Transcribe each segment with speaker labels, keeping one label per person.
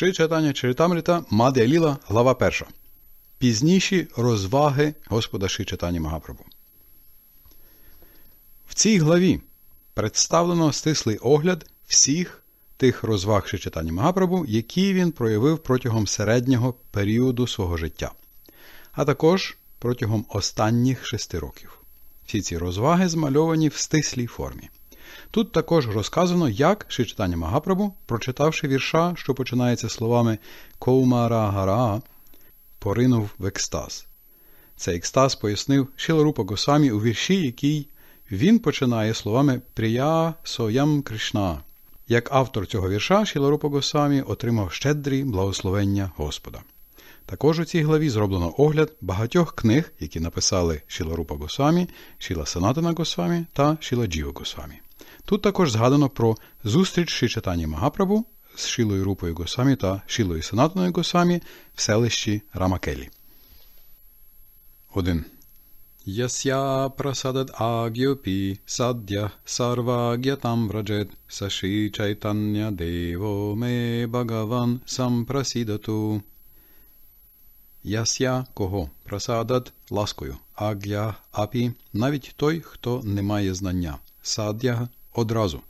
Speaker 1: Ши читання Чарітамріта Мадя Ліла, глава 1. Пізніші розваги Господа Ши читання Магапрабу. В цій главі представлено стислий огляд всіх тих розваг Ши читання Магапрабу, які він проявив протягом середнього періоду свого життя, а також протягом останніх шести років. Всі ці розваги змальовані в стислій формі. Тут також розказано, як Ши Магапрабу, прочитавши вірша, що починається словами Коумара Гара, поринув в екстаз. Цей екстаз пояснив Шіларупа Госамі у вірші, який він починає словами Прія Соям Кришна. Як автор цього вірша Шіларупа Госамі отримав щедрі благословення Господа. Також у цій главі зроблено огляд багатьох книг, які написали Шіла Рупа Госамі, Шіла Санатана Госвамі та Шіла Джіва Госамі. Тут також згадано про зустріч Ші Чатані Магапрабу з Шілою Рупою Госамі та Шілою Санатаною Госамі в селищі Рамакелі. 1. Яс'я прасадад аг'юпі саддя сарваг'ятам враджет саші чайтання дево ме багаван сампрасідату. Яс'я кого прасадад ласкою, аг'я апі навіть той, хто не має знання. Саддя одразу.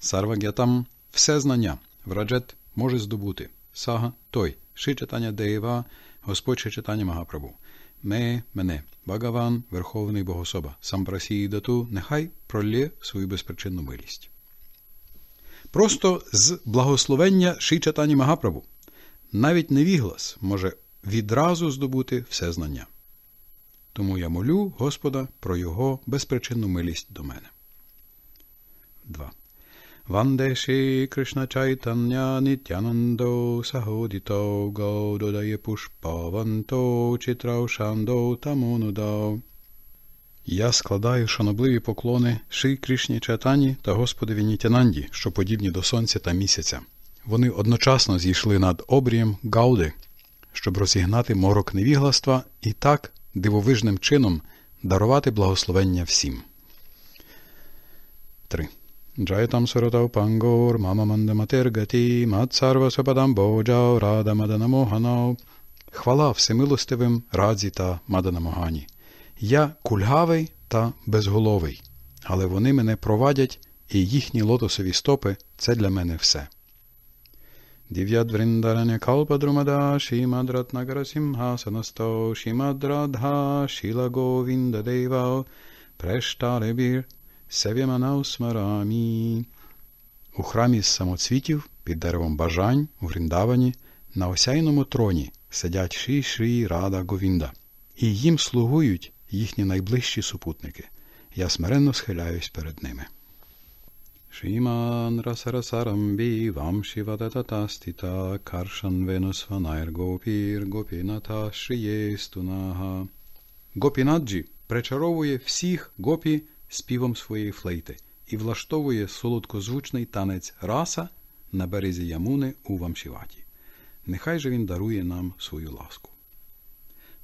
Speaker 1: Сарваг'ятам все знання, враджет може здобути. Сага той, ши читання Деєва, Господь ши читання Магапрабу. Ме мене, Багаван, Верховний Богособа, сампрасії дату, нехай пролє свою безпричинну милість. Просто з благословення ши читання Магапрабу. Навіть невіглас може відразу здобути все знання. Тому я молю Господа про його безпричинну милість до мене. 2. Vandeshī Krishna Chaitanya Nityanando Sahodito Gaudodaya Pushpavanto Читраушандо Тамонудо Я складаю шанобливі поклони Ши Кришні Чайтані та Господові Нітянанді, що подібні до сонця та місяця. Вони одночасно зійшли над обрієм Гауди, щоб розігнати морок невігластва і так дивовижним чином дарувати благословення всім. 3. Джайтам Мама जयतं सुरतौ मन्दमतिर्गति मत्सर्वसुपदं भोजौ राधमदनमोहनौ Хвала всемилостивим Радзі та Маданамогані. Я кульгавий та безголовий, але вони мене провадять, і їхні лотосові стопи це для мене все. Дів'яд Дів'ядвріндараня калпадрумада шімадратнагарасімгасанасто шімадрадха шілаговіндадейвау прештаребір Севіманаусмарамі. У храмі самоцвітів під деревом бажань у Вріндавані на осяйному троні сидять Шрі Шрі Рада Говінда, і їм слугують їхні найближчі супутники. Я смиренно схиляюсь перед ними. Шриман Расарасарамбі вам шивадатастіта каршан венусванайр гопір гопіната шрієстунаха. Гопінаджі причаровує всіх гопі співом своєї флейти і влаштовує солодкозвучний танець раса на березі Ямуни у Вамшіваті. Нехай же він дарує нам свою ласку.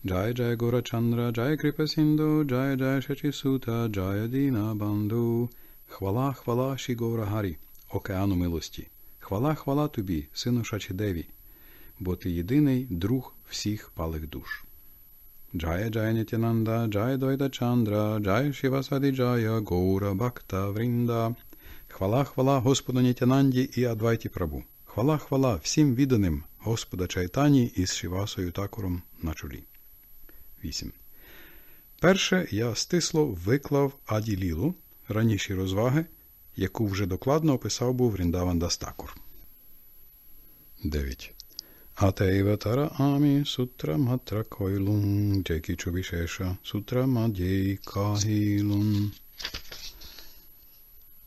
Speaker 1: Джай Джай Гора Чандра, Джай Кріпа Сінду, Джай Джай Шачі Сута, Джай Адіна Банду. Хвала, хвала, Шігора Гарі, океану милості. Хвала, хвала тобі, сину Шачідеві, бо ти єдиний друг всіх палих душ. Jaya Jaya Nityananda, Jaya Dvaita Chandra, Jaya Shivasadi Jaya, Гоура Бхакта Врінда. Хвала, хвала Господу Нітянанді і Адвайті Прабу. Хвала, хвала всім відданим Господа Чайтані із Шивасою Такуром на чолі. 8. Перше я стисло виклав Аді раніші розваги, яку вже докладно описав був Ріндаван Дастакур. 9. Ateva tara ami sutra matra koilum jekichu vishesha sutra madhei kahilum.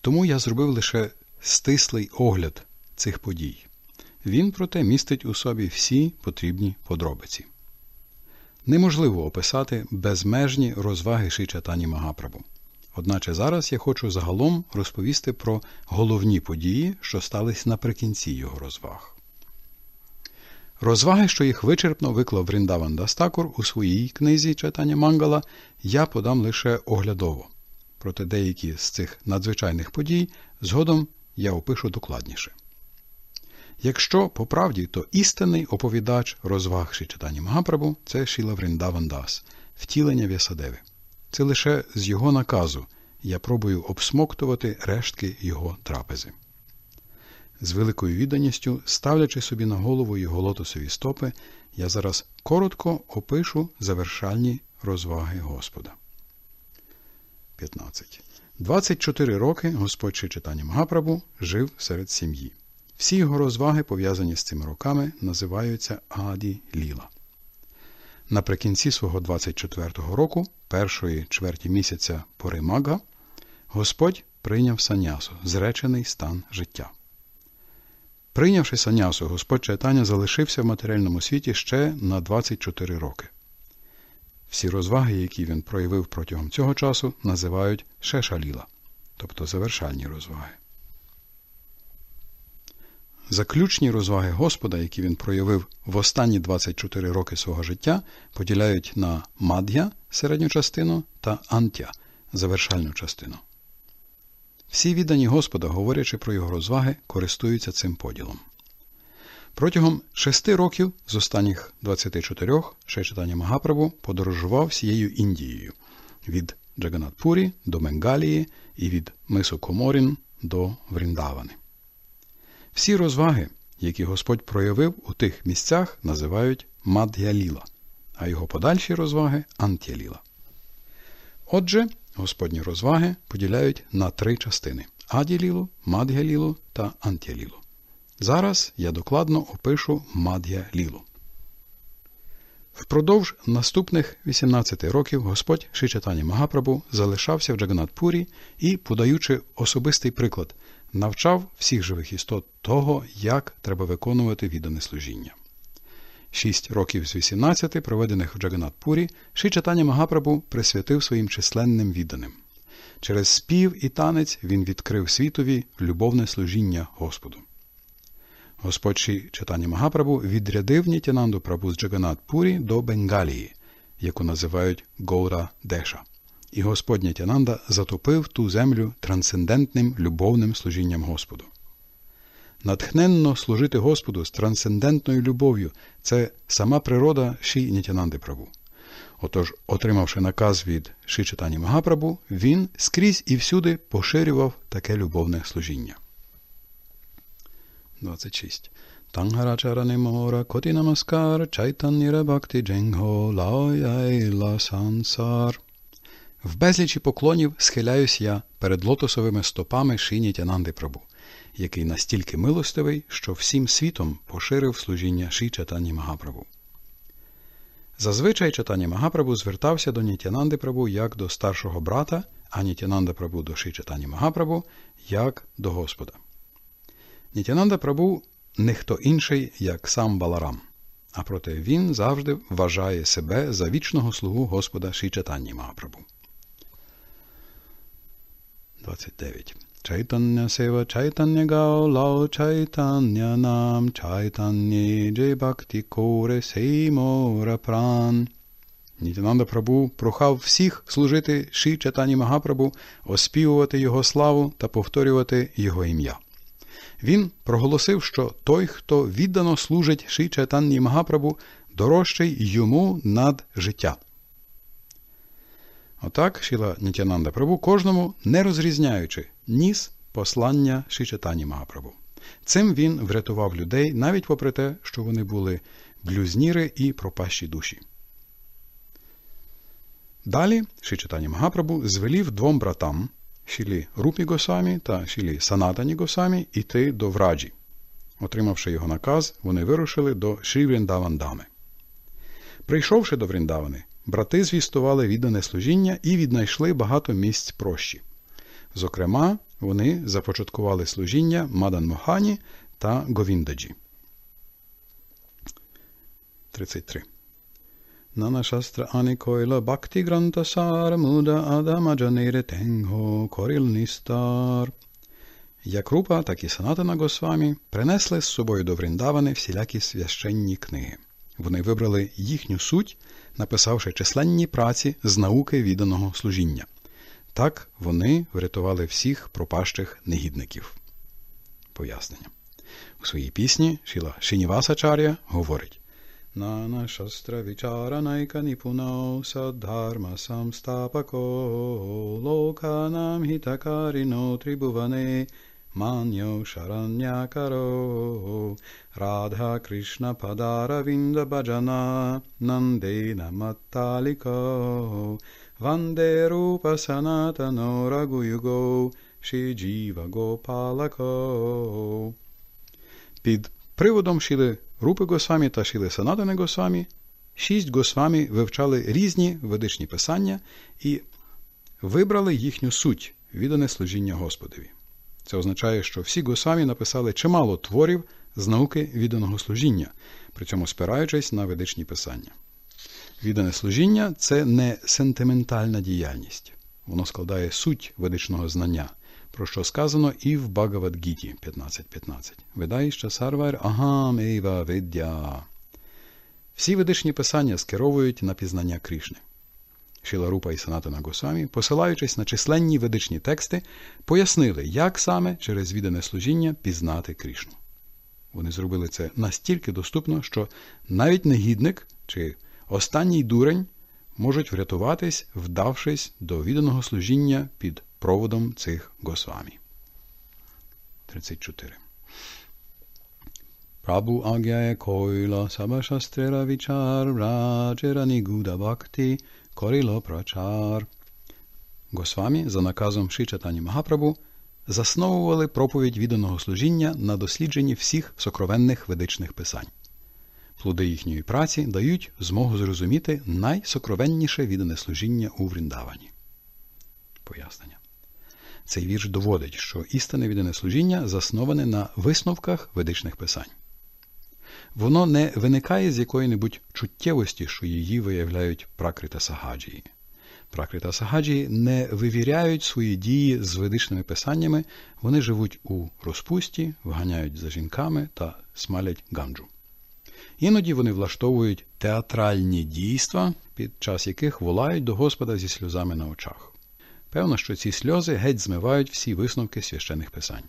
Speaker 1: Тому я зробив лише стислий огляд цих подій. Він, проте, містить у собі всі потрібні подробиці. Неможливо описати безмежні розваги Шичатані Магапрабу. Одначе зараз я хочу загалом розповісти про головні події, що стались наприкінці його розваг. Розваги, що їх вичерпно виклав Вріндаван Дастакур у своїй книзі читання мангала, я подам лише оглядово. Проте деякі з цих надзвичайних подій згодом я опишу докладніше. Якщо по правді, то істинний оповідач розваг читання Магапрабу це Шіла Вріндаван Дас, втілення В'ясадеви. Це лише з його наказу я пробую обсмоктувати рештки його трапези з великою відданістю, ставлячи собі на голову його лотосові стопи, я зараз коротко опишу завершальні розваги Господа. 15. 24 роки Господь ще читанням Гапрабу жив серед сім'ї. Всі його розваги, пов'язані з цими роками, називаються Аді Ліла. Наприкінці свого 24-го року, першої чверті місяця пори мага, Господь прийняв санясу, зречений стан життя. Прийнявши санясу, Господь Чайтаня залишився в матеріальному світі ще на 24 роки. Всі розваги, які він проявив протягом цього часу, називають шешаліла, тобто завершальні розваги. Заключні розваги Господа, які він проявив в останні 24 роки свого життя, поділяють на мад'я середню частину та антя завершальну частину. Всі віддані Господа, говорячи про його розваги, користуються цим поділом. Протягом шести років з останніх 24 ще читання Магапрабу подорожував всією Індією від Джаганатпурі до Менгалії і від Мису Коморін до Вріндавани. Всі розваги, які Господь проявив у тих місцях, називають Мад'яліла, а його подальші розваги Ант'яліла. Отже, Господні розваги поділяють на три частини аділілу, мадгялілу та антялілу. Зараз я докладно опишу Мадялілу. Впродовж наступних 18 років Господь Шичатані Магапрабу залишався в Джаганатпурі і, подаючи особистий приклад, навчав всіх живих істот того, як треба виконувати віддане служіння. Шість років з 18, проведених в Джаганатпурі, Ши Чатаня Магапрабу присвятив своїм численним відданим. Через спів і танець він відкрив світові любовне служіння Господу. Господь Ші Чатаня Магапрабу відрядив Нітянанду Прабу з Джаганатпурі до Бенгалії, яку називають Гоура Деша. І Господь Нітянанда затопив ту землю трансцендентним любовним служінням Господу натхненно служити Господу з трансцендентною любов'ю це сама природа Ші Нітянанди Прабу. Отож, отримавши наказ від Ші Читані Магапрабу, він скрізь і всюди поширював таке любовне служіння. 26. Тангарачаранимора коти намаскар чайтаніра бхакти дженго лауяйла сансар. В безлічі поклонів схиляюсь я перед лотосовими стопами шині Тянанди Прабу який настільки милостивий, що всім світом поширив служіння Ші Чатані Магаправу. Зазвичай Чатані Магапрабу звертався до Нітянанди Прабу як до старшого брата, а Нітянанда Прабу до Ші Чатані Магапрабу як до Господа. Нітянанда Прабу не хто інший, як сам Баларам, а проте він завжди вважає себе за вічного слугу Господа Ші Чатані Магаправу. 29. Chaitanya сева, Chaitanya Gao Lao Chaitanya нам Chaitanya Jai Bhakti Коре Сеймора Пран. Нітянанда Прабу прохав всіх служити Ші Чатані Магапрабу, оспівувати його славу та повторювати його ім'я. Він проголосив, що той, хто віддано служить Ші Чатанні Магапрабу, дорожчий йому над життя. Отак Шіла Нітянанда Прабу кожному, не розрізняючи, ніс послання Шичатані Магапрабу. Цим він врятував людей навіть попри те, що вони були блюзніри і пропащі душі. Далі Шичатані Магапрабу звелів двом братам Шілі Рупі Госамі та Шілі Санатані Госамі йти до Враджі. Отримавши його наказ, вони вирушили до Шрі Прийшовши до Вріндавани, брати звістували віддане служіння і віднайшли багато місць прощі. Зокрема, вони започаткували служіння Мадан Мохані та Говіндаджі. 33. Нанашастра Анікойла Бхакти Грантасар Муда Адама Джанире Тенго Коріл Ністар. Як Рупа, так і Санатана Госвамі принесли з собою до Вріндавани всілякі священні книги. Вони вибрали їхню суть, написавши численні праці з науки відданого служіння. Так вони врятували всіх пропащих негідників. Пояснення. У своїй пісні Шіла Шинівасачар'я говорить Нана шастра вічара найка ніпунау саддхарма самстапако локанам хітакаріно трибуване Manyo Sharanyakaro Radha Krishna Padaravinda Bhajana Nandena Mattaliko Vande Rupa Sanatano Raguyugo Ші Джіва Гопалако. Під приводом Шіли Рупи Госвамі та Шіли Санатани Госвамі шість Госвамі вивчали різні ведичні писання і вибрали їхню суть віддане служіння Господові. Це означає, що всі госамі написали чимало творів з науки відданого служіння, при цьому спираючись на ведичні писання. Віддане служіння це не сентиментальна діяльність. Воно складає суть ведичного знання, про що сказано і в Багавадгіті 15.15. Видаїща сарвар агам ейва видя. Всі ведичні писання скеровують на пізнання Крішни. Шіларупа і Санатана госвамі, посилаючись на численні ведичні тексти, пояснили, як саме через віддане служіння пізнати Крішну. Вони зробили це настільки доступно, що навіть негідник чи останній дурень можуть врятуватись, вдавшись до відданого служіння під проводом цих Госвамі. 34. Прабу агяє койла сабашастрера вічар раджера нігуда бхакти – Корило Прачар. Госвамі за наказом Шичатані Магапрабу засновували проповідь відданого служіння на дослідженні всіх сокровенних ведичних писань. Плоди їхньої праці дають змогу зрозуміти найсокровенніше віддане служіння у Вріндавані. Пояснення. Цей вірш доводить, що істинне віддане служіння засноване на висновках ведичних писань воно не виникає з якої-небудь чуттєвості, що її виявляють пракрита Сагаджії. Пракрита Сагаджії не вивіряють свої дії з ведичними писаннями, вони живуть у розпусті, вганяють за жінками та смалять ганджу. Іноді вони влаштовують театральні дійства, під час яких волають до Господа зі сльозами на очах. Певно, що ці сльози геть змивають всі висновки священих писань.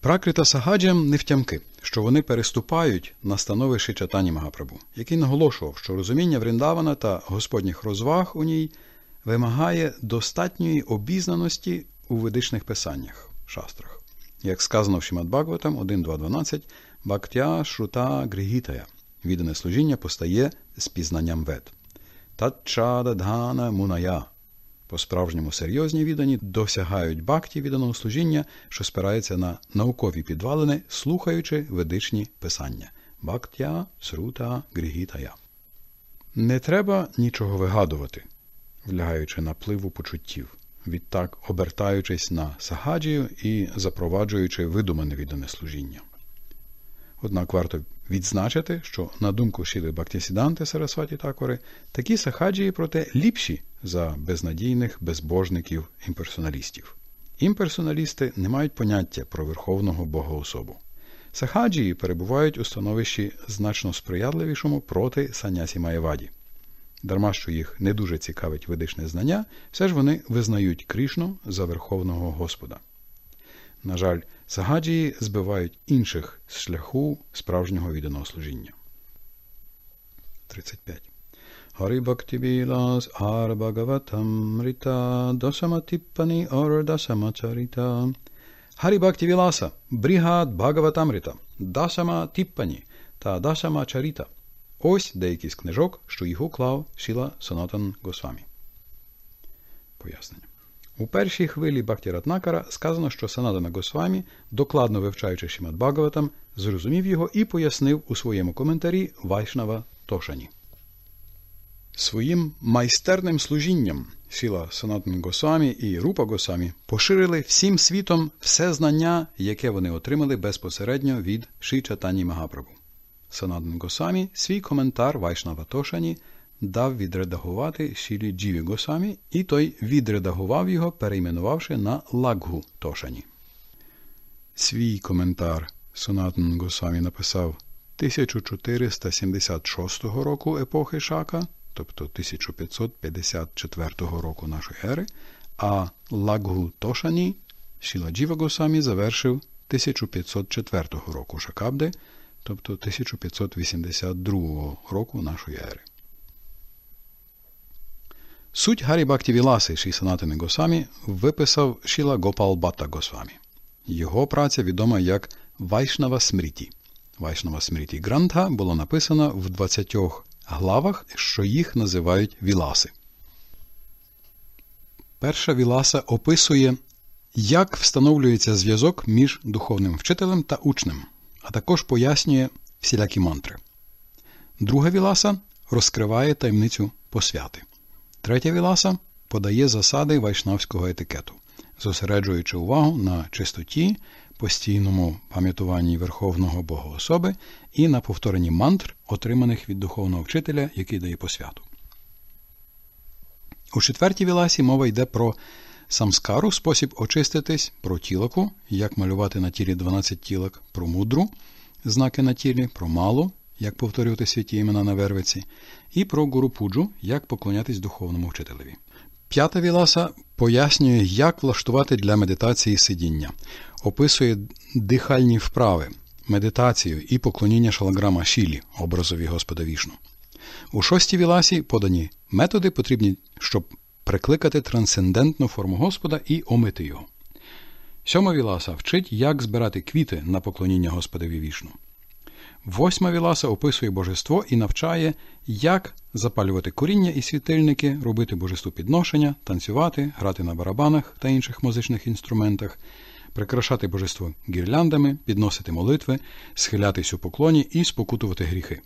Speaker 1: Пракрита Сагаджам не втямки, що вони переступають на становище чатані Магапрабу, який наголошував, що розуміння Вріндавана та господніх розваг у ній вимагає достатньої обізнаності у ведичних писаннях шастрах, як сказано в Шімат Бхагаватам 1.2.12 Бактя Шрута Грігітая, віддане служіння постає з пізнанням вед. Татчада Дгана Муная по справжньому серйозні віддані досягають бакті відданого служіння, що спирається на наукові підвалини, слухаючи ведичні писання бактя, срута, грігітая. Не треба нічого вигадувати, влягаючи напливу почуттів, відтак обертаючись на сагаджію і запроваджуючи видумане віддане служіння. Однак варто відзначити, що, на думку Шіли Бактісіданти Сарасваті Такори, такі сахаджії, проте ліпші, за безнадійних безбожників імперсоналістів. Імперсоналісти не мають поняття про верховного богоособу. Сахаджії перебувають у становищі значно сприятливішому проти санясі Маєваді. Дарма що їх не дуже цікавить видишне знання, все ж вони визнають Крішну за Верховного Господа. На жаль, сагаджії збивають інших з шляху справжнього відданого служіння. 35. Haribhaktivilas Arbhagavatam Rita Dasamatipani or Dasamacharita Haribhaktivilasa Бригад Бхагаватамрита Дасама Типпані та Дасама Чаріта. Ось деякі з книжок, що їх уклав Шіла Санатан Госвамі. Пояснення. У першій хвилі Бхактіратнакара сказано, що Санатана Госвамі, докладно вивчаючи Шімад Бхагаватам, зрозумів його і пояснив у своєму коментарі Вайшнава Тошані. Своїм майстерним служінням Сіла Санатан Госамі і Рупа Госамі поширили всім світом все знання, яке вони отримали безпосередньо від Шичатані Магапрабу. Санатан Госамі свій коментар Вайшнаватошані дав відредагувати Шілі Джіві Госамі, і той відредагував його, перейменувавши на Лаггу Тошані. Свій коментар Санатан Госамі написав 1476 року епохи Шака тобто 1554 року нашої ери, а Лаггу Тошані Шіладжіва Госамі завершив 1504 року Шакабди, тобто 1582 року нашої ери. Суть Гарі Бакті Віласи Ші Госамі виписав Шіла Гопал Бата Госвамі. Його праця відома як Вайшнава Смріті. Вайшнава Смріті Грантха була написана в 20 главах, що їх називають віласи. Перша віласа описує, як встановлюється зв'язок між духовним вчителем та учнем, а також пояснює всілякі мантри. Друга віласа розкриває таємницю посвяти. Третя віласа подає засади вайшнавського етикету, зосереджуючи увагу на чистоті, постійному пам'ятуванні Верховного Богоособи і на повторенні мантр, отриманих від духовного вчителя, який дає посвяту. У четвертій віласі мова йде про самскару, спосіб очиститись, про тілоку, як малювати на тілі 12 тілок, про мудру, знаки на тілі, про малу, як повторювати святі імена на вервиці, і про гурупуджу, як поклонятись духовному вчителеві. П'ята віласа пояснює, як влаштувати для медитації сидіння, описує дихальні вправи, медитацію і поклоніння шалаграма Шілі, образові Господа Вішну. У шостій віласі подані методи, потрібні, щоб прикликати трансцендентну форму Господа і омити його. Сьома віласа вчить, як збирати квіти на поклоніння Господові Вішну. Восьма віласа описує божество і навчає, як запалювати коріння і світильники, робити божеству підношення, танцювати, грати на барабанах та інших музичних інструментах, прикрашати божество гірляндами, підносити молитви, схилятись у поклоні і спокутувати гріхи.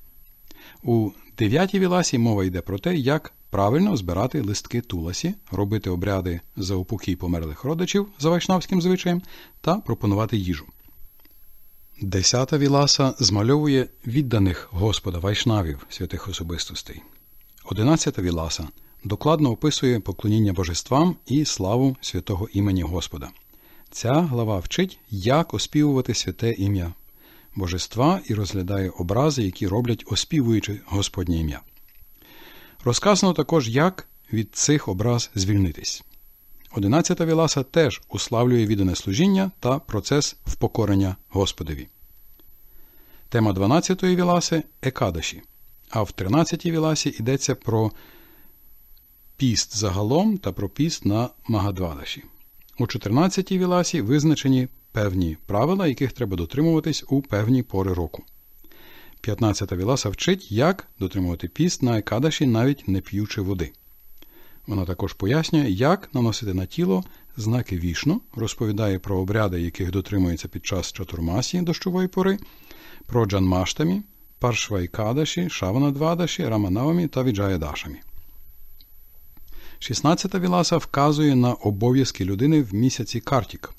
Speaker 1: У дев'ятій віласі мова йде про те, як правильно збирати листки туласі, робити обряди за упокій померлих родичів за вайшнавським звичаєм та пропонувати їжу. Десята віласа змальовує відданих Господа вайшнавів святих особистостей. Одинадцята віласа докладно описує поклоніння божествам і славу святого імені Господа. Ця глава вчить, як оспівувати святе ім'я Божества і розглядає образи, які роблять оспівуючи Господнє ім'я. Розказано також, як від цих образ звільнитись. Одинадцята віласа теж уславлює віддане служіння та процес впокорення Господові. Тема 12-ї віласи екадаші. А в 13-й віласі йдеться про піст загалом та про піст на Магадвадаші. У 14-й віласі визначені певні правила, яких треба дотримуватись у певні пори року. 15-та віласа вчить, як дотримувати піст на екадаші, навіть не п'ючи води. Вона також пояснює, як наносити на тіло знаки вішну, розповідає про обряди, яких дотримується під час чатурмасі дощової пори, про джанмаштамі, паршвайкадаші, шаванадвадаші, раманавамі та віджаядашамі. 16-та віласа вказує на обов'язки людини в місяці Картік,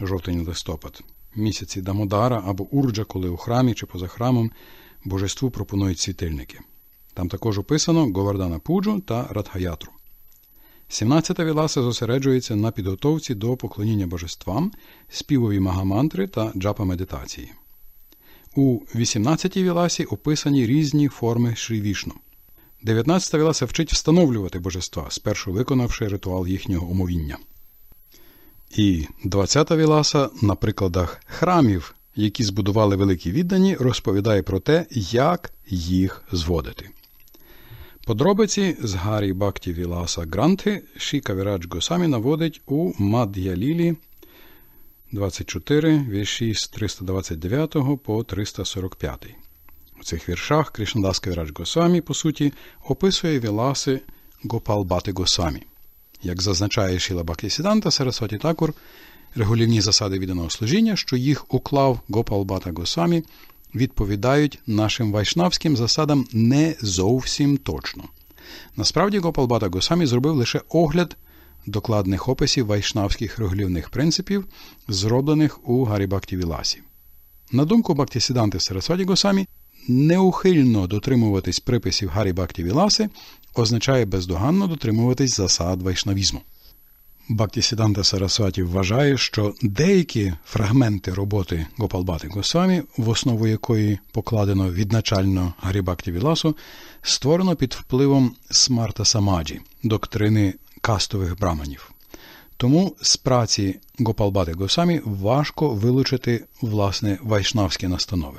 Speaker 1: жовтень листопад, місяці Дамодара або Урджа, коли у храмі чи поза храмом божеству пропонують світильники. Там також описано Говардана Пуджу та Радхаятру. 17-та віласа зосереджується на підготовці до поклоніння божествам, співові магамантри та джапа медитації. У 18-й віласі описані різні форми Шрівішну. 19-та віласа вчить встановлювати божества, спершу виконавши ритуал їхнього умовіння. І 20-та віласа на прикладах храмів, які збудували великі віддані, розповідає про те, як їх зводити. Подробиці з Гарі Бакті Віласа Гранти Ші Кавірадж Госамі наводить у Мад'ялілі 24, вірші з 329 по 345. У цих віршах Кришнадас Кавірадж Госамі, по суті, описує віласи Гопалбати Госамі. Як зазначає Шіла Бакісіданта Сарасваті Такур, регулівні засади відданого служіння, що їх уклав Гопалбата Госамі відповідають нашим вайшнавським засадам не зовсім точно. Насправді, Гопалбата Гусамі зробив лише огляд докладних описів вайшнавських регулівних принципів, зроблених у Гарібакті Віласі. На думку Бактісіданти Сарасваді Гусамі, неухильно дотримуватись приписів Гарібакті Віласи означає бездоганно дотримуватись засад вайшнавізму. Бактісіданта Сарасваті вважає, що деякі фрагменти роботи Гопалбати Госвамі, в основу якої покладено відначально Гарібакті Віласу, створено під впливом Смарта Самаджі, доктрини кастових браманів. Тому з праці Гопалбати Госамі важко вилучити власне вайшнавські настанови.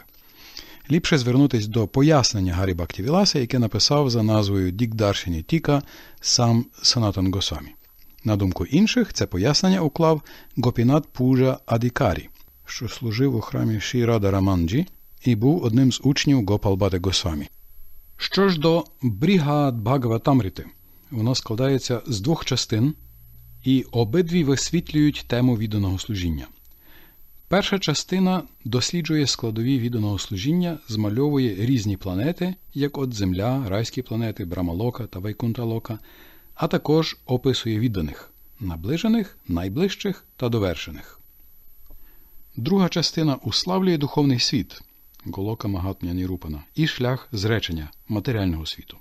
Speaker 1: Ліпше звернутися до пояснення Гарібакті Віласа, яке написав за назвою Дікдаршині Тіка сам Санатан Госамі. На думку інших, це пояснення уклав Гопінат Пужа Адікарі, що служив у храмі Шірада Раманджі і був одним з учнів Гопалбаде Госвамі. Що ж до Брігад Бхагаватамріти, воно складається з двох частин і обидві висвітлюють тему відданого служіння. Перша частина досліджує складові відданого служіння, змальовує різні планети, як от Земля, райські планети, Брамалока та Вайкунталока – а також описує відданих наближених, найближчих та довершених. Друга частина уславлює духовний світ Голока Магатня Нірупана і шлях зречення матеріального світу.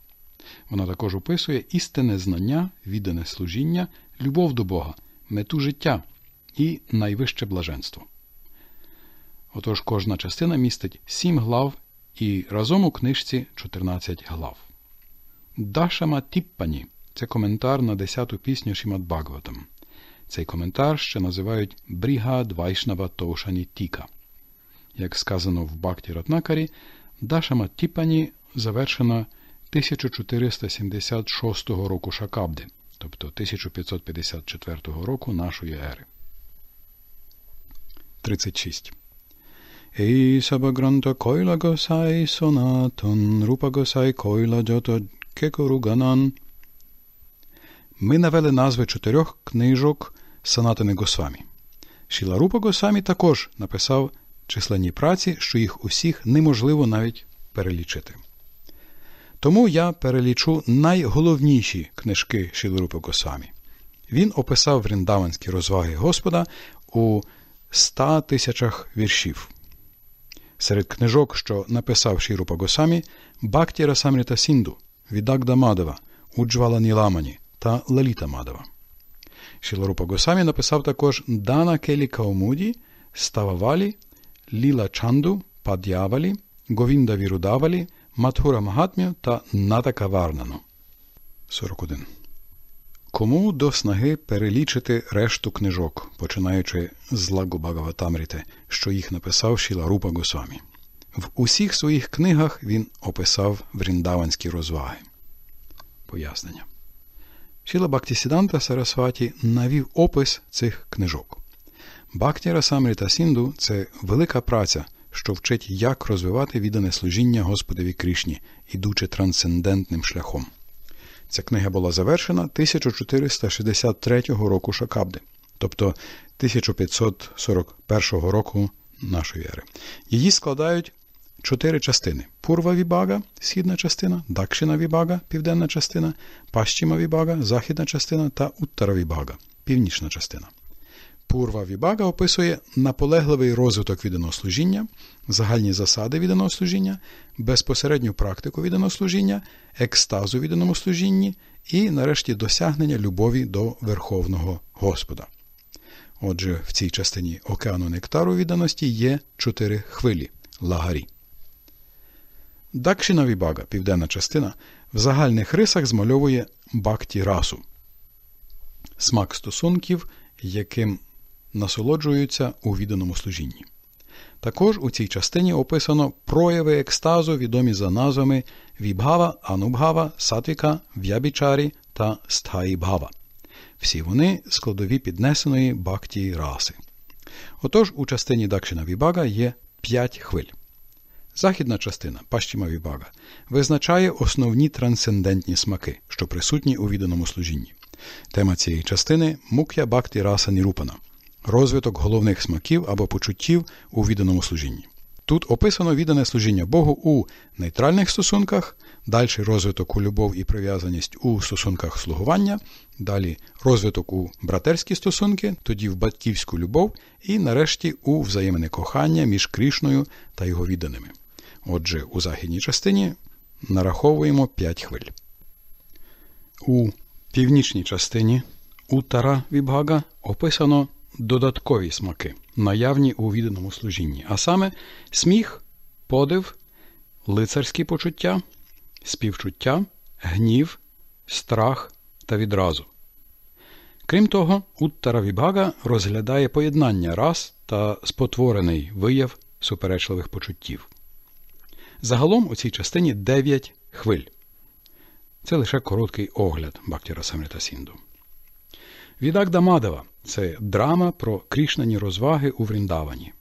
Speaker 1: Вона також описує істинне знання, віддане служіння, любов до Бога, мету життя і найвище блаженство. Отож кожна частина містить сім глав і разом у книжці 14 глав. Дашама Тіппані це коментар на десяту пісню Шімат Бхагаватам. Цей коментар ще називають Брігад Вайшнава Тоушані Тіка. Як сказано в Бхакті Ратнакарі, Дашама Тіпані завершена 1476 року Шакабди, тобто 1554 року нашої ери. 36. Ей Сабагранта Койла гасай Сонатон Рупа Госай Койла Джото Кекоруганан – ми навели назви чотирьох книжок Санатани Госвамі. Шіларупа Госвамі також написав численні праці, що їх усіх неможливо навіть перелічити. Тому я перелічу найголовніші книжки Шіларупа Госвамі. Він описав вріндаванські розваги Господа у ста тисячах віршів. Серед книжок, що написав Шірупа Госамі, Бактіра Самріта Сінду, Відагда Мадова, Уджвала Ніламані, та Лаліта Мадова. Шіларупа Госамі написав також Дана Келі Каумуді, Стававалі, Ліла Чанду, Пад'явалі, Говінда Вірудавалі, Матхура Магатмю та Натака Варнану. 41. Кому до снаги перелічити решту книжок, починаючи з Лагу Багаватамріти, що їх написав Шіларупа Госамі. В усіх своїх книгах він описав вріндаванські розваги. Пояснення. Шіла Бактісіданта Сарасваті навів опис цих книжок. Бактіра Самріта Сінду це велика праця, що вчить, як розвивати віддане служіння Господові Крішні, ідучи трансцендентним шляхом. Ця книга була завершена 1463 року Шакабди, тобто 1541 року нашої ери. Її складають чотири частини: Пурва Вібага, східна частина, Дакшина Вібага, південна частина, Пащима Вібага, західна частина та Уттара Вібага, північна частина. Пурва Вібага описує наполегливий розвиток відданого служіння, загальні засади відданого служіння, безпосередню практику відданого екстазу в служінні і, нарешті, досягнення любові до Верховного Господа. Отже, в цій частині океану нектару відданості є чотири хвилі лагарі. Дакшінові бага, південна частина, в загальних рисах змальовує бакті расу. Смак стосунків, яким насолоджуються у відданому служінні. Також у цій частині описано прояви екстазу, відомі за назвами Вібгава, Анубгава, Сатвіка, В'ябічарі та Стхаїбгава. Всі вони складові піднесеної бактії раси. Отож, у частині Дакшина Вібага є п'ять хвиль. Західна частина пащіма вібага, визначає основні трансцендентні смаки, що присутні у відданому служінні. Тема цієї частини мук'я бакти раса нірупана розвиток головних смаків або почуттів у відданому служінні. Тут описано віддане служіння Богу у нейтральних стосунках, далі розвиток у любов і прив'язаність у стосунках слугування, далі розвиток у братерські стосунки, тоді в батьківську любов і нарешті у взаємне кохання між Крішною та його відданими. Отже, у західній частині нараховуємо 5 хвиль. У північній частині Утара Вібгага описано додаткові смаки, наявні у відданому служінні, а саме сміх, подив, лицарські почуття, співчуття, гнів, страх та відразу. Крім того, Уттара Вібгага розглядає поєднання рас та спотворений вияв суперечливих почуттів. Загалом у цій частині 9 хвиль. Це лише короткий огляд Бактіра Самрита Сінду. Відагда Мадава це драма про крішнані розваги у Вріндавані.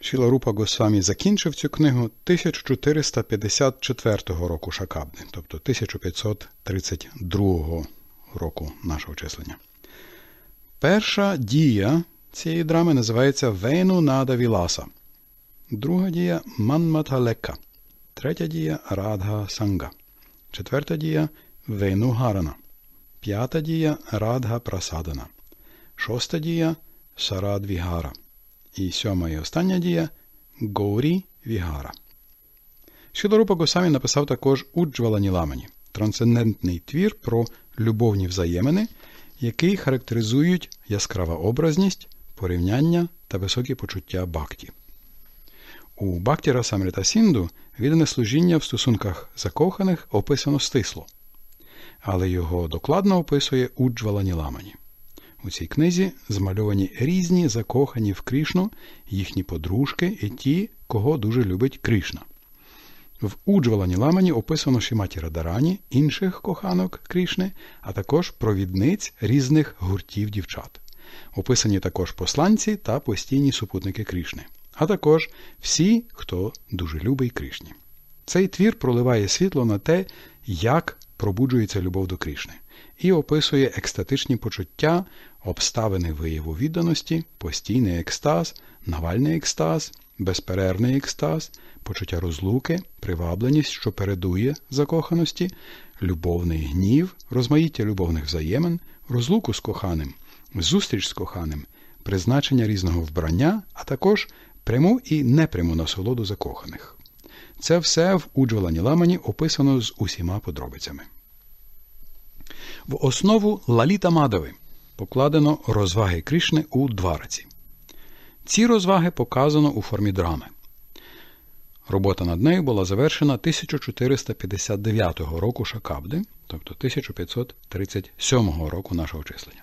Speaker 1: Шіларупа Госвамі закінчив цю книгу 1454 року Шакабни, тобто 1532 року нашого числення. Перша дія цієї драми називається Вейну надавіласа. Віласа – Друга дія манматалекка. Третя дія Радга Санга. Четверта дія Венугарана. П'ята дія Радга Прасадана. Шоста дія Сарадвігара. І сьома і остання дія Гоурі Вігара. Щодорупа Госамі написав також Уджвала Ніламані трансцендентний твір про любовні взаємини, який характеризують яскрава образність, порівняння та високі почуття бакті. У Бактіра Самрита Сінду віддане служіння в стосунках закоханих описано стисло, але його докладно описує Уджвала Ніламані. У цій книзі змальовані різні закохані в Крішну, їхні подружки і ті, кого дуже любить Кришна. В Уджвалані Ламані описано Шиматі Радарані, інших коханок Крішни, а також провідниць різних гуртів дівчат. Описані також посланці та постійні супутники Крішни а також всі, хто дуже любить Кришні. Цей твір проливає світло на те, як пробуджується любов до Кришни, і описує екстатичні почуття, обставини вияву відданості, постійний екстаз, навальний екстаз, безперервний екстаз, почуття розлуки, привабленість, що передує закоханості, любовний гнів, розмаїття любовних взаємин, розлуку з коханим, зустріч з коханим, призначення різного вбрання, а також пряму і непряму насолоду закоханих. Це все в Уджвалані Ламані описано з усіма подробицями. В основу Лаліта Мадави покладено розваги Кришни у Двараці. Ці розваги показано у формі драми. Робота над нею була завершена 1459 року Шакабди, тобто 1537 року нашого числення.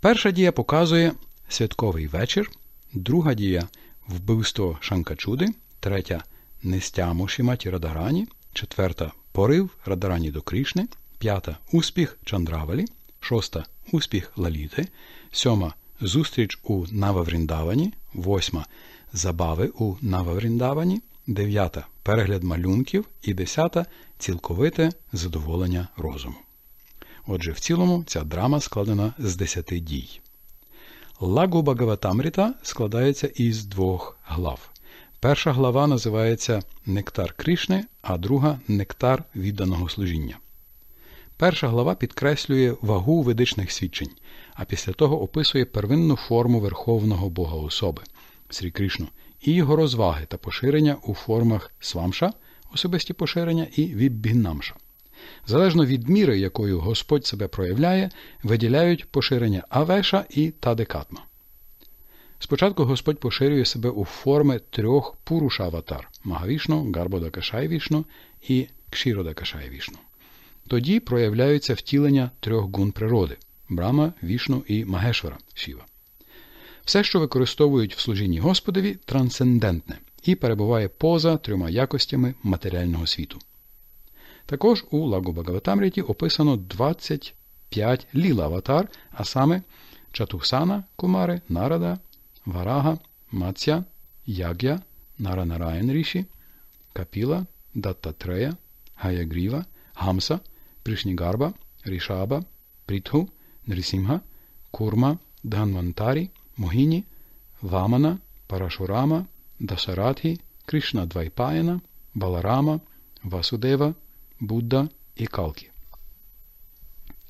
Speaker 1: Перша дія показує святковий вечір Друга дія вбивство Шанкачуди, третя Нестямо Шіматі Радарані, четверта порив Радарані до Крішни, п'ята успіх Чандравалі, шоста успіх Лаліти, сьома зустріч у Нававріндавані, восьма забави у Нававріндавані, дев'ята перегляд малюнків і десята цілковите задоволення розуму. Отже, в цілому ця драма складена з десяти дій. Лагу Бхагаватамріта складається із двох глав. Перша глава називається Нектар Кришни, а друга Нектар відданого служіння. Перша глава підкреслює вагу ведичних свідчень, а після того описує первинну форму Верховного Бога особи Срі Кришну, і його розваги та поширення у формах свамша, особисті поширення і віббінамша. Залежно від міри, якою Господь себе проявляє, виділяють поширення Авеша і Тадекатма. Спочатку Господь поширює себе у форми трьох пуруша пурушаватар Магавішну, Гарбодакашайвішну і Кшіродакашайвішну. Тоді проявляються втілення трьох гун природи Брама, Вішну і Магешвара Шіва. Все, що використовують в служінні Господові, трансцендентне і перебуває поза трьома якостями матеріального світу. Також у Лагу Багаватамріті описано 25 ліла-аватар, а саме Чатухсана, Кумари, Нарада, Варага, Маця, Яг'я, Наранараєн Ріші, Капіла, Даттатрея, Гаягріва, Гамса, Пришнігарба, Рішаба, Прітху, Нрісімга, Курма, Дганвантарі, Могіні, Вамана, Парашурама, Дашаратхі, Кришна Двайпаяна, Баларама, Васудева – Будда і Калкі.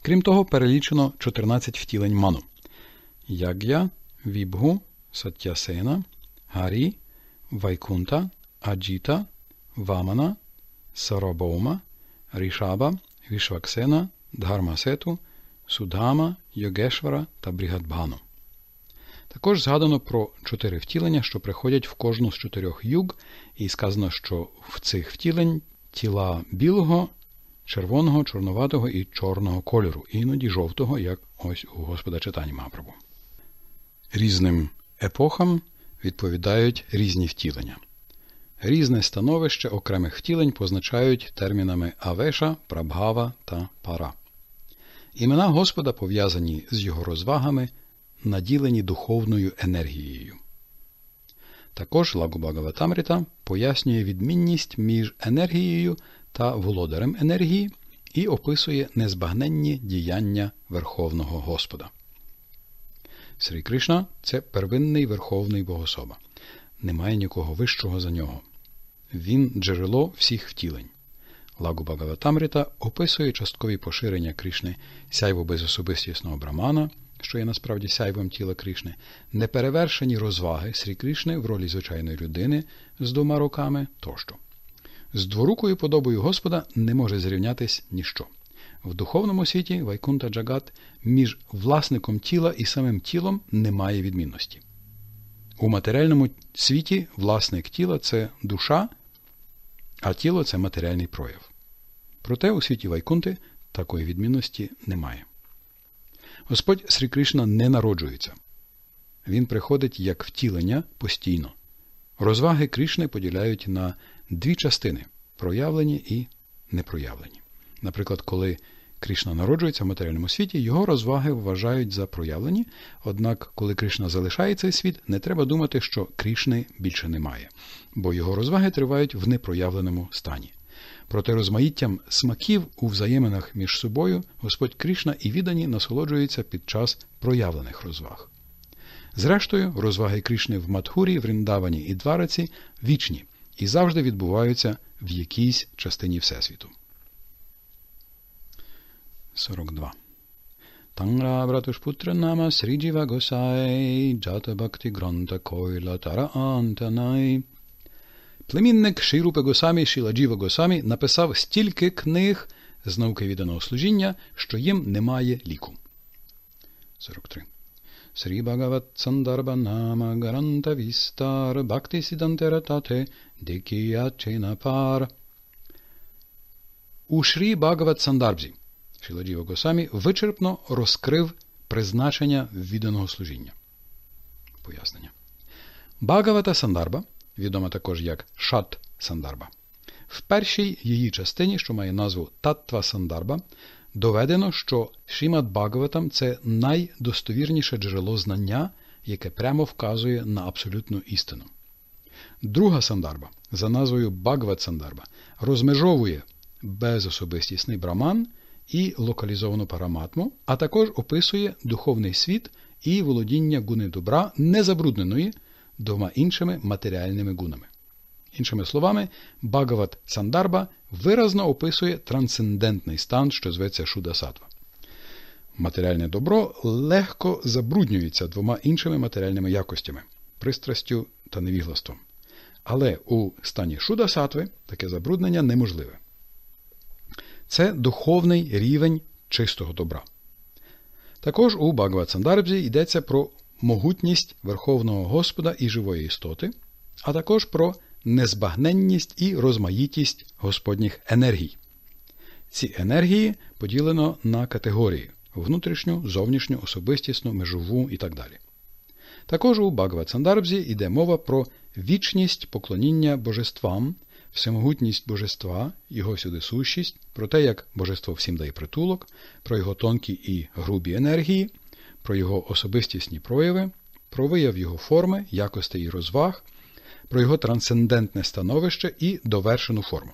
Speaker 1: Крім того, перелічено 14 втілень ману Яг'я, Вібгу, Сатясена, Гарі, Вайкунта, Аджіта, Вамана, Сарабоума, Рішаба, Вішваксена, Дгармасету, Судама, Йогешвара та Брігадбану. Також згадано про чотири втілення, що приходять в кожну з чотирьох юг, і сказано, що в цих втілень тіла білого, червоного, чорноватого і чорного кольору, іноді жовтого, як ось у Господа читання Мапрабу. Різним епохам відповідають різні втілення. Різне становище окремих втілень позначають термінами Авеша, Прабгава та Пара. Імена Господа пов'язані з його розвагами, наділені духовною енергією. Також Лагу Багаватамріта пояснює відмінність між енергією та володарем енергії і описує незбагненні діяння Верховного Господа. Срі Кришна це первинний Верховний Богособа. Немає нікого вищого за нього. Він джерело всіх втілень. Лагу Багаватамріта описує часткові поширення Кришни сяйво безособистісного брамана – що є насправді сяйвом тіла Крішни, неперевершені розваги Срі Кришни в ролі звичайної людини з двома руками тощо. З дворукою подобою Господа не може зрівнятись ніщо. В духовному світі Вайкунта Джагат між власником тіла і самим тілом немає відмінності. У матеріальному світі власник тіла це душа, а тіло це матеріальний прояв. Проте у світі Вайкунти такої відмінності немає. Господь Срі Кришна не народжується. Він приходить як втілення постійно. Розваги Кришни поділяють на дві частини проявлені і непроявлені. Наприклад, коли Кришна народжується в матеріальному світі, його розваги вважають за проявлені, однак, коли Кришна залишає цей світ, не треба думати, що Кришни більше немає, бо його розваги тривають в непроявленому стані. Проте розмаїттям смаків у взаєминах між собою Господь Кришна і віддані насолоджуються під час проявлених розваг. Зрештою, розваги Кришни в Матхурі, Вріндавані і Двараці вічні і завжди відбуваються в якійсь частині Всесвіту. 42. Танра Вратушпутра Нама Сріджіва Госай Джата Бхакти Гранта Койла Тара Антанай Племінник Шейрупи Госамі Шіладжіва Госамі написав стільки книг з науки відданого служіння, що їм немає ліку. 43. Срі Багават Сандарба Нама Гаранта Вістар Бхакти Сідантератате Дикіячина Пар. У Шрі Багават Сандарбзі Шіладжіва Госамі вичерпно розкрив призначення відданого служіння. Пояснення. Багавата Сандарба – відома також як Шат Сандарба. В першій її частині, що має назву Таттва Сандарба, доведено, що Шімад Бхагаватам – це найдостовірніше джерело знання, яке прямо вказує на абсолютну істину. Друга сандарба, за назвою Бхагават Сандарба, розмежовує безособистісний браман і локалізовану параматму, а також описує духовний світ і володіння гуни добра незабрудненої двома іншими матеріальними гунами. Іншими словами, Багават Сандарба виразно описує трансцендентний стан, що зветься Шудасатва. Матеріальне добро легко забруднюється двома іншими матеріальними якостями пристрастю та невіглаством. Але у стані Шудасатви таке забруднення неможливе. Це духовний рівень чистого добра. Також у Багават Сандарбзі йдеться про могутність Верховного Господа і живої істоти, а також про незбагненність і розмаїтість Господніх енергій. Ці енергії поділено на категорії внутрішню, зовнішню, особистісну, межову і так далі. Також у Багаватсандарбзі йде мова про вічність поклоніння божествам, всемогутність божества, його сюдисущість, про те, як божество всім дає притулок, про його тонкі і грубі енергії, про його особистісні прояви, про вияв його форми, якостей і розваг, про його трансцендентне становище і довершену форму.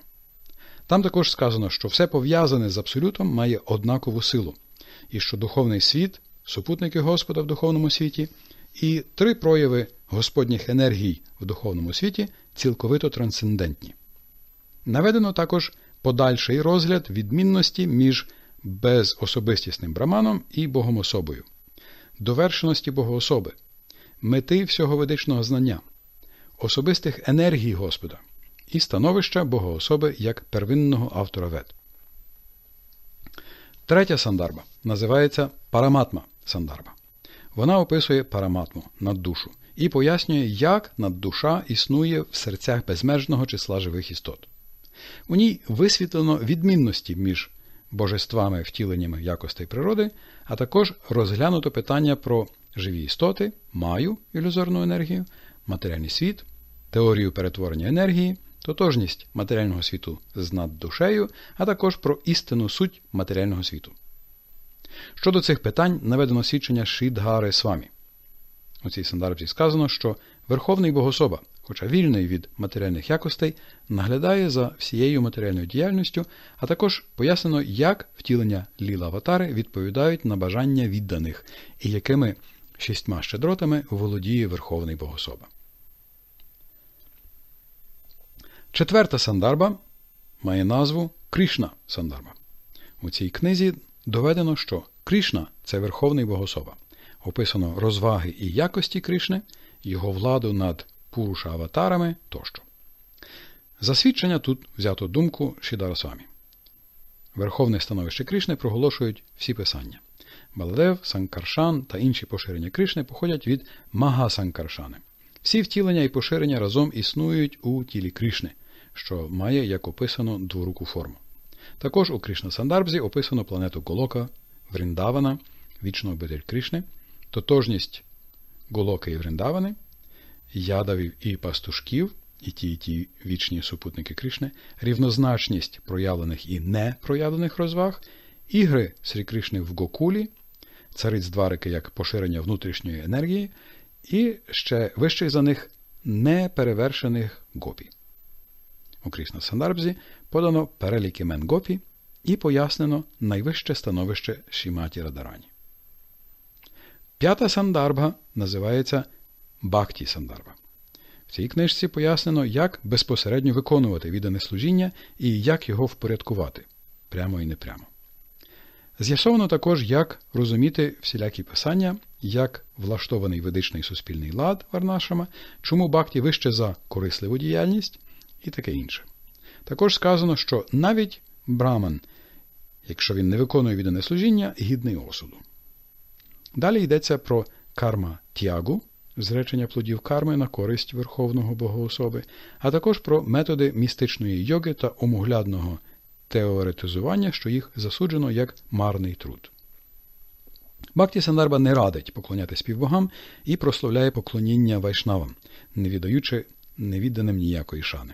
Speaker 1: Там також сказано, що все пов'язане з Абсолютом має однакову силу, і що духовний світ, супутники Господа в духовному світі, і три прояви Господніх енергій в духовному світі цілковито трансцендентні. Наведено також подальший розгляд відмінності між безособистісним браманом і богомособою довершеності Богоособи, мети всього ведичного знання, особистих енергій Господа і становища Богоособи як первинного автора вед. Третя сандарба називається Параматма сандарба. Вона описує параматму наддушу і пояснює, як наддуша існує в серцях безмежного числа живих істот. У ній висвітлено відмінності між божествами, втіленнями якостей природи, а також розглянуто питання про живі істоти, маю ілюзорну енергію, матеріальний світ, теорію перетворення енергії, тотожність матеріального світу з наддушею, а також про істинну суть матеріального світу. Щодо цих питань наведено свідчення Шідгари Свамі. У цій сандарбці сказано, що Верховний Богособа хоча вільний від матеріальних якостей, наглядає за всією матеріальною діяльністю, а також пояснено, як втілення ліла аватари відповідають на бажання відданих і якими шістьма щедротами володіє Верховний Богособа. Четверта сандарба має назву Кришна Сандарба. У цій книзі доведено, що Кришна це Верховний Богособа. Описано розваги і якості Кришни, його владу над пуруша аватарами тощо. Засвідчення тут взято думку Шідарасвамі. Верховне становище Кришни проголошують всі писання. Баладев, Санкаршан та інші поширення Кришни походять від Мага-Санкаршани. Всі втілення і поширення разом існують у тілі Кришни, що має, як описано, дворуку форму. Також у Кришна Сандарбзі описано планету Голока, Вриндавана, вічну обитель Кришни, тотожність Голоки і Вриндавани ядавів і пастушків, і ті, і ті вічні супутники Кришни, рівнозначність проявлених і непроявлених розваг, ігри Срі Кришни в Гокулі, цариць дварики як поширення внутрішньої енергії, і ще вищих за них неперевершених гопі. У Крісна Сандарбзі подано переліки мен гопі і пояснено найвище становище Шіматі Радарані. П'ята сандарбга називається Бхакті Сандарва. В цій книжці пояснено, як безпосередньо виконувати віддане служіння і як його впорядкувати прямо і непрямо. З'ясовано також, як розуміти всілякі писання, як влаштований ведичний суспільний лад Варнашама, чому бхакті вище за корисливу діяльність і таке інше. Також сказано, що навіть браман, якщо він не виконує віддане служіння, гідний осуду. Далі йдеться про карма тягу зречення плодів карми на користь Верховного Богоособи, а також про методи містичної йоги та омоглядного теоретизування, що їх засуджено як марний труд. Бхакті Сандарба не радить поклоняти співбогам і прославляє поклоніння вайшнавам, не віддаючи невідданим ніякої шани.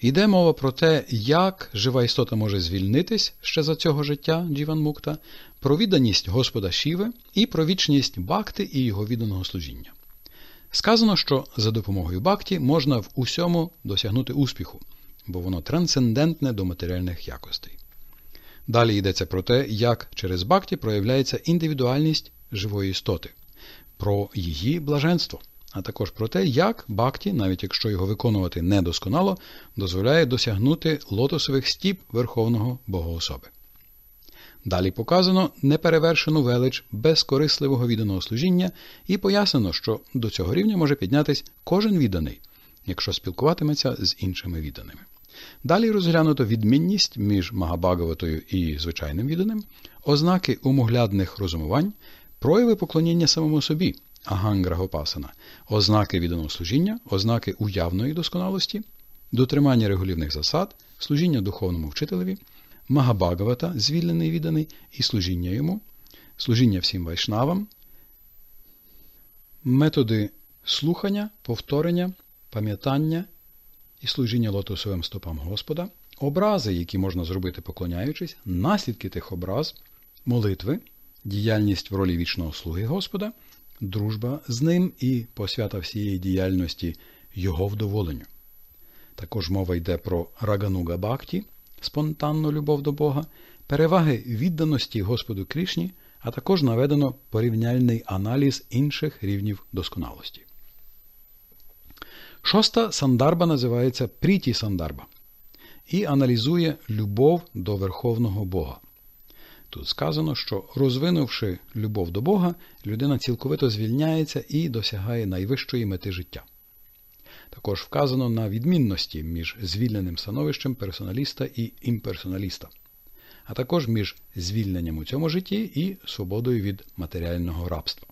Speaker 1: Йде мова про те, як жива істота може звільнитись ще за цього життя Джіван Мукта, про відданість Господа Шіви і про вічність бакти і його відданого служіння. Сказано, що за допомогою бакті можна в усьому досягнути успіху, бо воно трансцендентне до матеріальних якостей. Далі йдеться про те, як через бакті проявляється індивідуальність живої істоти, про її блаженство а також про те, як бакті, навіть якщо його виконувати недосконало, дозволяє досягнути лотосових стіп Верховного Богоособи. Далі показано неперевершену велич безкорисливого відданого служіння, і пояснено, що до цього рівня може піднятись кожен відданий, якщо спілкуватиметься з іншими відданими. Далі розглянуто відмінність між Магабагаватою і звичайним відданим, ознаки умоглядних розумувань, прояви поклоніння самому собі, аганграгопасана, ознаки відданого служіння, ознаки уявної досконалості, дотримання регулівних засад, служіння духовному вчителеві, Магабагавата, звільнений відданий, і служіння йому, служіння всім вайшнавам, методи слухання, повторення, пам'ятання і служіння лотосовим стопам Господа, образи, які можна зробити, поклоняючись, наслідки тих образ, молитви, діяльність в ролі вічного слуги Господа дружба з ним і посвята всієї діяльності його вдоволенню. Також мова йде про рагануга бакті, спонтанну любов до Бога, переваги відданості Господу Крішні, а також наведено порівняльний аналіз інших рівнів досконалості. Шоста сандарба називається Пріті Сандарба і аналізує любов до верховного Бога. Тут сказано, що розвинувши любов до Бога, людина цілковито звільняється і досягає найвищої мети життя. Також вказано на відмінності між звільненим становищем персоналіста і імперсоналіста, а також між звільненням у цьому житті і свободою від матеріального рабства.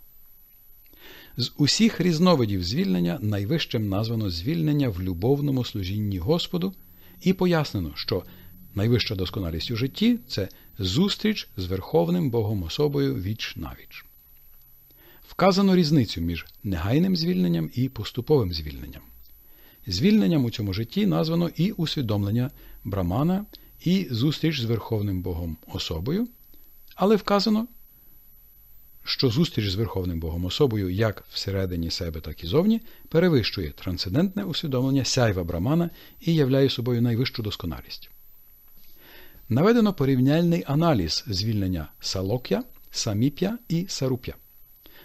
Speaker 1: З усіх різновидів звільнення найвищим названо звільнення в любовному служінні Господу, і пояснено, що найвища досконалість у житті це Зустріч з Верховним Богом особою віч навіч. Вказано різницю між негайним звільненням і поступовим звільненням. Звільненням у цьому житті названо і усвідомлення Брамана, і зустріч з Верховним Богом особою, але вказано, що зустріч з Верховним Богом особою як всередині себе, так і зовні, перевищує трансцендентне усвідомлення сяйва Брамана і являє собою найвищу досконалість. Наведено порівняльний аналіз звільнення салок'я, саміп'я і саруп'я.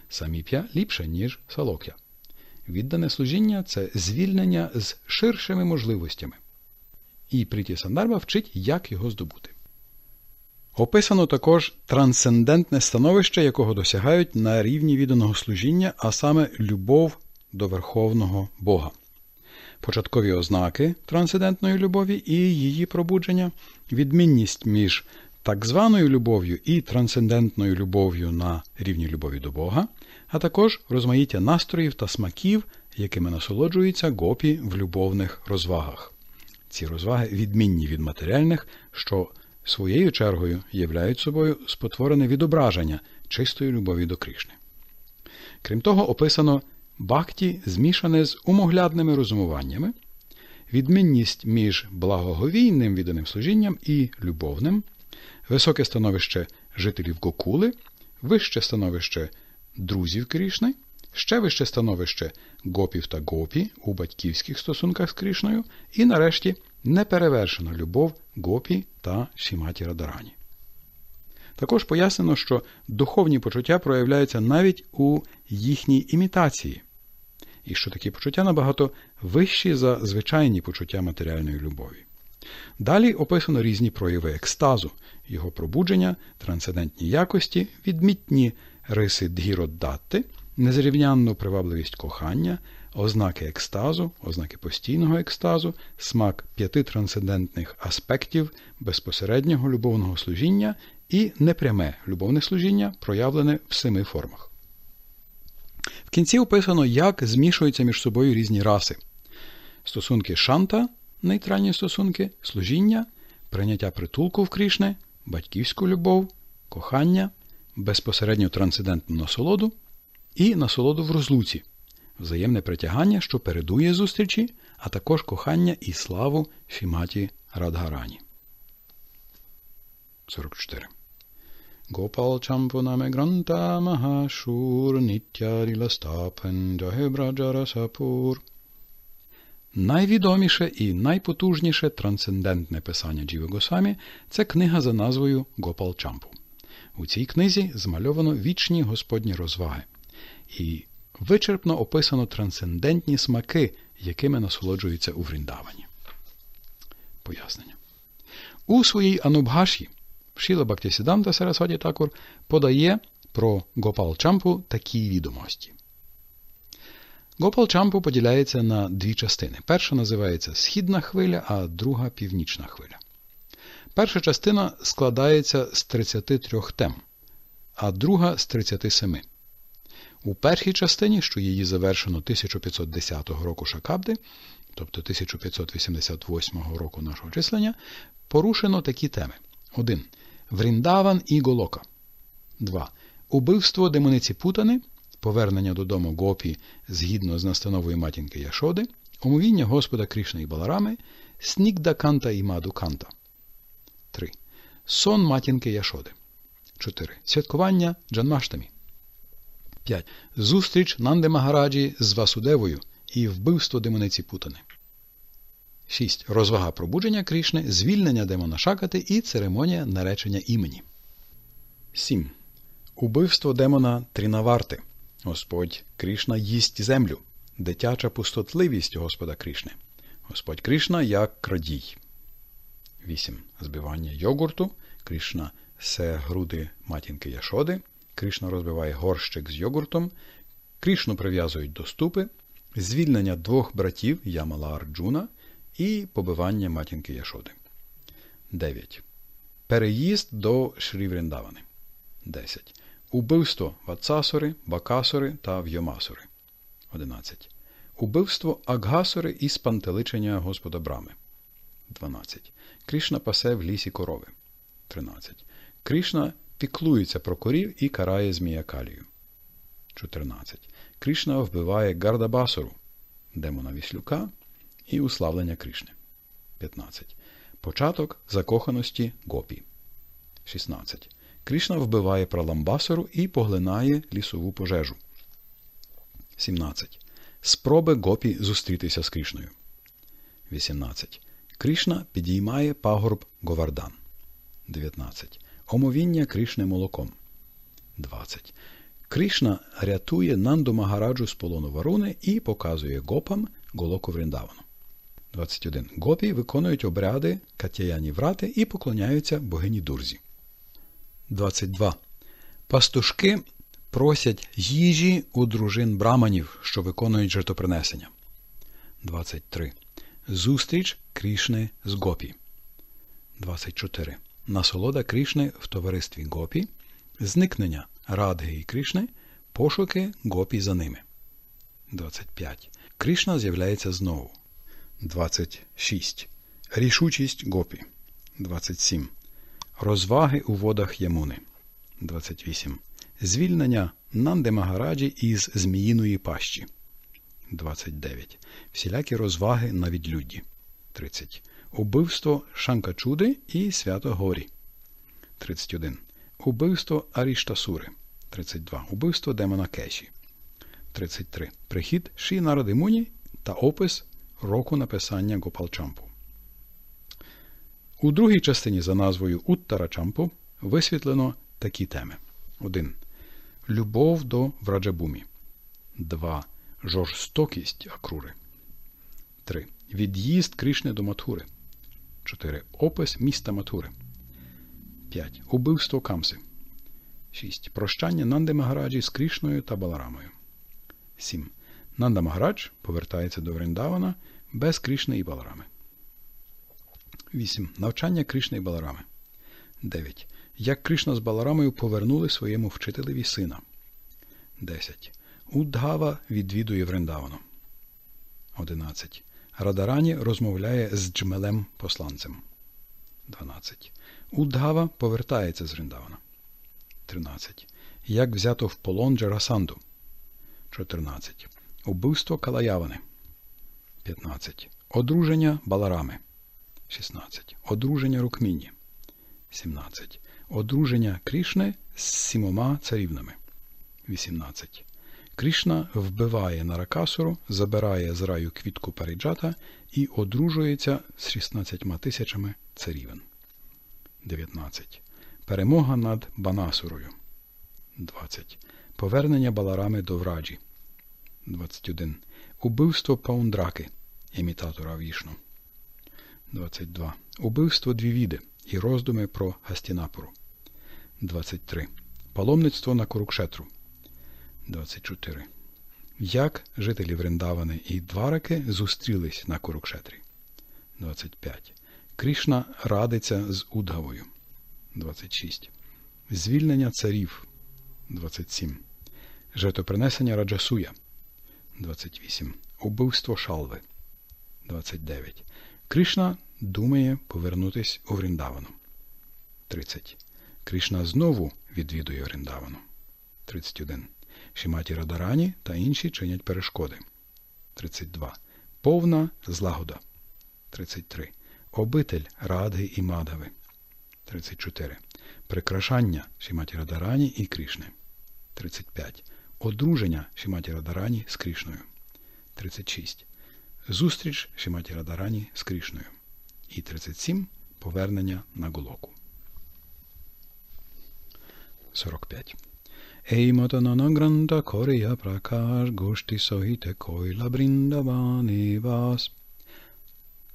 Speaker 1: Саміп'я ліпше, ніж салок'я. Віддане служіння це звільнення з ширшими можливостями. І Пріті Сандарба вчить, як його здобути. Описано також трансцендентне становище, якого досягають на рівні відданого служіння, а саме любов до верховного Бога початкові ознаки трансцендентної любові і її пробудження, відмінність між так званою любов'ю і трансцендентною любов'ю на рівні любові до Бога, а також розмаїття настроїв та смаків, якими насолоджуються гопі в любовних розвагах. Ці розваги відмінні від матеріальних, що своєю чергою являють собою спотворене відображення чистої любові до Крішни. Крім того, описано бхакті змішане з умоглядними розумуваннями, відмінність між благоговійним відданим служінням і любовним, високе становище жителів Гокули, вище становище друзів Крішни, ще вище становище гопів та гопі у батьківських стосунках з Крішною і нарешті неперевершена любов гопі та Шіматі Радарані. Також пояснено, що духовні почуття проявляються навіть у їхній імітації, і що такі почуття набагато вищі за звичайні почуття матеріальної любові. Далі описано різні прояви екстазу, його пробудження, трансцендентні якості, відмітні риси Дгіродати, незрівнянну привабливість кохання, ознаки екстазу, ознаки постійного екстазу, смак п'яти трансцендентних аспектів безпосереднього любовного служіння і непряме любовне служіння, проявлене в семи формах. В кінці описано, як змішуються між собою різні раси: стосунки шанта, нейтральні стосунки, служіння, прийняття притулку в Крішне, батьківську любов, кохання, безпосередньо трансцендентну насолоду і насолоду в розлуці, взаємне притягання, що передує зустрічі, а також кохання і славу Фіматі Радгарані. 44. Gopal Champuname Granta Mahashur Nityarila Stapen Sapur Найвідоміше і найпотужніше трансцендентне писання Джіви Госамі це книга за назвою Гопал Чампу. У цій книзі змальовано вічні господні розваги і вичерпно описано трансцендентні смаки, якими насолоджуються у Вріндавані. Пояснення. У своїй Анубгаші Шіла Бактісіданта Сарасваті Такур подає про Гопал Чампу такі відомості. Гопал Чампу поділяється на дві частини. Перша називається Східна хвиля, а друга північна хвиля. Перша частина складається з 33 тем, а друга з 37. У першій частині, що її завершено 1510 року Шакабди, тобто 1588 року нашого числення, порушено такі теми. 1. Вріндаван і Голока. 2. Убивство демониці Путани. Повернення додому Гопі згідно з настановою матінки Яшоди. Омовіння Господа Крішна і Баларами. Снігда Канта і Маду Канта. 3. Сон матінки Яшоди. 4. Святкування Джанмаштамі. 5. Зустріч Нанди Магараджі з Васудевою і вбивство демониці Путани. 6. Розвага пробудження Крішни, звільнення демона Шакати і церемонія наречення імені. 7. Убивство демона Трінаварти. Господь Крішна їсть землю. Дитяча пустотливість Господа Крішни. Господь Крішна як крадій. 8. Збивання йогурту. Крішна це груди матінки Яшоди. Крішна розбиває горщик з йогуртом. Крішну прив'язують до ступи. Звільнення двох братів Ямала Арджуна і побивання матінки Яшоди. 9. Переїзд до Шрівріндавани. 10. Убивство Вацасури, Бакасури та Вйомасори. 11. Убивство Агасори і спантеличення Господа Брами. 12. Кришна пасе в лісі корови. 13. Кришна піклується про корів і карає змія Калію. 14. Кришна вбиває Гардабасору, демона Віслюка і уславлення Кришни. 15. Початок закоханості гопі. 16. Кришна вбиває праламбасару і поглинає лісову пожежу. 17. Спроби гопі зустрітися з Кришною. 18. Кришна підіймає пагорб Говардан. 19. Омовіння Кришне молоком. 20. Кришна рятує Нанду Магараджу з полону варуни і показує гопам голоку Вріндавану. 21. Гопі виконують обряди Катяяні врати і поклоняються богині дурзі. 22. Пастушки просять їжі у дружин браманів, що виконують жертопринесення. 23. Зустріч Крішни з Гопі. 24. Насолода Крішни в товаристві Гопі. Зникнення Радги і Крішни. Пошуки Гопі за ними. 25. Крішна з'являється знову. 26. Рішучість гопі. 27. Розваги у водах Ямуни. 28. Звільнення Нанде Магараджі із Зміїної пащі. 29. Всілякі розваги на відлюдді. 30. Убивство Шанкачуди і Свято Горі. 31. Убивство Аріштасури. 32. Убивство Демона Кеші. 33. Прихід Ші Народимуні та опис року написання Гопалчампу. У другій частині за назвою Уттарачампу висвітлено такі теми: 1. Любов до Враджабумі. 2. Жорстокість Акрури. 3. Від'їзд Кришни до Матхури. 4. Опис міста Матхури. 5. Убивство Камси. 6. Прощання Нанди Магараджі з Крішною та Баларамою. 7. Нанда Магарадж повертається до Вриндавана без Кришни і Баларами. 8. Навчання Кришни і Баларами. 9. Як Кришна з Баларамою повернули своєму вчителеві сина. 10. Удгава відвідує Вриндавану. 11. Радарані розмовляє з джмелем посланцем. 12. Удгава повертається з Вриндавана. 13. Як взято в полон Джарасанду. 14. Убивство Калаявани. 15. Одруження Баларами. 16. Одруження Рукміні. 17. Одруження Крішни з сімома царівнами. 18. Кришна вбиває Наракасуру, забирає з раю квітку Париджата і одружується з 16 тисячами царівен. 19. Перемога над Банасурою. 20. Повернення Баларами до Враджі. 21. Убивство Паундраки, імітатора Вішну. 22. Убивство Двівіди і роздуми про Гастінапуру. 23. Паломництво на Курукшетру. 24. Як жителі Вриндавани і Двараки зустрілись на Курукшетрі. 25. Кришна радиться з Удгавою. 26. Звільнення царів. 27. Жертвопринесення Раджасуя. 28. Убивство Шалви. 29. Кришна думає повернутись у Вріндавану. 30. Кришна знову відвідує Вріндавану. 31. Шиматі Радарані та інші чинять перешкоди. 32. Повна злагода. 33. Обитель Радги і Мадави 34. Прикрашання Шиматі Радарані і Кришни. 35. Одруження Шіматі Радарані з Крішною. 36. Зустріч Шіматі Радарані з Крішною. І 37. Повернення на Голоку. 45. Ей матанана гранта корія пракаш гошти согіте койла бріндавани вас.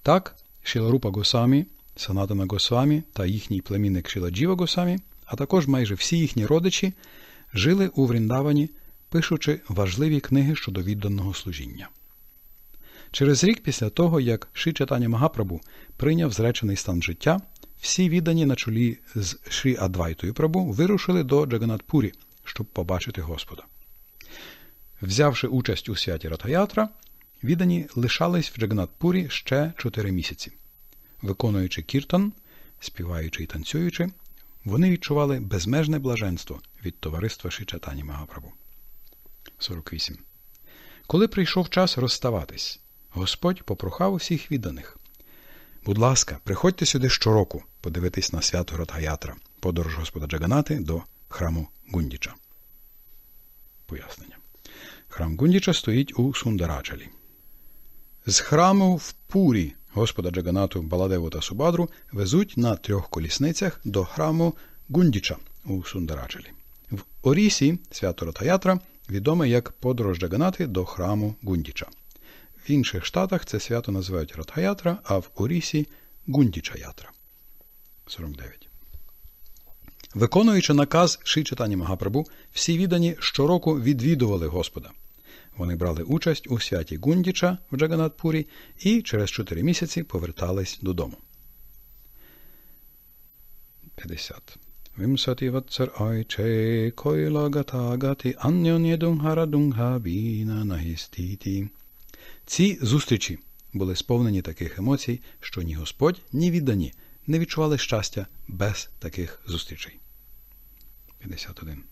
Speaker 1: Так, Шіларупа Госамі, Санатана Госвамі та їхній племінник Шіладжіва Госамі, а також майже всі їхні родичі, жили у Вріндавані – пишучи важливі книги щодо відданого служіння. Через рік після того, як Ші Чатані Магапрабу прийняв зречений стан життя, всі віддані на чолі з Ші Адвайтою Прабу вирушили до Джаганатпурі, щоб побачити Господа. Взявши участь у святі Ратаятра, віддані лишались в Джаганатпурі ще чотири місяці. Виконуючи кіртан, співаючи і танцюючи, вони відчували безмежне блаженство від товариства Ші Чатані Магапрабу. 48. Коли прийшов час розставатись, Господь попрохав усіх відданих. Будь ласка, приходьте сюди щороку подивитись на свято Гаятра, подорож Господа Джаганати до храму Гундіча. Пояснення. Храм Гундіча стоїть у Сундарачалі. З храму в пурі Господа Джаганату Баладеву та Субадру везуть на трьох колісницях до храму Гундіча у Сундарачалі. В Орісі свято Ратаятра відоме як подорож Джаганати до храму Гундіча. В інших штатах це свято називають Радхаятра, а в Урісі Гундічаятра. 49. Виконуючи наказ Ши Магапрабу, всі віддані щороку відвідували Господа. Вони брали участь у святі Гундіча в Джаганатпурі і через 4 місяці повертались додому. 50. Vimsati vatsar aiche koila gata gati anyon haradungha vina nahistiti. Ці зустрічі були сповнені таких емоцій, що ні Господь, ні віддані не відчували щастя без таких зустрічей. 51.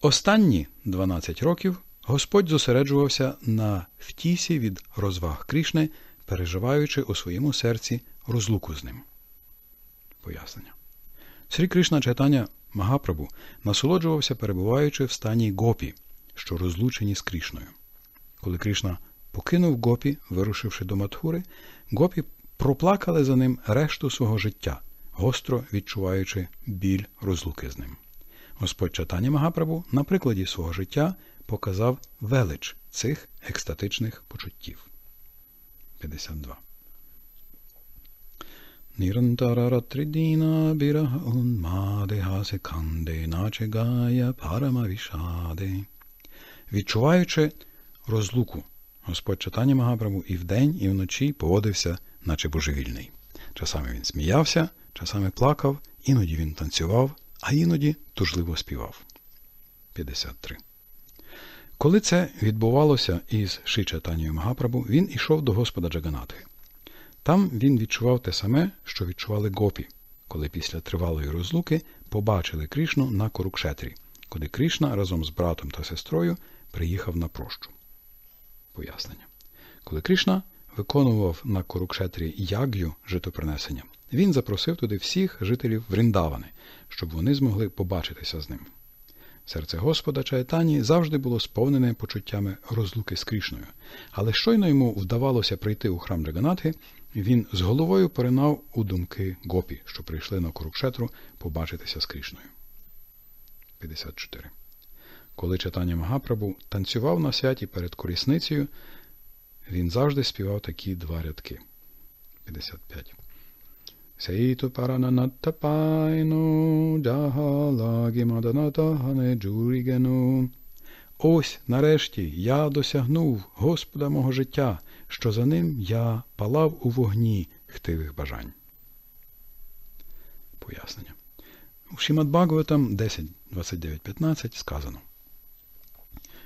Speaker 1: Останні 12 років Господь зосереджувався на втісі від розваг Крішни, переживаючи у своєму серці розлуку з ним. Пояснення. Срі Кришна Чайтаня Магапрабу насолоджувався перебуваючи в стані гопі, що розлучені з Крішною. Коли Кришна покинув гопі, вирушивши до Матхури, гопі проплакали за ним решту свого життя, гостро відчуваючи біль розлуки з ним. Господь читання Магапрабу на прикладі свого життя показав велич цих екстатичних почуттів. 52 Nirantararatridina biraha unmadeha секанде наче гая парамавішаде. Відчуваючи розлуку, Господь читання Магапрабу і вдень, і вночі поводився, наче божевільний. Часами він сміявся, часами плакав, іноді він танцював, а іноді тужливо співав. 53. Коли це відбувалося із Шичатанією Магапрабу, він ішов до Господа Джаганатхи. Там він відчував те саме, що відчували гопі, коли після тривалої розлуки побачили Крішну на Корукшетрі, куди Крішна разом з братом та сестрою приїхав на прощу. Пояснення. Коли Кришна виконував на Корукшетрі яг'ю житопринесення, він запросив туди всіх жителів Вріндавани, щоб вони змогли побачитися з ним. Серце Господа чайтані завжди було сповнене почуттями розлуки з Крішною, але щойно йому вдавалося прийти у храм Джаганатхи, він з головою поринав у думки гопі, що прийшли на Курукшетру побачитися з Крішною. 54. Коли читання Магапрабу танцював на святі перед корісницею, він завжди співав такі два рядки. 55. Сейту парананаттапайну дагалагімаданатагане джурігену. Ось нарешті я досягнув Господа мого життя що за ним я палав у вогні хтивих бажань. Пояснення. У Шімад 10.29.15 сказано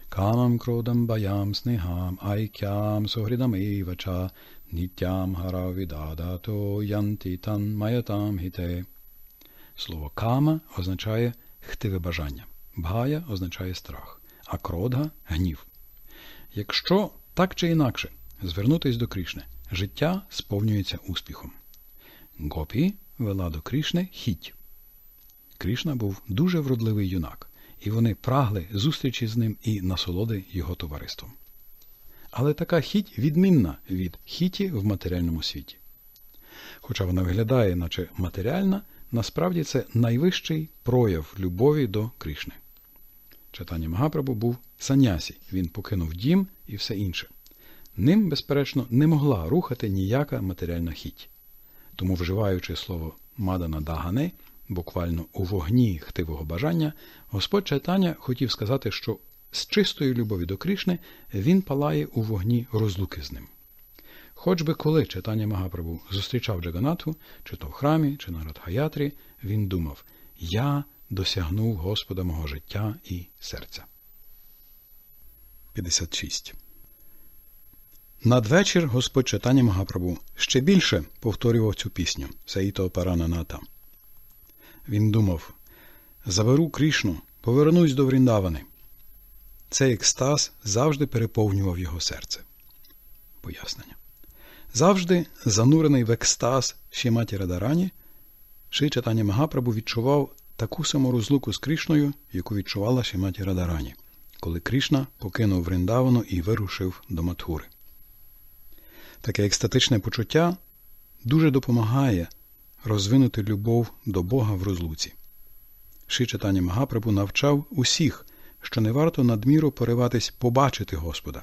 Speaker 1: Камам кродам баям снигам, айкям сугридам івача ніттям гаравідадато янтітан маятам гіте. Слово кама означає хтиве бажання. Бхая означає страх, а кродга гнів. Якщо так чи інакше звернутись до Кришни. Життя сповнюється успіхом. Гопі вела до Кришни хіть. Кришна був дуже вродливий юнак, і вони прагли зустрічі з ним і насолоди його товариством. Але така хіть відмінна від хіті в матеріальному світі. Хоча вона виглядає, наче матеріальна, насправді це найвищий прояв любові до Кришни. Читання Магапрабу був санясі, він покинув дім і все інше. Ним, безперечно, не могла рухати ніяка матеріальна хіть. Тому, вживаючи слово Мадана Дагане, буквально у вогні хтивого бажання, Господь Чайтаня хотів сказати, що з чистої любові до Крішни він палає у вогні розлуки з ним. Хоч би коли читання Магапрабу зустрічав Джаганату, чи то в храмі, чи на Радхаятрі, він думав Я досягнув Господа мого життя і серця. 56 Надвечір Господь читання Магапрабу ще більше повторював цю пісню Саїто Парананата. Він думав Заберу Крішну, повернусь до Вріндавани. Цей екстаз завжди переповнював його серце. Пояснення. Завжди занурений в екстаз Шіматі Радарані, Ши читання Магапрабу відчував таку саму розлуку з Крішною, яку відчувала Шіматі Радарані, коли Крішна покинув Вріндавану і вирушив до Матхури. Таке екстатичне почуття дуже допомагає розвинути любов до Бога в розлуці. Ши читання Магапрабу навчав усіх, що не варто надміру пориватись побачити Господа.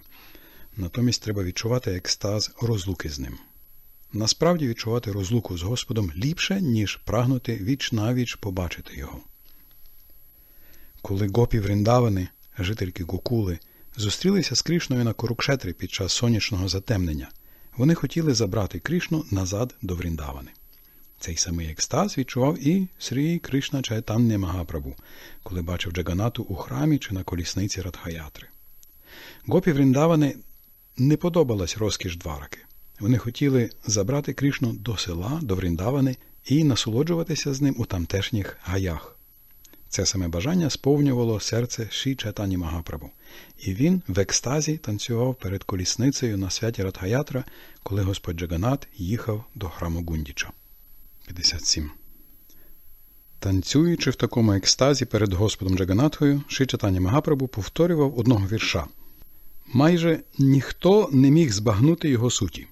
Speaker 1: Натомість треба відчувати екстаз розлуки з ним. Насправді відчувати розлуку з Господом ліпше, ніж прагнути віч навіч побачити Його. Коли гопі Вріндавани, жительки Гукули, зустрілися з Крішною на Корукшетрі під час сонячного затемнення. Вони хотіли забрати Кришну назад до Вріндавани. Цей самий екстаз відчував і Срі Кришна Чайтанне Магапрабу, коли бачив Джаганату у храмі чи на колісниці Радхаятри. Гопі Вріндавани не подобалась розкіш двараки. Вони хотіли забрати Кришну до села, до Вріндавани і насолоджуватися з ним у тамтешніх гаях. Це саме бажання сповнювало серце Ші Чайтані Магапрабу, і він в екстазі танцював перед колісницею на святі Радгаятра, коли Господь Джаганат їхав до храму Гундіча. 57. Танцюючи в такому екстазі перед Господом Джаганатхою, Ші Чайтані Магапрабу повторював одного вірша. Майже ніхто не міг збагнути його суті.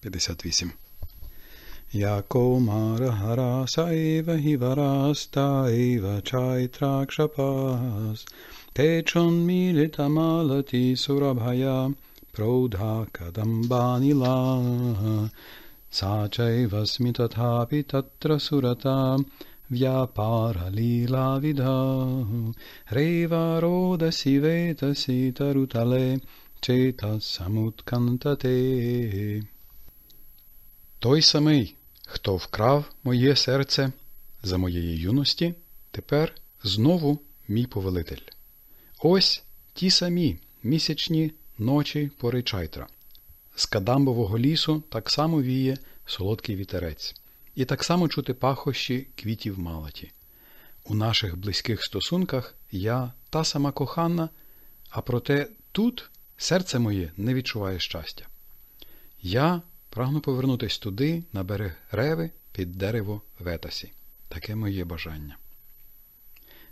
Speaker 1: 58. Yakomara Saiva Hivarastaiva Chaitrakshapas Techon Militamalati Surabhaya Prodha Kadambanilaha Sachaiva Smitatapi Tatra Surata Vyapara Reva Roda Siveta Sitarutale Чейта Самуткантате. Той самий, Хто вкрав моє серце за моєї юності, тепер знову мій повелитель. Ось ті самі місячні ночі пори чайтра. З кадамбового лісу так само віє солодкий вітерець, і так само чути пахощі квітів малаті. У наших близьких стосунках я та сама кохана, а проте тут серце моє не відчуває щастя. Я Прагну повернутися туди, на берег реви під дерево Ветасі. Таке моє бажання.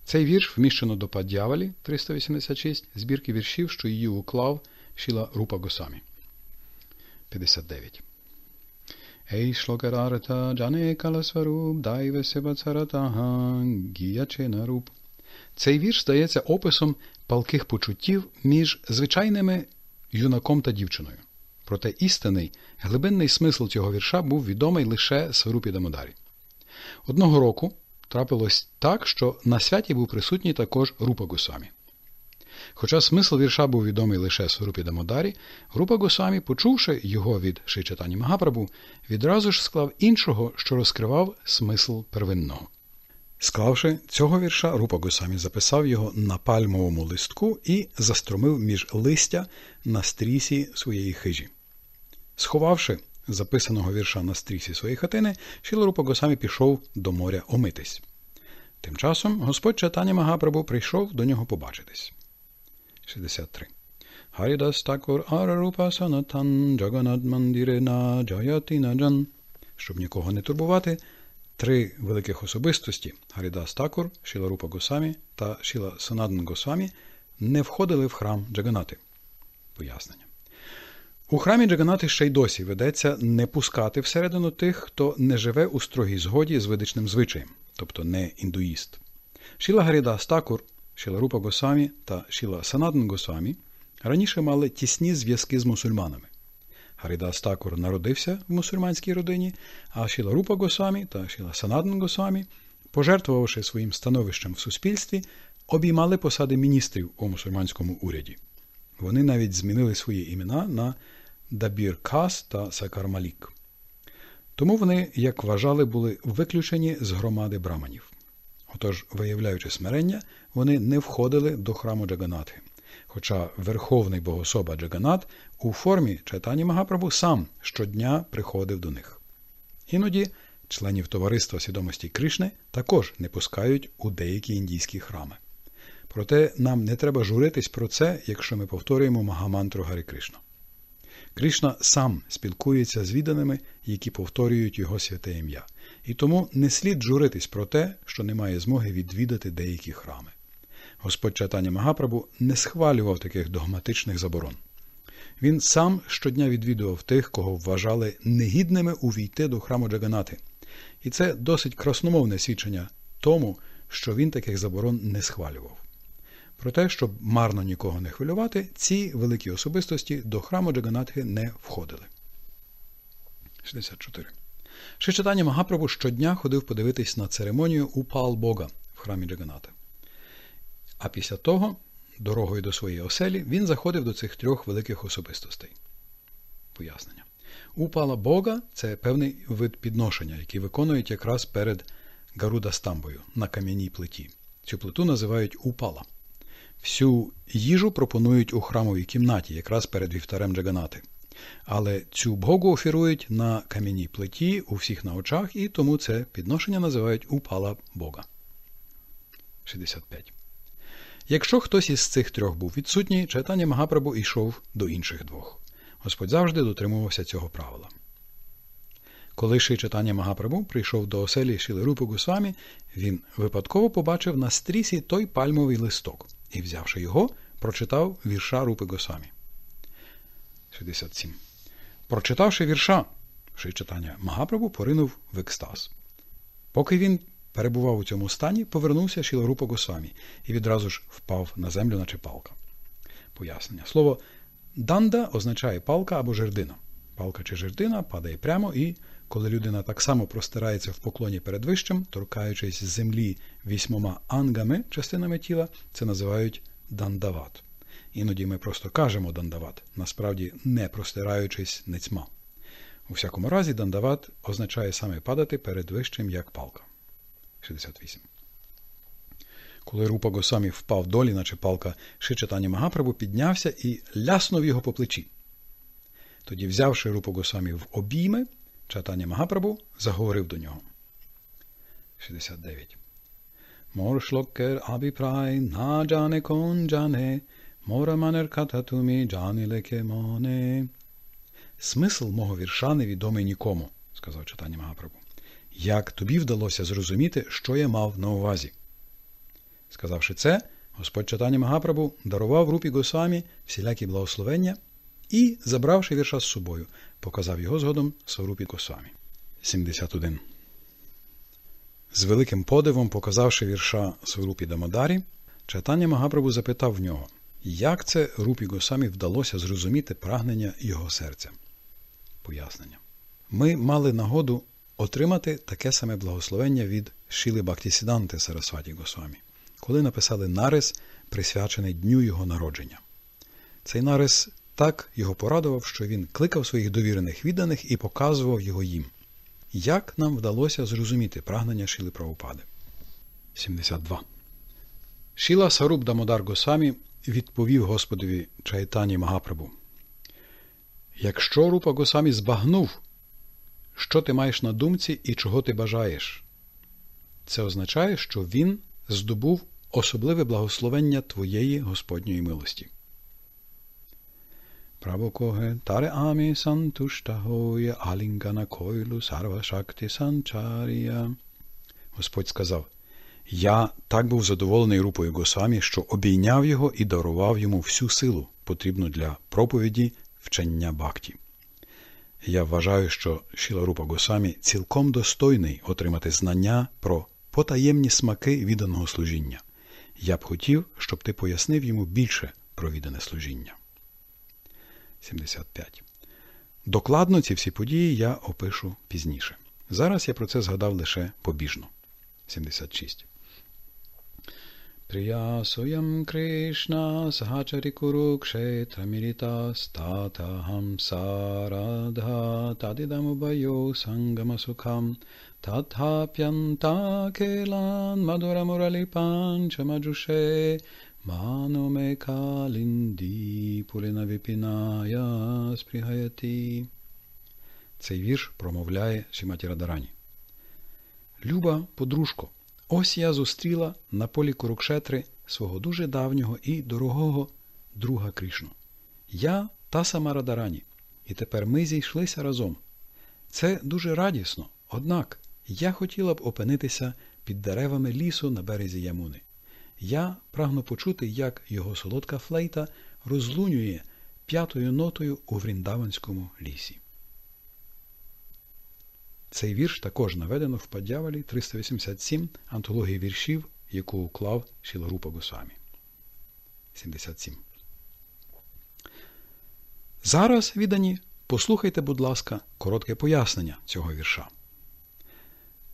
Speaker 1: Цей вірш вміщено до Пад'явалі 386 збірки віршів, що її уклав Шіла Рупа Госамі. 59. Ей шлокарарта джане каласваруб дайве себацаратага гіячена руб. Цей вірш стається описом палких почуттів між звичайними юнаком та дівчиною проте істинний, глибинний смисл цього вірша був відомий лише Свирупі Дамодарі. Одного року трапилось так, що на святі був присутній також Рупа Гусамі. Хоча смисл вірша був відомий лише Сурупі Дамодарі, група Госамі, почувши його від Шичатані Магапрабу, відразу ж склав іншого, що розкривав смисл первинного. Склавши цього вірша, Рупа Гусамі записав його на пальмовому листку і застромив між листя на стрісі своєї хижі. Сховавши записаного вірша на стрісі своєї хатини, Шіларупа Госамі пішов до моря омитись. Тим часом господь Чатані Магапрабу прийшов до нього побачитись. 63. Харідас такур арарупа санатан джаганад мандірена джаятинаджан. Щоб нікого не турбувати, три великих особистості Гарідас Такур, Шіла Госамі та Шіла Санадан Госамі не входили в храм Джаганати. Пояснення. У храмі Джаганати ще й досі ведеться не пускати всередину тих, хто не живе у строгій згоді з ведичним звичаєм, тобто не індуїст. Шіла Гаріда Стакур, Шіла Рупа Госамі та Шіла Санадн Госамі раніше мали тісні зв'язки з мусульманами. Гаріда Стакур народився в мусульманській родині, а Шіла Рупа Госамі та Шіла Санадан Госамі, пожертвувавши своїм становищем в суспільстві, обіймали посади міністрів у мусульманському уряді. Вони навіть змінили свої імена на Дабір Кас та Сакармалік. Тому вони, як вважали, були виключені з громади браманів. Отож, виявляючи смирення, вони не входили до храму Джаганатхи. Хоча верховний богособа Джаганат у формі читання Магапрабу сам щодня приходив до них. Іноді членів товариства свідомості Кришни також не пускають у деякі індійські храми. Проте нам не треба журитись про це, якщо ми повторюємо Магамантру Гарі Кришну. Кришна сам спілкується з відданими, які повторюють його святе ім'я, і тому не слід журитись про те, що немає змоги відвідати деякі храми. Господь Чатаня Магапрабу не схвалював таких догматичних заборон. Він сам щодня відвідував тих, кого вважали негідними увійти до храму Джаганати. І це досить красномовне свідчення тому, що він таких заборон не схвалював. Про те, щоб марно нікого не хвилювати, ці великі особистості до храму Джаганатхи не входили. 64. Ще читання Магапрабу щодня ходив подивитись на церемонію Упал Бога в храмі Джаганата. А після того, дорогою до своєї оселі, він заходив до цих трьох великих особистостей. Пояснення. Упала Бога це певний вид підношення, який виконують якраз перед Гаруда Стамбою на кам'яній плиті. Цю плиту називають Упала. Всю їжу пропонують у храмовій кімнаті, якраз перед вівтарем Джаганати. Але цю богу офірують на кам'яній плиті у всіх на очах, і тому це підношення називають упала бога. 65. Якщо хтось із цих трьох був відсутній, читання Магапрабу йшов до інших двох. Господь завжди дотримувався цього правила. Коли Ши читання Магапрабу прийшов до оселі Шілерупи Гусвамі, він випадково побачив на стрісі той пальмовий листок і, взявши його, прочитав вірша Рупи Госамі. 67. Прочитавши вірша, ще читання Магапрабу поринув в екстаз. Поки він перебував у цьому стані, повернувся Шіларупа Госамі і відразу ж впав на землю, наче палка. Пояснення. Слово данда означає палка або жердина. Палка чи жердина падає прямо і коли людина так само простирається в поклоні перед вищим, торкаючись землі вісьмома ангами, частинами тіла, це називають дандават. Іноді ми просто кажемо дандават, насправді не простираючись нецьма. У всякому разі, дандават означає саме падати перед вищим як палка. 68. Коли Рупа Госамі впав долі, наче палка, шичатані Магапрабу піднявся і ляснув його по плечі. Тоді, взявши Рупа Госамі в обійми, Чатані Магапрабу заговорив до нього. 69. Моршлокер абіпрай на джане кон мора манер кататумі джани лекемоне. Смисл мого вірша невідомий нікому, сказав читання Магапрабу. Як тобі вдалося зрозуміти, що я мав на увазі? Сказавши це, Господь читання Магапрабу дарував рупі Госамі всілякі благословення і, забравши вірша з собою, показав його згодом Сарупі Косамі. 71. З великим подивом, показавши вірша Сорупі Дамадарі, читання Магапрабу запитав в нього, як це Рупі Госамі вдалося зрозуміти прагнення його серця. Пояснення. Ми мали нагоду отримати таке саме благословення від Шіли Бактісіданти Сарасваті Госвамі, коли написали нарис, присвячений дню його народження. Цей нарис так його порадував, що він кликав своїх довірених відданих і показував його їм. Як нам вдалося зрозуміти прагнення Шіли правопади? 72. Шіла Саруб Дамодар Госамі відповів Господові Чайтані Магапрабу. Якщо рупа Госамі збагнув, що ти маєш на думці і чого ти бажаєш? Це означає, що він здобув особливе благословення твоєї Господньої милості. Prabhukohe Tare Ami Сантуштагоя Алінгана Койлу Сарва Шакти Санчарія. Господь сказав: Я так був задоволений рупою Госамі, що обійняв його і дарував йому всю силу, потрібну для проповіді вчення бхакти. Я вважаю, що Шіла Рупа Госамі цілком достойний отримати знання про потаємні смаки віданого служіння. Я б хотів, щоб ти пояснив йому більше про віддане служіння. 75. Докладно ці всі події я опишу пізніше. Зараз я про це згадав лише побіжно. 76. Приясуям Кришна Сагачарі Курукшетра Міліта Стата Хамса Радха Тадидамубайо Сангамасукам Татхап'янта Келан Мадура Муралі Панчамаджуше Manome Kalindi Pulina Vipinaya Спрігаяті. Цей вірш промовляє Шіматі Радарані. Люба, подружко, ось я зустріла на полі Курукшетри свого дуже давнього і дорогого друга Крішну. Я та сама Радарані, і тепер ми зійшлися разом. Це дуже радісно, однак я хотіла б опинитися під деревами лісу на березі Ямуни. Я прагну почути, як його солодка флейта розлунює п'ятою нотою у Вріндаванському лісі. Цей вірш також наведено в Падявалі 387 антології віршів, яку уклав Шіларупа Гусамі. 77. Зараз, віддані, послухайте, будь ласка, коротке пояснення цього вірша.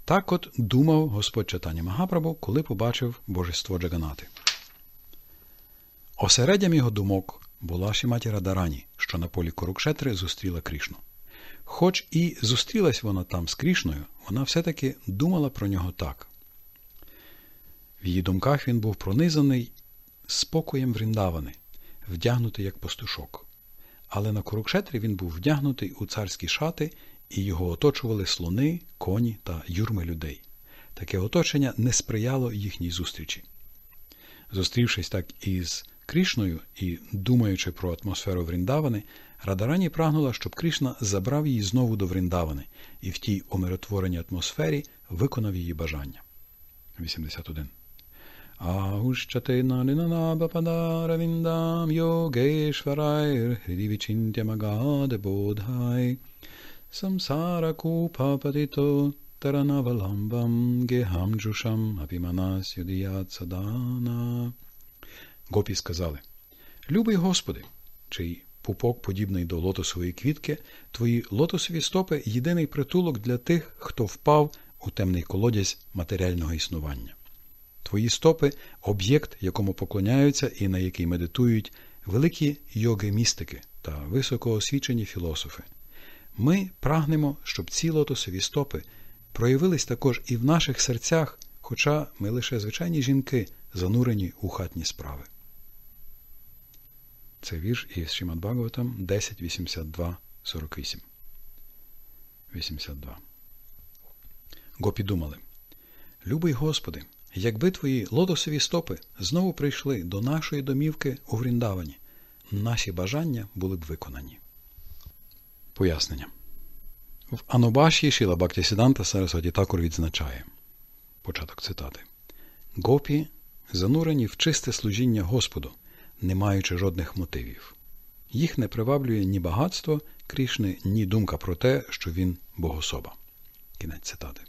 Speaker 1: Так от думав Господь читання Магапрабу, коли побачив божество Джаганати. Осередям його думок була Шіматі Радарані, що на полі Корукшетри зустріла Крішну. Хоч і зустрілась вона там з Крішною, вона все-таки думала про нього так. В її думках він був пронизаний спокоєм вріндавани, вдягнутий як пастушок. Але на Корукшетрі він був вдягнутий у царські шати і його оточували слони, коні та юрми людей. Таке оточення не сприяло їхній зустрічі. Зустрівшись так із Крішною і думаючи про атмосферу Вріндавани, Радарані прагнула, щоб Крішна забрав її знову до Вріндавани і в тій умиротвореній атмосфері виконав її бажання. 81. Агущатина Samsara-kupa-patito taranavalamvam gehamjusham apimanas yudiyat sadana. Гопі сказали Любий Господи, чий пупок, подібний до лотосової квітки, твої лотосові стопи єдиний притулок для тих, хто впав у темний колодязь матеріального існування. Твої стопи об'єкт, якому поклоняються і на який медитують великі йоги-містики та високоосвічені філософи. Ми прагнемо, щоб ці лотосові стопи проявились також і в наших серцях, хоча ми лише звичайні жінки, занурені у хатні справи. Це вірш із Шимат Багаватам 10.82.48. 48. 82. Гопі думали. Любий Господи, якби твої лотосові стопи знову прийшли до нашої домівки у Гріндавані, наші бажання були б виконані. Пояснення. В Анубаші Шіла Бактісіданта Сарасваті Такур відзначає початок цитати Гопі занурені в чисте служіння Господу, не маючи жодних мотивів. Їх не приваблює ні багатство Крішни, ні думка про те, що він богособа. Кінець цитати.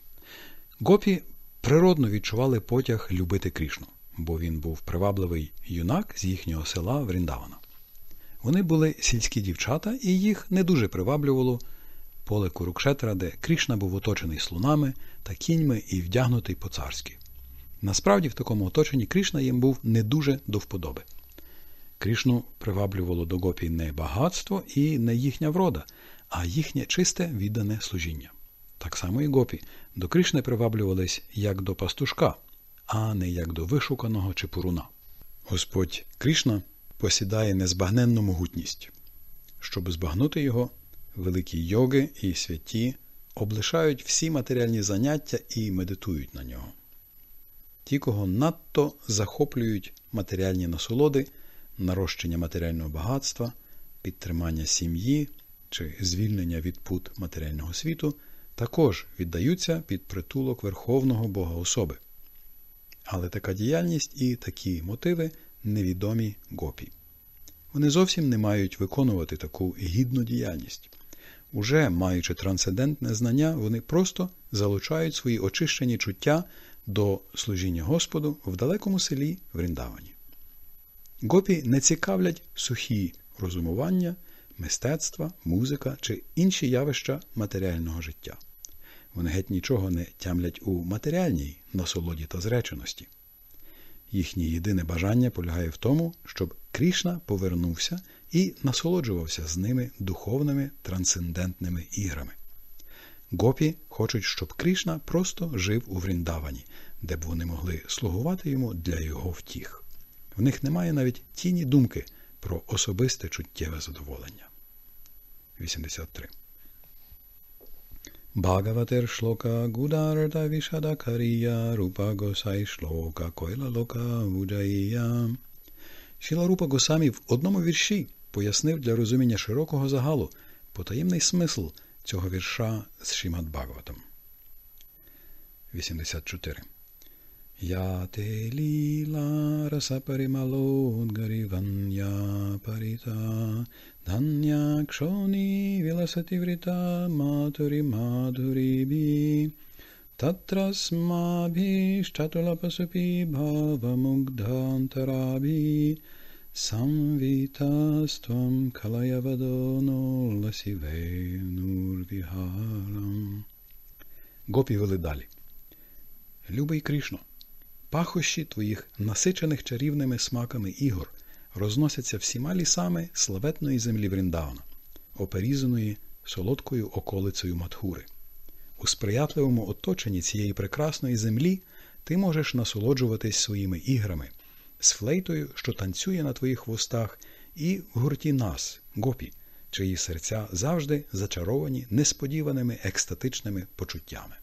Speaker 1: Гопі природно відчували потяг любити Крішну, бо він був привабливий юнак з їхнього села Вріндавана. Вони були сільські дівчата, і їх не дуже приваблювало поле Курукшетра, де Крішна був оточений слунами та кіньми і вдягнутий по-царськи. Насправді, в такому оточенні Крішна їм був не дуже до вподоби. Крішну приваблювало до гопі не багатство і не їхня врода, а їхнє чисте віддане служіння. Так само і гопі до Крішни приваблювались як до пастушка, а не як до вишуканого чепуруна. Господь Крішна посідає незбагненну могутність. Щоб збагнути його, великі йоги і святі облишають всі матеріальні заняття і медитують на нього. Ті, кого надто захоплюють матеріальні насолоди, нарощення матеріального багатства, підтримання сім'ї чи звільнення від пут матеріального світу, також віддаються під притулок Верховного Бога особи. Але така діяльність і такі мотиви невідомі гопі. Вони зовсім не мають виконувати таку гідну діяльність. Уже маючи трансцендентне знання, вони просто залучають свої очищені чуття до служіння Господу в далекому селі Вріндавані. Гопі не цікавлять сухі розумування, мистецтва, музика чи інші явища матеріального життя. Вони геть нічого не тямлять у матеріальній насолоді та зреченості. Їхнє єдине бажання полягає в тому, щоб Крішна повернувся і насолоджувався з ними духовними трансцендентними іграми. Гопі хочуть, щоб Крішна просто жив у Вріндавані, де б вони могли слугувати йому для його втіх. В них немає навіть тіні думки про особисте чуттєве задоволення. 83 Bhagavater Shloka Gudarta Vishadakariya Rupa Gosai Shloka Koila Loka Vujaiya Шіла Рупа Госамі в одному вірші пояснив для розуміння широкого загалу потаємний смисл цього вірша з Шімад Бхагаватом. 84 Yate lila rasa parimalod garivanya parita dhanya kshoni vilasati vrita maturi madhuribi tatrasmabhishtatulapasupi bhavamugdhantarabi samvitastvam kalayavadono lasive nurviharam Гопі вели далі. Любий Кришно, Пахощі твоїх насичених чарівними смаками ігор розносяться всіма лісами славетної землі Вріндауна, оперізаної солодкою околицею Матхури. У сприятливому оточенні цієї прекрасної землі ти можеш насолоджуватись своїми іграми, з флейтою, що танцює на твоїх вустах, і в гурті нас, гопі, чиї серця завжди зачаровані несподіваними екстатичними почуттями.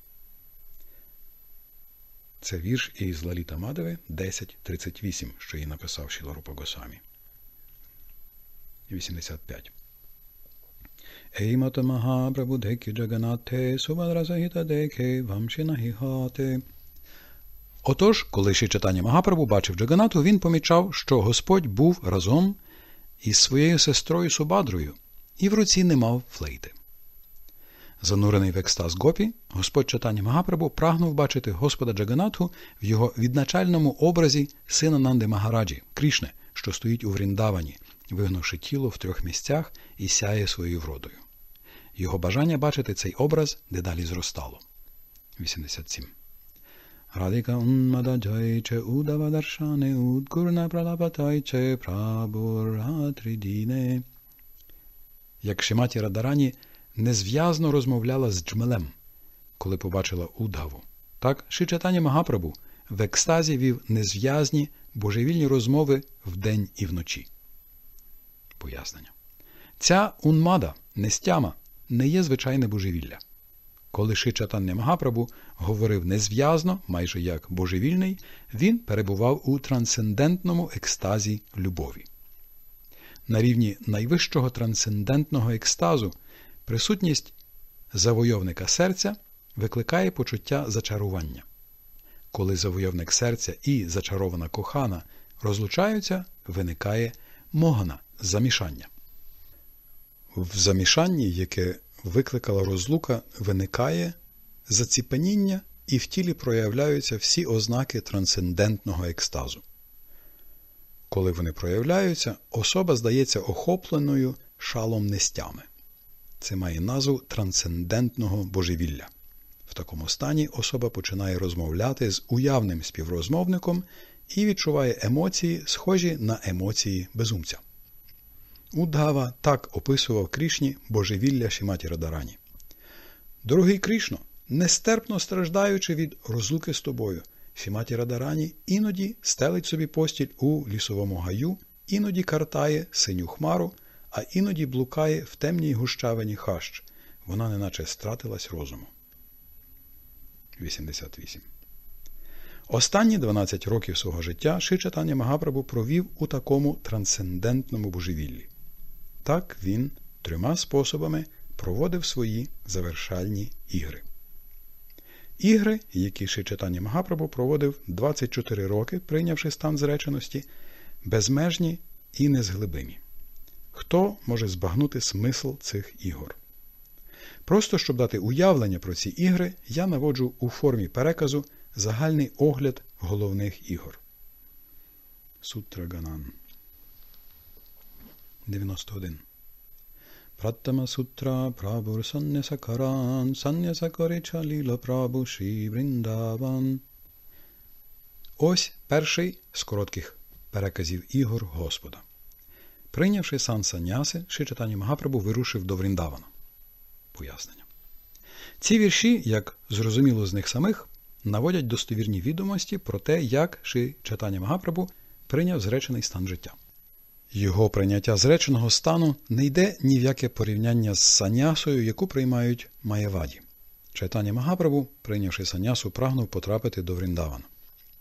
Speaker 1: Це вірш із Лаліта Мадеви 10.38, що її написав Шіларупа Госамі. 85. Еймата Магабрабудекі Джаганатте Сувадразагіта Деке Вамшінагігате. Отож, коли ще читання Магапрабу бачив Джаганату, він помічав, що Господь був разом із своєю сестрою Субадрою і в руці не мав флейти. Занурений в екстаз гопі, Господь читання Магапрабу прагнув бачити Господа Джаганатху в його відначальному образі сина Нанди Магараджі, Крішне, що стоїть у Вріндавані, вигнувши тіло в трьох місцях і сяє своєю вродою. Його бажання бачити цей образ дедалі зростало. 87. Радика Унмададжайче Удавадаршане Удгурна Пралапатайче Прабургатридіне. Як Шиматі Радарані незв'язно розмовляла з джмелем, коли побачила удгаву. Так Шичатані Магапрабу в екстазі вів незв'язні божевільні розмови вдень і вночі. Пояснення. Ця унмада, нестяма, не є звичайне божевілля. Коли Шичатання Магапрабу говорив незв'язно, майже як божевільний, він перебував у трансцендентному екстазі любові. На рівні найвищого трансцендентного екстазу Присутність завойовника серця викликає почуття зачарування. Коли завойовник серця і зачарована кохана розлучаються, виникає могана замішання. В замішанні, яке викликала розлука, виникає заціпаніння і в тілі проявляються всі ознаки трансцендентного екстазу. Коли вони проявляються, особа здається охопленою шалом нестями. Це має назву трансцендентного божевілля. В такому стані особа починає розмовляти з уявним співрозмовником і відчуває емоції, схожі на емоції безумця. Удгава так описував Крішні божевілля Шіматі Радарані. Дорогий Крішно, нестерпно страждаючи від розлуки з тобою, Шіматі Радарані іноді стелить собі постіль у лісовому гаю, іноді картає синю хмару а іноді блукає в темній гущавині хащ. Вона неначе стратилась розуму. 88. Останні 12 років свого життя Шичатаня Магапрабу провів у такому трансцендентному божевіллі. Так він трьома способами проводив свої завершальні ігри. Ігри, які Шичатані Магапрабу проводив 24 роки, прийнявши стан зреченості, безмежні і незглибимі. Хто може збагнути смисл цих ігор? Просто щоб дати уявлення про ці ігри, я наводжу у формі переказу загальний огляд головних ігор. Сутраганан 91. Праттама сутра прабур саннясакаран, саннясакорича ліла прабу ші вріндаван. Ось перший з коротких переказів ігор Господа. Прийнявши сан саняси, Шичатані Магапрабу вирушив до Вріндавана. Пояснення. Ці вірші, як зрозуміло з них самих, наводять достовірні відомості про те, як Ши Магапрабу прийняв зречений стан життя. Його прийняття зреченого стану не йде ні в яке порівняння з санясою, яку приймають маєваді. Читання Магапрабу, прийнявши санясу, прагнув потрапити до Вріндавана.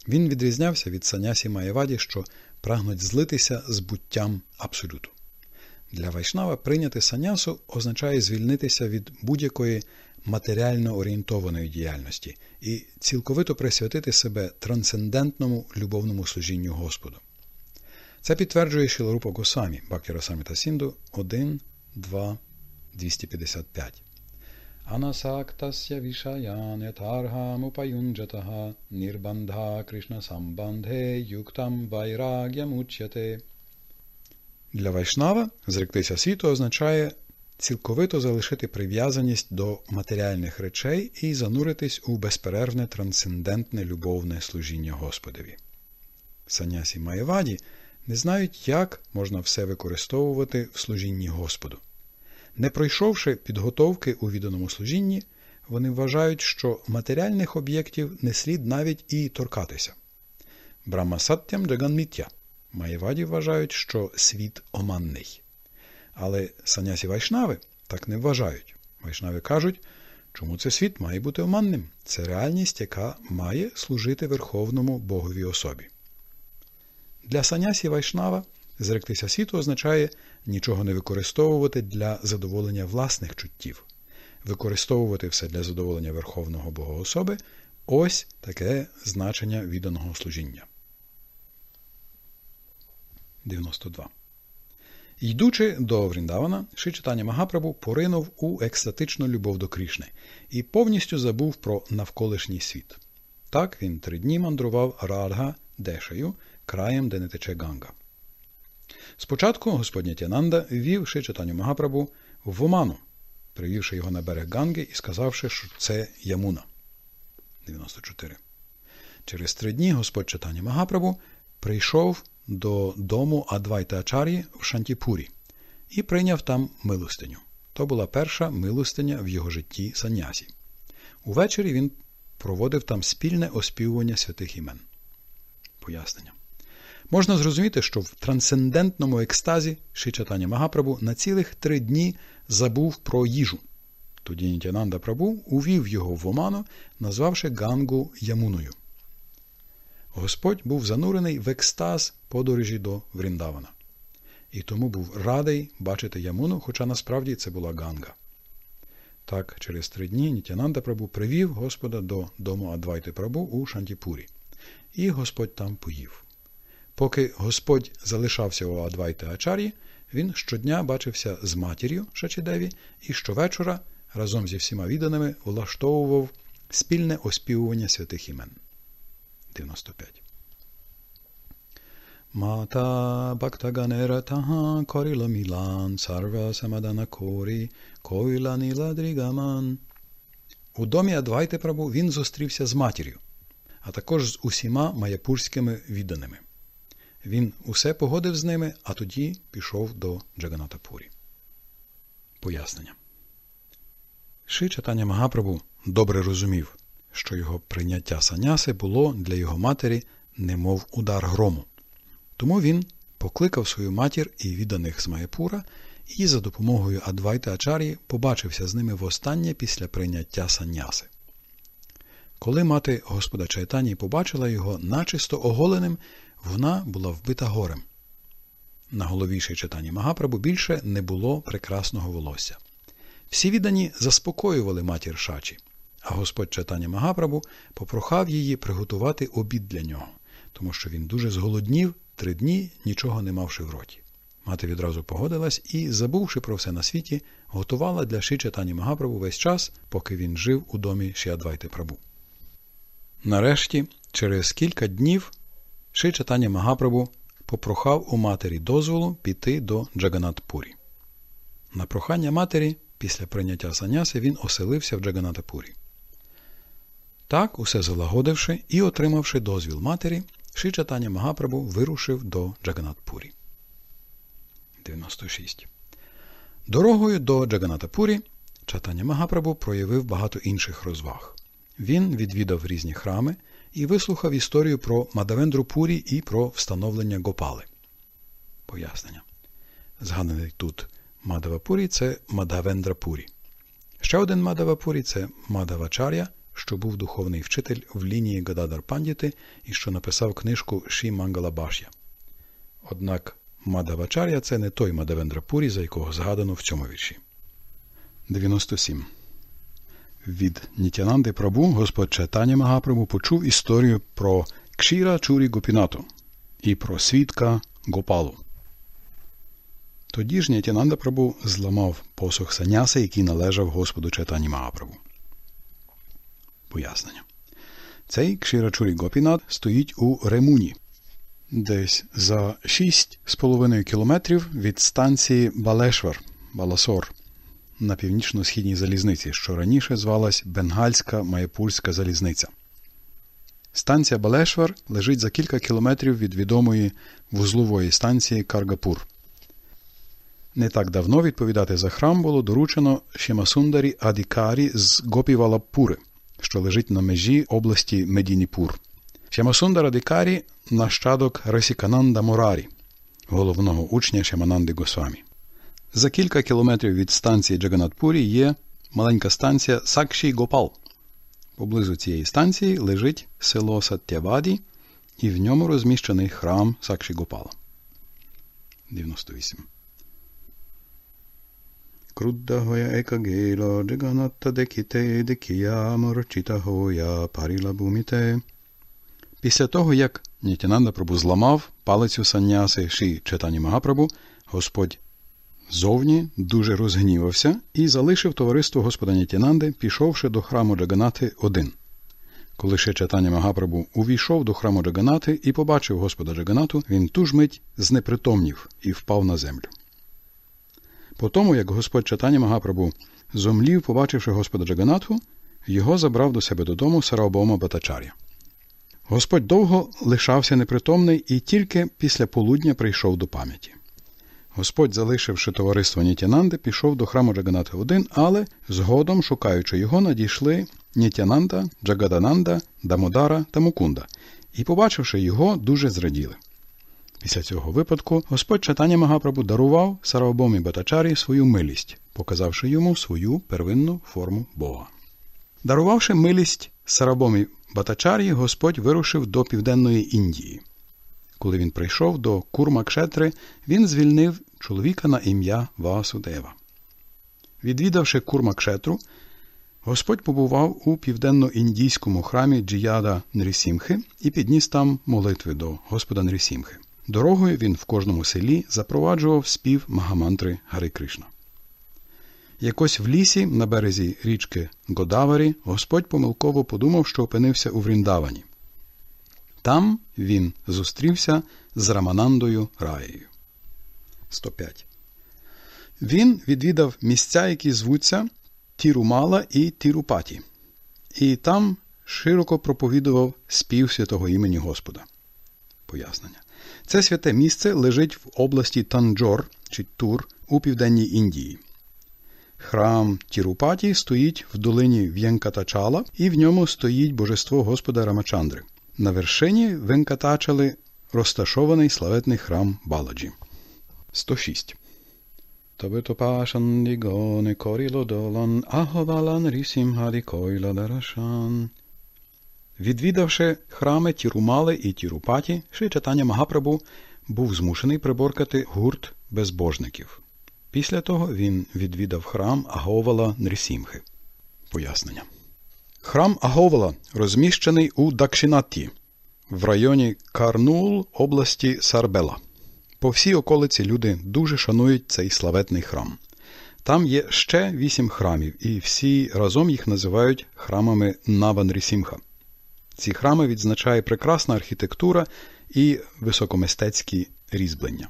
Speaker 1: Він відрізнявся від санясі Маєваді, що прагнуть злитися з буттям абсолюту. Для Вайшнава прийняти санясу означає звільнитися від будь-якої матеріально орієнтованої діяльності і цілковито присвятити себе трансцендентному любовному служінню Господу. Це підтверджує Шіларупа Госамі Бакіросамі та Сінду 1, 2, 255. Анасактася अनसाक्तस्य विषयान् यथार्हामुपयुञ्जतः निर्बन्धा कृष्णसम्बन्धे юктам вайраг'ямуч'яте. Для Вайшнава зректися світу означає цілковито залишити прив'язаність до матеріальних речей і зануритись у безперервне трансцендентне любовне служіння Господові. Санясі Маєваді не знають, як можна все використовувати в служінні Господу. Не пройшовши підготовки у відданому служінні, вони вважають, що матеріальних об'єктів не слід навіть і торкатися. Брамасаттям джаганміття. Маєваді вважають, що світ оманний. Але санясі вайшнави так не вважають. Вайшнави кажуть, чому цей світ має бути оманним? Це реальність, яка має служити Верховному Боговій особі. Для санясі вайшнава зректися світу означає нічого не використовувати для задоволення власних чуттів, використовувати все для задоволення Верховного Богоособи ось таке значення відданого служіння. 92. Йдучи до Вріндавана, Шичитання Магапрабу поринув у екстатичну любов до Крішни і повністю забув про навколишній світ. Так він три дні мандрував Радга Дешею, краєм, де не тече Ганга. Спочатку господня Тянанда вів читання Магапрабу в оману, привівши його на берег Ганги і сказавши, що це Ямуна. 94. Через три дні господь читання Магапрабу прийшов до дому Адвайта Ачар'ї в Шантіпурі і прийняв там милостиню. То була перша милостиня в його житті санясі. Увечері він проводив там спільне оспівування святих імен. Пояснення. Можна зрозуміти, що в трансцендентному екстазі Шичатані Магапрабу на цілих три дні забув про їжу. Тоді Нітянанда Прабу увів його в оману, назвавши Гангу Ямуною. Господь був занурений в екстаз подорожі до Вріндавана. І тому був радий бачити Ямуну, хоча насправді це була Ганга. Так, через три дні Нітянанда Прабу привів Господа до дому Адвайти Прабу у Шантіпурі, і Господь там поїв. Поки Господь залишався у Адвайта Ачарі, він щодня бачився з матір'ю Шачідеві і щовечора разом зі всіма відданими влаштовував спільне оспівування святих імен. 95. Мата Бактаганера Таха Коріла Мілан, Сарва У домі Адвайте Прабу він зустрівся з матір'ю, а також з усіма маяпурськими відданими. Він усе погодив з ними, а тоді пішов до Джаганатапурі. Пояснення. Ши читання Магапрабу добре розумів, що його прийняття саняси було для його матері немов удар грому. Тому він покликав свою матір і відданих з Маєпура і за допомогою Адвайта Ачарі побачився з ними востаннє після прийняття саняси. Коли мати господа Чайтані побачила його начисто оголеним, вона була вбита горем. На голові Шейчатані Магапрабу більше не було прекрасного волосся. Всі віддані заспокоювали матір Шачі, а господь читання Магапрабу попрохав її приготувати обід для нього, тому що він дуже зголоднів три дні, нічого не мавши в роті. Мати відразу погодилась і, забувши про все на світі, готувала для Ші Магапрабу весь час, поки він жив у домі Шіадвайти Прабу. Нарешті, через кілька днів. Ши читання Магапрабу попрохав у матері дозволу піти до Джаганатпурі. На прохання матері, після прийняття саняси, він оселився в Джаганатапурі. Так, усе залагодивши і отримавши дозвіл матері, Ши читання Магапрабу вирушив до Джаганатпурі. 96. Дорогою до Джаганатапурі Чатаня Магапрабу проявив багато інших розваг. Він відвідав різні храми і вислухав історію про Мадавендру Пурі і про встановлення Гопали. Пояснення. Згаданий тут Мадавапурі це Мадавендра Пурі. Ще один Мадавапурі це Мадавачар'я, що був духовний вчитель в лінії Гададар Пандіти і що написав книжку Ші Мангалабаш'я. Однак Мадавачар'я це не той Мадавендра Пурі, за якого згадано в цьому вірші. 97 від Нітянанди Прабу господь Чайтаня Магапрабу почув історію про Кшіра Чурі Гопінату і про свідка Гопалу. Тоді ж Нітянанда Прабу зламав посох саняса, який належав Господу Чайтані Магапрабу. Пояснення. Цей Кшірачурі Гопінат стоїть у Ремуні, десь за 6,5 кілометрів від станції Балешвар Баласор на північно-східній залізниці, що раніше звалась Бенгальська Маєпульська залізниця. Станція Балешвар лежить за кілька кілометрів від відомої вузлової станції Каргапур. Не так давно відповідати за храм було доручено Шімасундарі Адікарі з Гопівалапури, що лежить на межі області Медініпур. Шямасундар Адікарі – нащадок Расікананда Морарі, головного учня Шамананди Госвамі. За кілька кілометрів від станції Джаганатпурі є маленька станція Сакші Гопал. Поблизу цієї станції лежить село Саттяваді, і в ньому розміщений храм Сакші Гопала. 98. Круддагоя екагейло джаганатта декіте декія морчитагоя парілабуміте. Після того, як Нітянанда Прабу зламав палицю санняси ши Четані Магапрабу, Господь Зовні дуже розгнівався і залишив товариство господа Нітінанди, пішовши до храму Джаганати один. Коли ще читання Магапрабу увійшов до храму Джаганати і побачив господа Джаганату, він ту ж мить знепритомнів і впав на землю. По тому, як господь читання Магапрабу зомлів, побачивши господа Джаганату, його забрав до себе додому Сараобома Батачар'я. Господь довго лишався непритомний і тільки після полудня прийшов до пам'яті. Господь, залишивши товариство Нітянанди, пішов до храму Джаганати Один, але згодом, шукаючи його, надійшли Нітянанда, Джагадананда, Дамодара та Мукунда і, побачивши його, дуже зраділи. Після цього випадку Господь читання Магапрабу дарував Сараобомі Батачарі свою милість, показавши йому свою первинну форму Бога. Дарувавши милість Сарабомі Батачарі, Господь вирушив до Південної Індії. Коли він прийшов до Курмакшетри, він звільнив чоловіка на ім'я Васудева. Відвідавши Курмакшетру, Господь побував у південно-індійському храмі Джіяда Нрісімхи і підніс там молитви до Господа Нрісімхи. Дорогою він в кожному селі запроваджував спів Магамантри Гари Кришна. Якось в лісі на березі річки Годаварі Господь помилково подумав, що опинився у Вріндавані. Там він зустрівся з Раманандою Раєю. 105. Він відвідав місця, які звуться Тірумала і Тірупаті, і там широко проповідував спів святого імені Господа. Пояснення. Це святе місце лежить в області Танджор чи Тур у південній Індії. Храм Тірупаті стоїть в долині В'єнкатачала, і в ньому стоїть божество Господа Рамачандри. На вершині Венкатачали розташований славетний храм Баладжі. 106. Відвідавши храми Тірумали і Тірупаті, Ши Чатаня Магапрабу був змушений приборкати гурт безбожників. Після того він відвідав храм Аговала Нрісімхи. Пояснення. Храм Аговала розміщений у Дакшінатті в районі Карнул області Сарбела. По всій околиці люди дуже шанують цей славетний храм. Там є ще вісім храмів, і всі разом їх називають храмами Наванрісімха. Ці храми відзначає прекрасна архітектура і високомистецькі різьблення.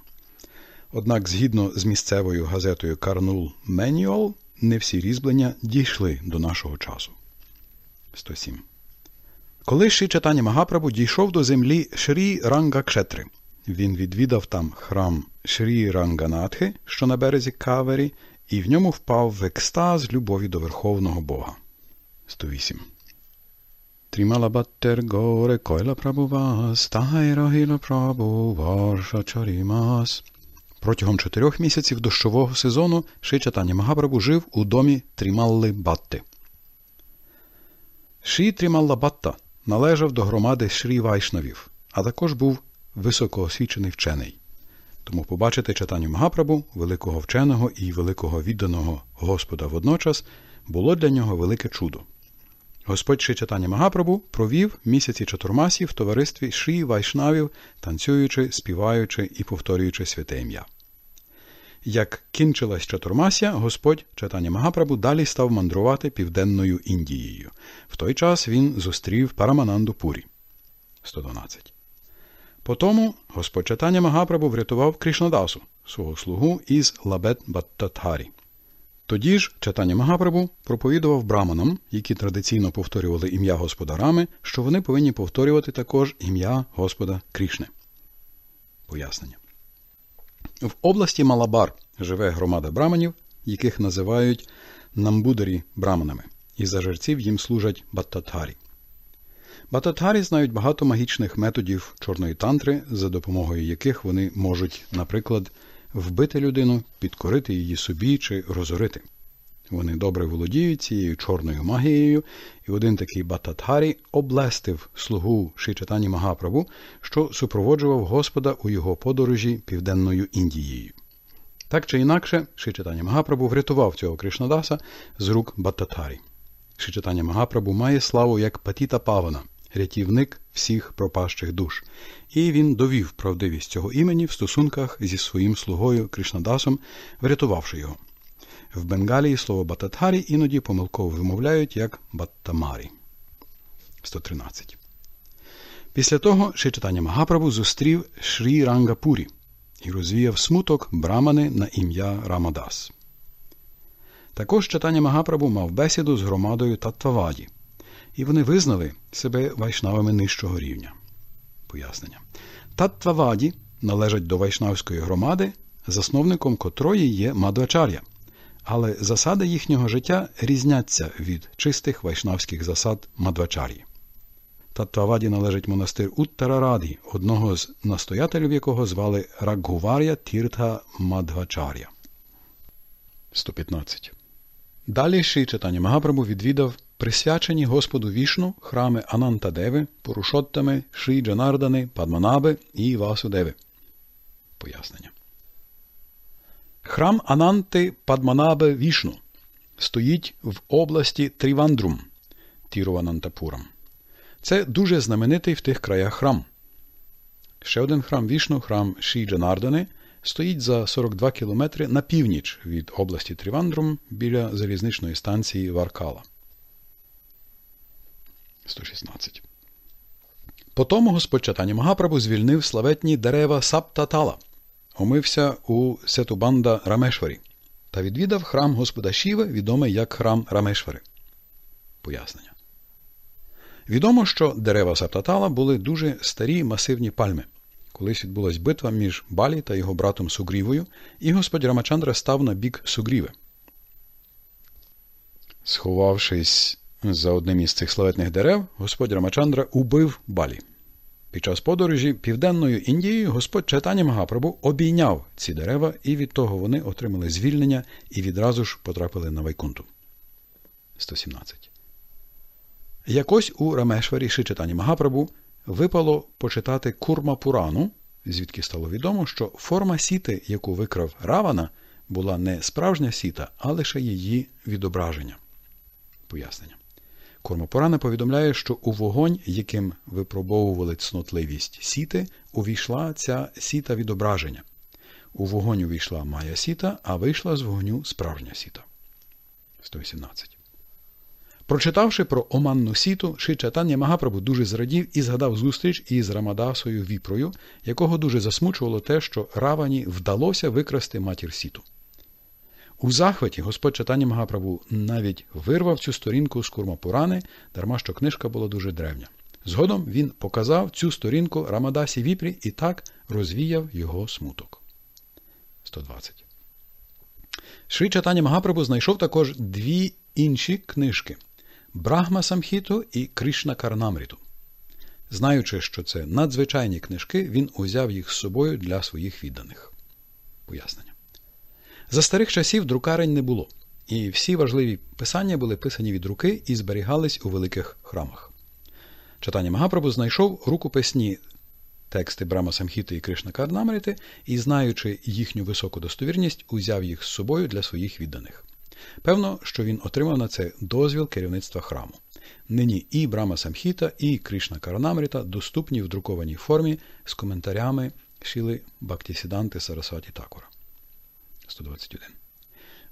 Speaker 1: Однак, згідно з місцевою газетою Карнул Менюал, не всі різьблення дійшли до нашого часу. 107. Коли Ші Чатані Магапрабу дійшов до землі Шрі Рангакшетри, він відвідав там храм Шрі Ранганатхи, що на березі Кавері, і в ньому впав в екстаз любові до верховного Бога. 108. Трималабаттер горе койла прабувас, тайрагіла прабу варша чарімас. Протягом чотирьох місяців дощового сезону Шичатані Магапрабу жив у домі Трімалли Батти. Ші Трімаллабатта належав до громади Шрі Вайшнавів, а також був високоосвічений вчений. Тому побачити читання Магапрабу, великого вченого і великого відданого Господа водночас, було для нього велике чудо. Господь Ші читання Магапрабу провів місяці чотурмасі в товаристві Шрі Вайшнавів, танцюючи, співаючи і повторюючи святе ім'я. Як кінчилась Чатурмася, Господь Чатані Магапрабу далі став мандрувати південною Індією. В той час він зустрів Парамананду Пурі. 112. тому Господь Чатані Магапрабу врятував Кришнадасу, свого слугу із Лабет Баттатхарі. Тоді ж читання Магапрабу проповідував браманам, які традиційно повторювали ім'я Господа Рами, що вони повинні повторювати також ім'я Господа Крішне. Пояснення. В області Малабар живе громада браманів, яких називають намбударі браманами, і за жерців їм служать баттатгарі. Бататгарі знають багато магічних методів чорної тантри, за допомогою яких вони можуть, наприклад, вбити людину, підкорити її собі чи розорити. Вони добре володіють цією чорною магією, і один такий Бататхарі облестив слугу Шичатані Магапрабу, що супроводжував Господа у його подорожі південною Індією. Так чи інакше, Шичатані Магапрабу врятував цього Кришнадаса з рук Бататхарі. Шичатані Магапрабу має славу як Патіта Павана, рятівник всіх пропащих душ, і він довів правдивість цього імені в стосунках зі своїм слугою Кришнадасом, врятувавши його. В Бенгалії слово Бататхарі іноді помилково вимовляють як Баттамарі. 113. Після того Шичатання Магапрабу зустрів Шрі Рангапурі і розвіяв смуток брамани на ім'я Рамадас. Також читання Магапрабу мав бесіду з громадою Таттаваді, і вони визнали себе вайшнавами нижчого рівня. Пояснення. Таттаваді належать до вайшнавської громади, засновником котрої є Мадвачар'я – але засади їхнього життя різняться від чистих вайшнавських засад Мадвачарі. Таттаваді належить монастир Уттарараді, одного з настоятелів якого звали Раггувар'я Тірта Мадвачар'я. 115. Далі Ши Читання Магапрабу відвідав присвячені Господу вішну храми Анантадеви, Порушоттами, Ши Джанардани, Падманаби і Васудеви. Пояснення. Храм Ананти Падманабе Вішну стоїть в області Трівандрум Тіруванантапурам. Це дуже знаменитий в тих краях храм. Ще один храм Вішну, храм Ші Джанардани, стоїть за 42 кілометри на північ від області Трівандрум біля залізничної станції Варкала. 116. По тому господь Чатані Магапрабу звільнив славетні дерева Саптатала – омився у Сетубанда Рамешварі та відвідав храм Господа Шіви, відомий як храм Рамешвари. Пояснення. Відомо, що дерева Саптатала були дуже старі масивні пальми. Колись відбулась битва між Балі та його братом Сугрівою, і господь Рамачандра став на бік Сугріви. Сховавшись за одним із цих славетних дерев, господь Рамачандра убив балі. Під час подорожі Південною Індією господь Чайтані Магапрабу обійняв ці дерева, і від того вони отримали звільнення і відразу ж потрапили на Вайкунту. 117. Якось у Рамешварі Шичатані Магапрабу випало почитати Курма Пурану, звідки стало відомо, що форма сіти, яку викрав Равана, була не справжня сіта, а лише її відображення. Пояснення. Кормопорана повідомляє, що у вогонь, яким випробовували цнотливість сіти, увійшла ця сіта відображення. У вогонь увійшла Майя сіта, а вийшла з вогню справжня сіта. 118. Прочитавши про оманну сіту, Шичатан Магапрабу дуже зрадів і згадав зустріч із Рамадасою Віпрою, якого дуже засмучувало те, що Равані вдалося викрасти матір сіту. У захваті Господь читанням Магапрабу навіть вирвав цю сторінку з Курмапурани, дарма що книжка була дуже древня. Згодом він показав цю сторінку Рамадасі Віпрі і так розвіяв його смуток. 120. Шрі Чатані Магапрабу знайшов також дві інші книжки Брахма Самхіту і Кришна Карнамріту. Знаючи, що це надзвичайні книжки, він узяв їх з собою для своїх відданих. Пояснення. За старих часів друкарень не було, і всі важливі писання були писані від руки і зберігались у великих храмах. Читання Магапрабу знайшов рукописні тексти Брама Самхіти і Кришна Карнамрити і, знаючи їхню високу достовірність, узяв їх з собою для своїх відданих. Певно, що він отримав на це дозвіл керівництва храму. Нині і Брама Самхіта, і Кришна Каранамріта доступні в друкованій формі з коментарями Шіли Бактісіданти Сарасваті Такура. 121.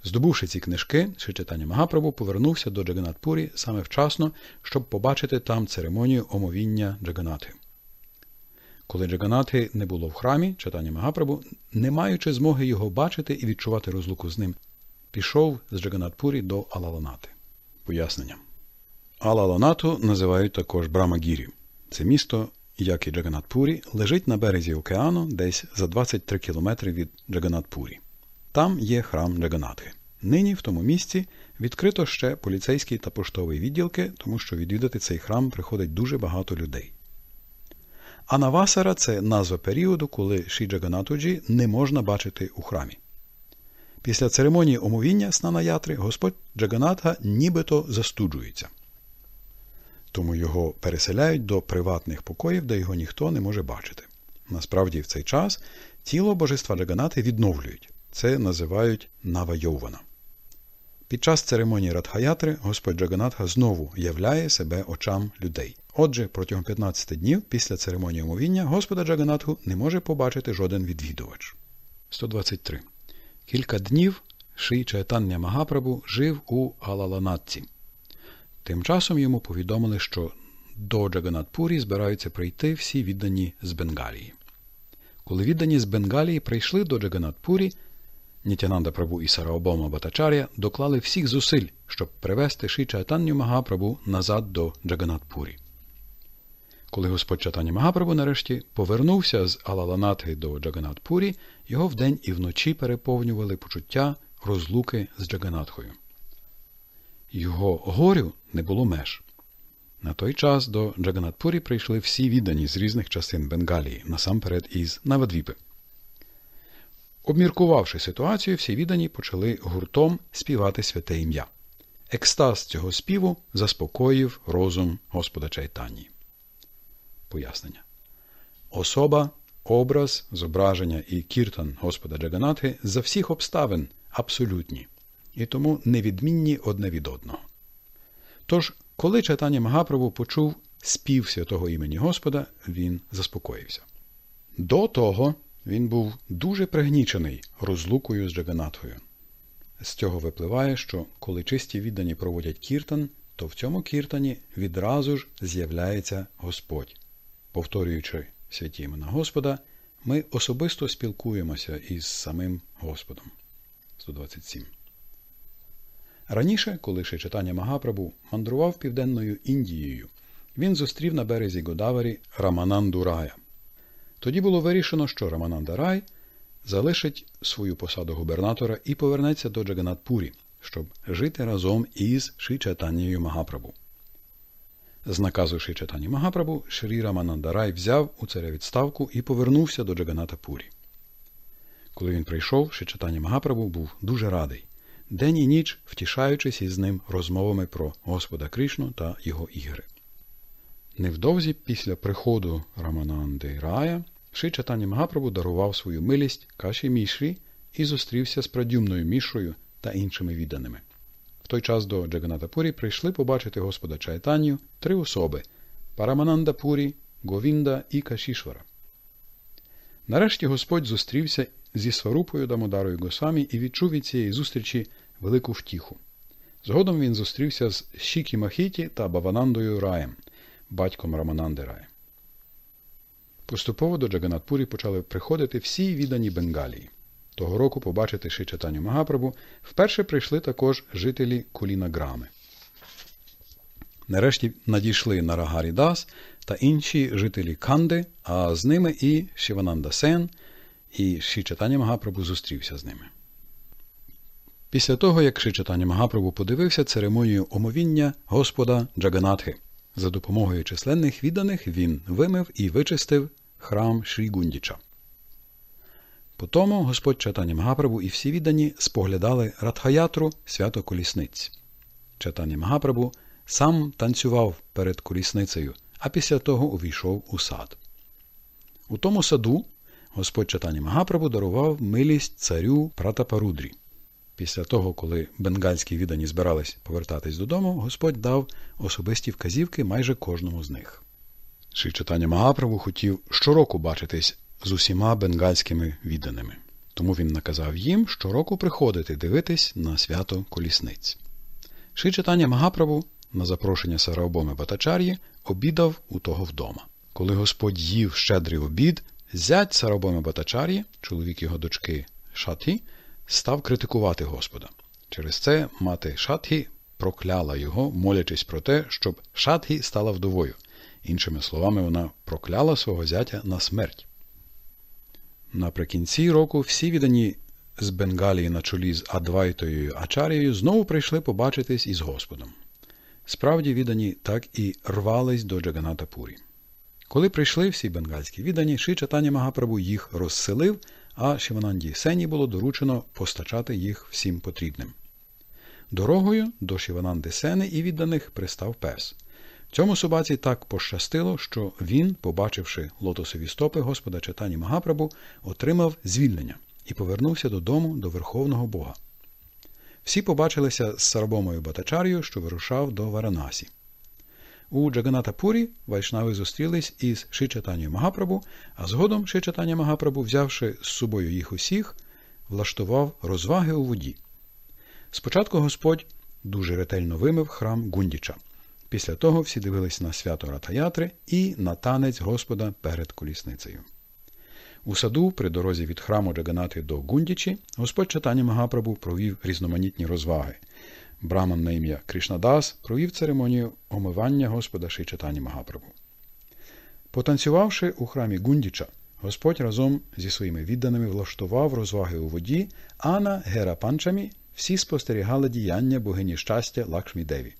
Speaker 1: Здобувши ці книжки, читання Магапрабу повернувся до Джаганатпурі саме вчасно, щоб побачити там церемонію омовіння Джаганати. Коли Джаганати не було в храмі, читання Магапрабу, не маючи змоги його бачити і відчувати розлуку з ним, пішов з Джаганатпурі до Алаланати. Пояснення. Алаланату називають також Брамагірі. Це місто, як і Джаганатпурі, лежить на березі океану десь за 23 кілометри від Джаганатпурі. Там є храм Джаганатхи. Нині в тому місці відкрито ще поліцейський та поштовий відділки, тому що відвідати цей храм приходить дуже багато людей. Анавасара це назва періоду, коли Ші Джаганатуджі не можна бачити у храмі. Після церемонії омовіння Снана Ятри Господь Джаганатха нібито застуджується. Тому його переселяють до приватних покоїв, де його ніхто не може бачити. Насправді, в цей час тіло божества Джаганати відновлюють. Це називають Нава Під час церемонії Радхаятри Господь Джаганатха знову являє себе очам людей. Отже, протягом 15 днів після церемонії умовіння Господа Джаганатху не може побачити жоден відвідувач. 123. Кілька днів Ший Чайтання Магапрабу жив у Алаланатці. Тим часом йому повідомили, що до Джаганатпурі збираються прийти всі віддані з Бенгалії. Коли віддані з Бенгалії прийшли до Джаганатпурі, Нітянанда Прабу і Сараобома Батачарія доклали всіх зусиль, щоб привести Ші Чайтанню Магапрабу назад до Джаганатпурі. Коли Господь Чатані Магапрабу нарешті повернувся з Алаланатхи до Джаганатпурі, його вдень і вночі переповнювали почуття розлуки з Джаганатхою. Його горю не було меж. На той час до Джаганатпурі прийшли всі віддані з різних частин Бенгалії, насамперед із Навадвіпи. Обміркувавши ситуацію, всі віддані почали гуртом співати святе ім'я. Екстаз цього співу заспокоїв розум Господа Чайтані. Пояснення. Особа, образ, зображення і кіртан Господа Джаганатхи за всіх обставин абсолютні і тому невідмінні одне від одного. Тож, коли Чайтані Магапрабу почув спів святого імені Господа, він заспокоївся. До того він був дуже пригнічений розлукою з Джаганатхою. З цього випливає, що коли чисті віддані проводять кіртан, то в цьому кіртані відразу ж з'являється Господь. Повторюючи святі імена Господа, ми особисто спілкуємося із самим Господом. 127. Раніше, коли ще читання Магапрабу мандрував Південною Індією, він зустрів на березі годавері Рамананду Рая, тоді було вирішено, що Рамананда Рай залишить свою посаду губернатора і повернеться до Джаганатпурі, щоб жити разом із Шичатанією Магапрабу. З наказу Шичатані Магапрабу Шрі Рамананда Рай взяв у царя відставку і повернувся до Джаганата Пурі. Коли він прийшов, Шичатані Магапрабу був дуже радий, день і ніч втішаючись із ним розмовами про Господа Кришну та його ігри. Невдовзі після приходу Рамананди Рая Ши Чатані Магапрабу дарував свою милість Каші Мішрі і зустрівся з прадюмною мішою та іншими відданими. В той час до Джаганатапурі прийшли побачити Господа Чайтанію три особи Парамананда Пурі, Говінда і Кашішвара. Нарешті Господь зустрівся зі Сварупою Дамодарою Госамі і відчув від цієї зустрічі велику втіху. Згодом він зустрівся з Шікі Махіті та Баванандою Раєм батьком Раманандирає. Поступово до Джаганатпурі почали приходити всі віддані Бенгалії. Того року побачити шичатаню Магапрабу вперше прийшли також жителі Куліна Грами. Нарешті надійшли Нарагарі Дас та інші жителі Канди, а з ними і Шівананда Сен, і Ши Магапрабу зустрівся з ними. Після того, як Ши Магапрабу подивився церемонію омовіння Господа Джаганатхи. За допомогою численних відданих він вимив і вичистив храм Шрігундіча. Потому Господь Чатані Магапрабу і всі віддані споглядали Радхаятру свято колісниць. Чатані Магапрабу сам танцював перед колісницею, а після того увійшов у сад. У тому саду Господь Чатані Магапрабу дарував милість царю Пратапарудрі після того, коли бенгальські віддані збирались повертатись додому, Господь дав особисті вказівки майже кожному з них. Ши читання Магаправу хотів щороку бачитись з усіма бенгальськими відданими, тому він наказав їм щороку приходити дивитись на свято колісниць. Шичатання Магаправу на запрошення Сараобоми Батачар'ї обідав у того вдома. Коли Господь їв щедрий обід, зять Сараобоми Батачар'ї, чоловік його дочки Шаті, став критикувати Господа. Через це мати Шатхі прокляла його, молячись про те, щоб Шатхі стала вдовою. Іншими словами, вона прокляла свого зятя на смерть. Наприкінці року всі віддані з Бенгалії на чолі з Адвайтою Ачарією знову прийшли побачитись із Господом. Справді, віддані так і рвались до Джаганата Пурі. Коли прийшли всі бенгальські віддані, Ши Чатані Магапрабу їх розселив а Шивананді Сені було доручено постачати їх всім потрібним. Дорогою до Шивананди Сени і відданих пристав пес. Цьому собаці так пощастило, що він, побачивши лотосові стопи Господа Читані Магапрабу, отримав звільнення і повернувся додому до верховного Бога. Всі побачилися з Сарабомою Батачар'ю, що вирушав до Варанасі. У Джаганатапурі вайшнави зустрілись із Шичатанію Магапрабу, а згодом Шичатаня Магапрабу, взявши з собою їх усіх, влаштував розваги у воді. Спочатку Господь дуже ретельно вимив храм Гундіча. Після того всі дивились на свято Ратаятри і на танець Господа перед колісницею. У саду, при дорозі від храму Джаганати до Гундічі, Господь Чатані Магапрабу провів різноманітні розваги. Браман на ім'я Кришнадас провів церемонію омивання Господа Шичатані Магапрабу. Потанцювавши у храмі Гундіча, Господь разом зі своїми відданими влаштував розваги у воді, а на герапанчамі всі спостерігали діяння богині щастя Лакшмі Деві.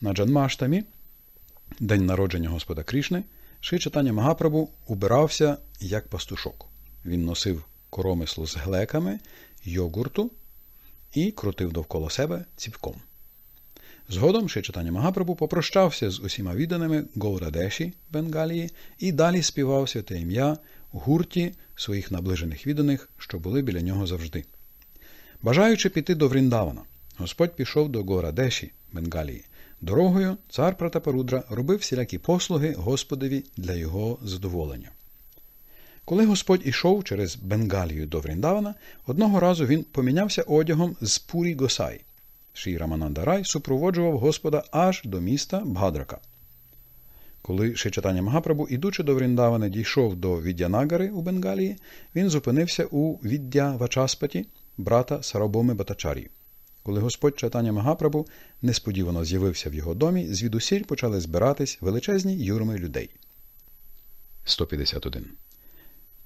Speaker 1: На Джанмаштамі, день народження Господа Крішни, Шичатані Магапрабу убирався як пастушок. Він носив коромисло з глеками, йогурту і крутив довкола себе ціпком. Згодом Шичатаня Магапрабу попрощався з усіма відданими Гоурадеші Бенгалії і далі співав святе ім'я у гурті своїх наближених відданих, що були біля нього завжди. Бажаючи піти до Вріндавана, Господь пішов до Горадеші Бенгалії. Дорогою цар Пратапарудра робив всілякі послуги Господові для його задоволення. Коли Господь ішов через Бенгалію до Вріндавана, одного разу він помінявся одягом з Пурі Госай. Шій Рай супроводжував Господа аж до міста Бгадрака. Коли Шичатаня Магапрабу, ідучи до Вріндавана, дійшов до Віддянагари у Бенгалії, він зупинився у Віддя Вачаспаті, брата Сарабоми Батачарі. Коли Господь Чатаня Магапрабу несподівано з'явився в його домі, звідусіль почали збиратись величезні юрми людей. 151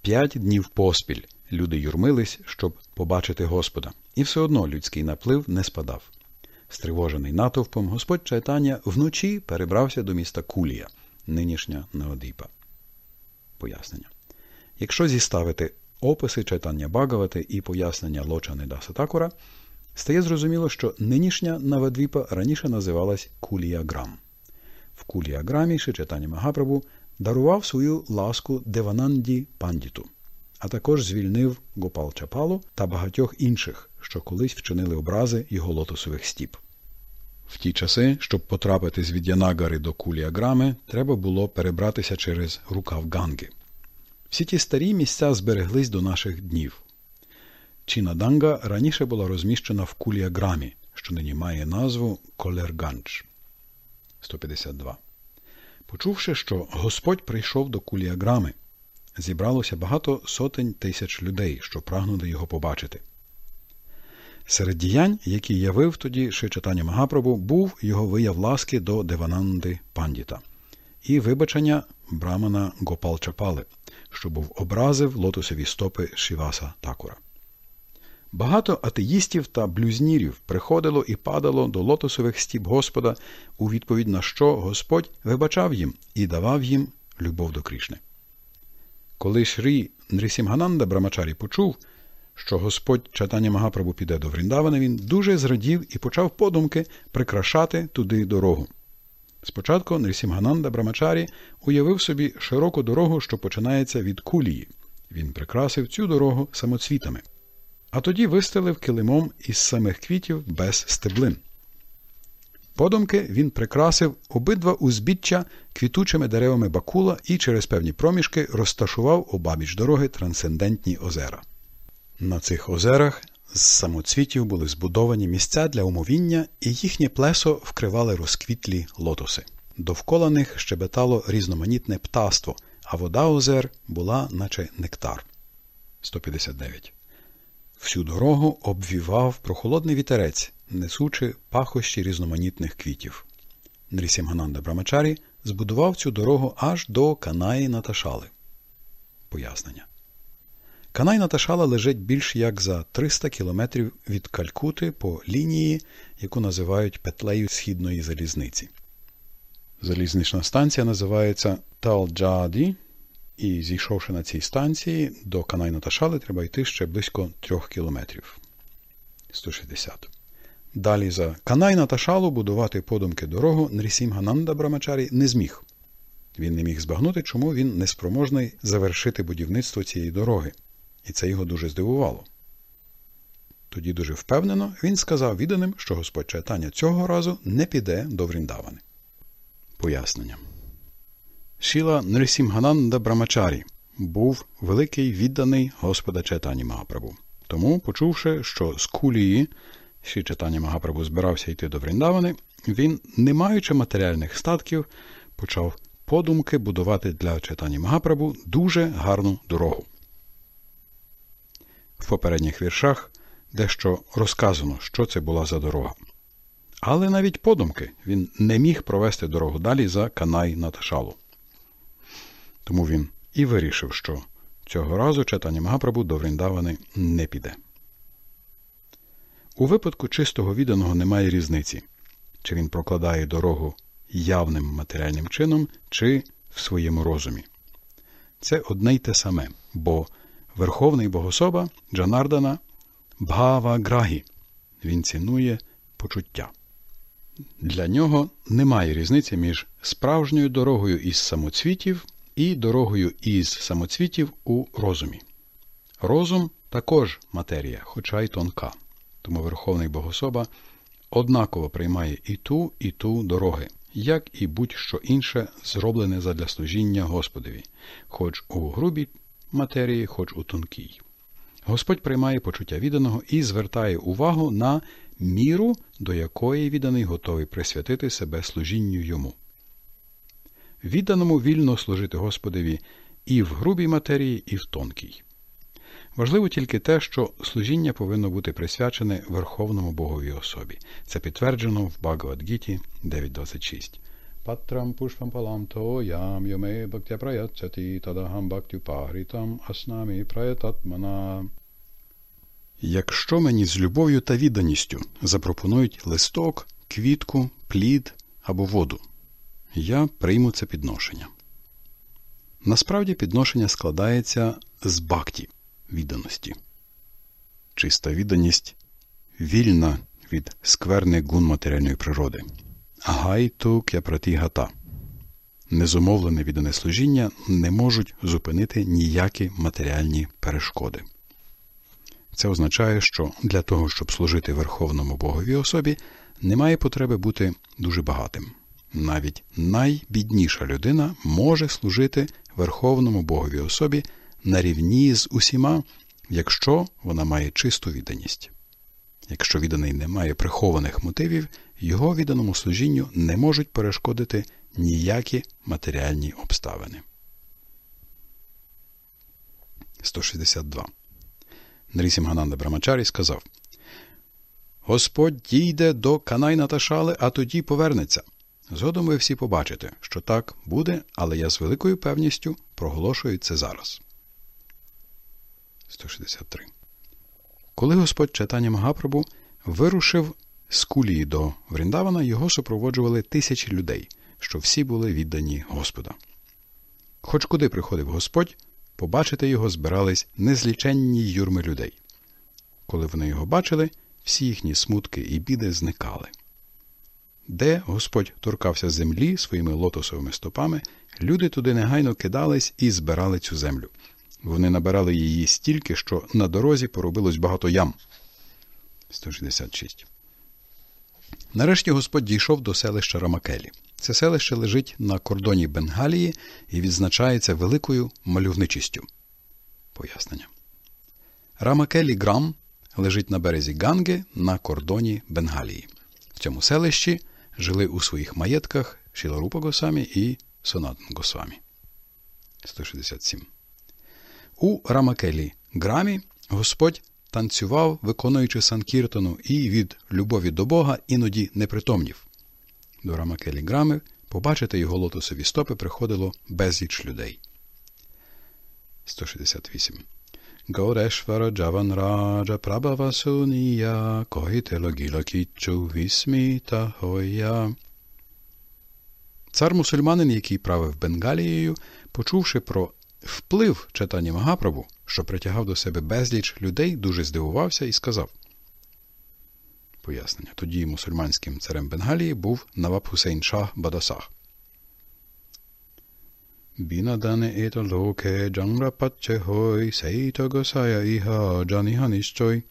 Speaker 1: П'ять днів поспіль люди юрмились, щоб побачити Господа, і все одно людський наплив не спадав. Стривожений натовпом, господь Чайтаня вночі перебрався до міста Кулія, нинішня Наодіпа. Пояснення. Якщо зіставити описи читання Багавати і пояснення Лочани Даса Такура, стає зрозуміло, що нинішня Навадвіпа раніше називалась Куліяграм. В Куліяграмі Шичатані Магапрабу дарував свою ласку Девананді пандіту, а також звільнив Гопал Чапалу та багатьох інших, що колись вчинили образи його лотосових стіп. В ті часи, щоб потрапити з Від'янагари до Куліаграми, треба було перебратися через рукав Ганги. Всі ті старі місця збереглись до наших днів. Чінаданга раніше була розміщена в Куліаграмі, що нині має назву Колерганч 152. Почувши, що Господь прийшов до куліаграми, зібралося багато сотень тисяч людей, що прагнули його побачити. Серед діянь, які явив тоді Шичатані Магапрабу, був його вияв ласки до Девананди Пандіта і вибачення брамана Гопалчапали, що був образив лотосові стопи Шіваса Такура. Багато атеїстів та блюзнірів приходило і падало до лотосових стіп Господа, у відповідь на що Господь вибачав їм і давав їм любов до Крішни. Коли Шрі Нрісімгананда Брамачарі почув, що Господь читання Магапрабу піде до Вріндавана, він дуже зрадів і почав подумки прикрашати туди дорогу. Спочатку Нрісімгананда Брамачарі уявив собі широку дорогу, що починається від кулії. Він прикрасив цю дорогу самоцвітами а тоді вистелив килимом із самих квітів без стеблин. Подумки він прикрасив обидва узбіччя квітучими деревами бакула і через певні проміжки розташував обабіч дороги трансцендентні озера. На цих озерах з самоцвітів були збудовані місця для умовіння, і їхнє плесо вкривали розквітлі лотоси. Довкола них щебетало різноманітне птаство, а вода озер була, наче нектар. 159 Всю дорогу обвівав прохолодний вітерець, несучи пахощі різноманітних квітів. Нрісімгананда Брамачарі збудував цю дорогу аж до Канаї Наташали. Пояснення. Канай Наташала лежить більш як за 300 кілометрів від Калькути по лінії, яку називають петлею східної залізниці. Залізнична станція називається Талджаді і зійшовши на цій станції, до Канайна та Шали треба йти ще близько 3 кілометрів. 160. Далі за Канайна та Шалу будувати подумки дорогу Нрісімгананда Брамачарі не зміг. Він не міг збагнути, чому він неспроможний завершити будівництво цієї дороги, і це його дуже здивувало. Тоді дуже впевнено він сказав віданим, що господь Чайтаня цього разу не піде до Вріндавани. Пояснення. Шіла Нрисімгананда Брамачарі був великий відданий Господа Четані Магапрабу. Тому, почувши, що з кулії Ші Четані Магапрабу збирався йти до Вріндавани, він, не маючи матеріальних статків, почав подумки будувати для Четані Магапрабу дуже гарну дорогу. В попередніх віршах дещо розказано, що це була за дорога. Але навіть подумки він не міг провести дорогу далі за Канай Наташалу. Тому він і вирішив, що цього разу читання Магапрабу до Вріндавани не піде. У випадку чистого відданого немає різниці, чи він прокладає дорогу явним матеріальним чином, чи в своєму розумі. Це одне й те саме, бо Верховний Богособа Джанардана Бхава-грахі. Він цінує почуття. Для нього немає різниці між справжньою дорогою із самоцвітів і дорогою із самоцвітів у розумі. Розум також матерія, хоча й тонка. Тому Верховний Богособа однаково приймає і ту, і ту дороги, як і будь-що інше зроблене задля служіння Господові, хоч у грубій матерії, хоч у тонкій. Господь приймає почуття відданого і звертає увагу на міру, до якої відданий готовий присвятити себе служінню йому відданому вільно служити Господеві і в грубій матерії, і в тонкій. Важливо тільки те, що служіння повинно бути присвячене Верховному Боговій особі. Це підтверджено в Багавадгіті 9.26. Патрам пушпам палам то ям йоме бхактя праяцяті тадагам бхактю парітам аснамі праятатмана. Якщо мені з любов'ю та відданістю запропонують листок, квітку, плід або воду, я прийму це підношення. Насправді підношення складається з бакті відданості. Чиста відданість вільна від скверних гун матеріальної природи. Агайту кяпраті гата. Незумовлене віддане служіння не можуть зупинити ніякі матеріальні перешкоди. Це означає, що для того, щоб служити Верховному Боговій особі, немає потреби бути дуже багатим навіть найбідніша людина може служити верховному Богові особі на рівні з усіма, якщо вона має чисту відданість. Якщо відданий не має прихованих мотивів, його відданому служінню не можуть перешкодити ніякі матеріальні обставини. 162. Нрісімгананда Брамачарі сказав Господь дійде до Канайна та Шали, а тоді повернеться. Згодом ви всі побачите, що так буде, але я з великою певністю проголошую це зараз. 163. Коли Господь читання Магапрабу вирушив з кулії до Вріндавана, його супроводжували тисячі людей, що всі були віддані Господа. Хоч куди приходив Господь, побачити його збирались незліченні юрми людей. Коли вони його бачили, всі їхні смутки і біди зникали. Де Господь торкався землі своїми лотосовими стопами, люди туди негайно кидались і збирали цю землю. Вони набирали її стільки, що на дорозі поробилось багато ям. 166. Нарешті Господь дійшов до селища Рамакелі. Це селище лежить на кордоні Бенгалії і відзначається великою мальовничістю. Пояснення. Рамакелі Грам лежить на березі Ганги на кордоні Бенгалії. В цьому селищі жили у своїх маєтках Шіларупа Госамі і Сонатн Госвамі. 167. У Рамакелі Грамі Господь танцював, виконуючи Санкіртону, і від любові до Бога іноді непритомнів. До Рамакелі Грами побачити його лотосові стопи приходило безліч людей. 168. Goreshvara Javan Raja Prabhavasuniya Kohitelo Gila Kichu Vismita Цар мусульманин, який правив Бенгалією, почувши про вплив читання Магапрабу, що притягав до себе безліч людей, дуже здивувався і сказав. Пояснення. Тоді мусульманським царем Бенгалії був Наваб Хусейн Шах Бадасах. Bina dane eta loke jangra pacce hoi, сей того ніщой.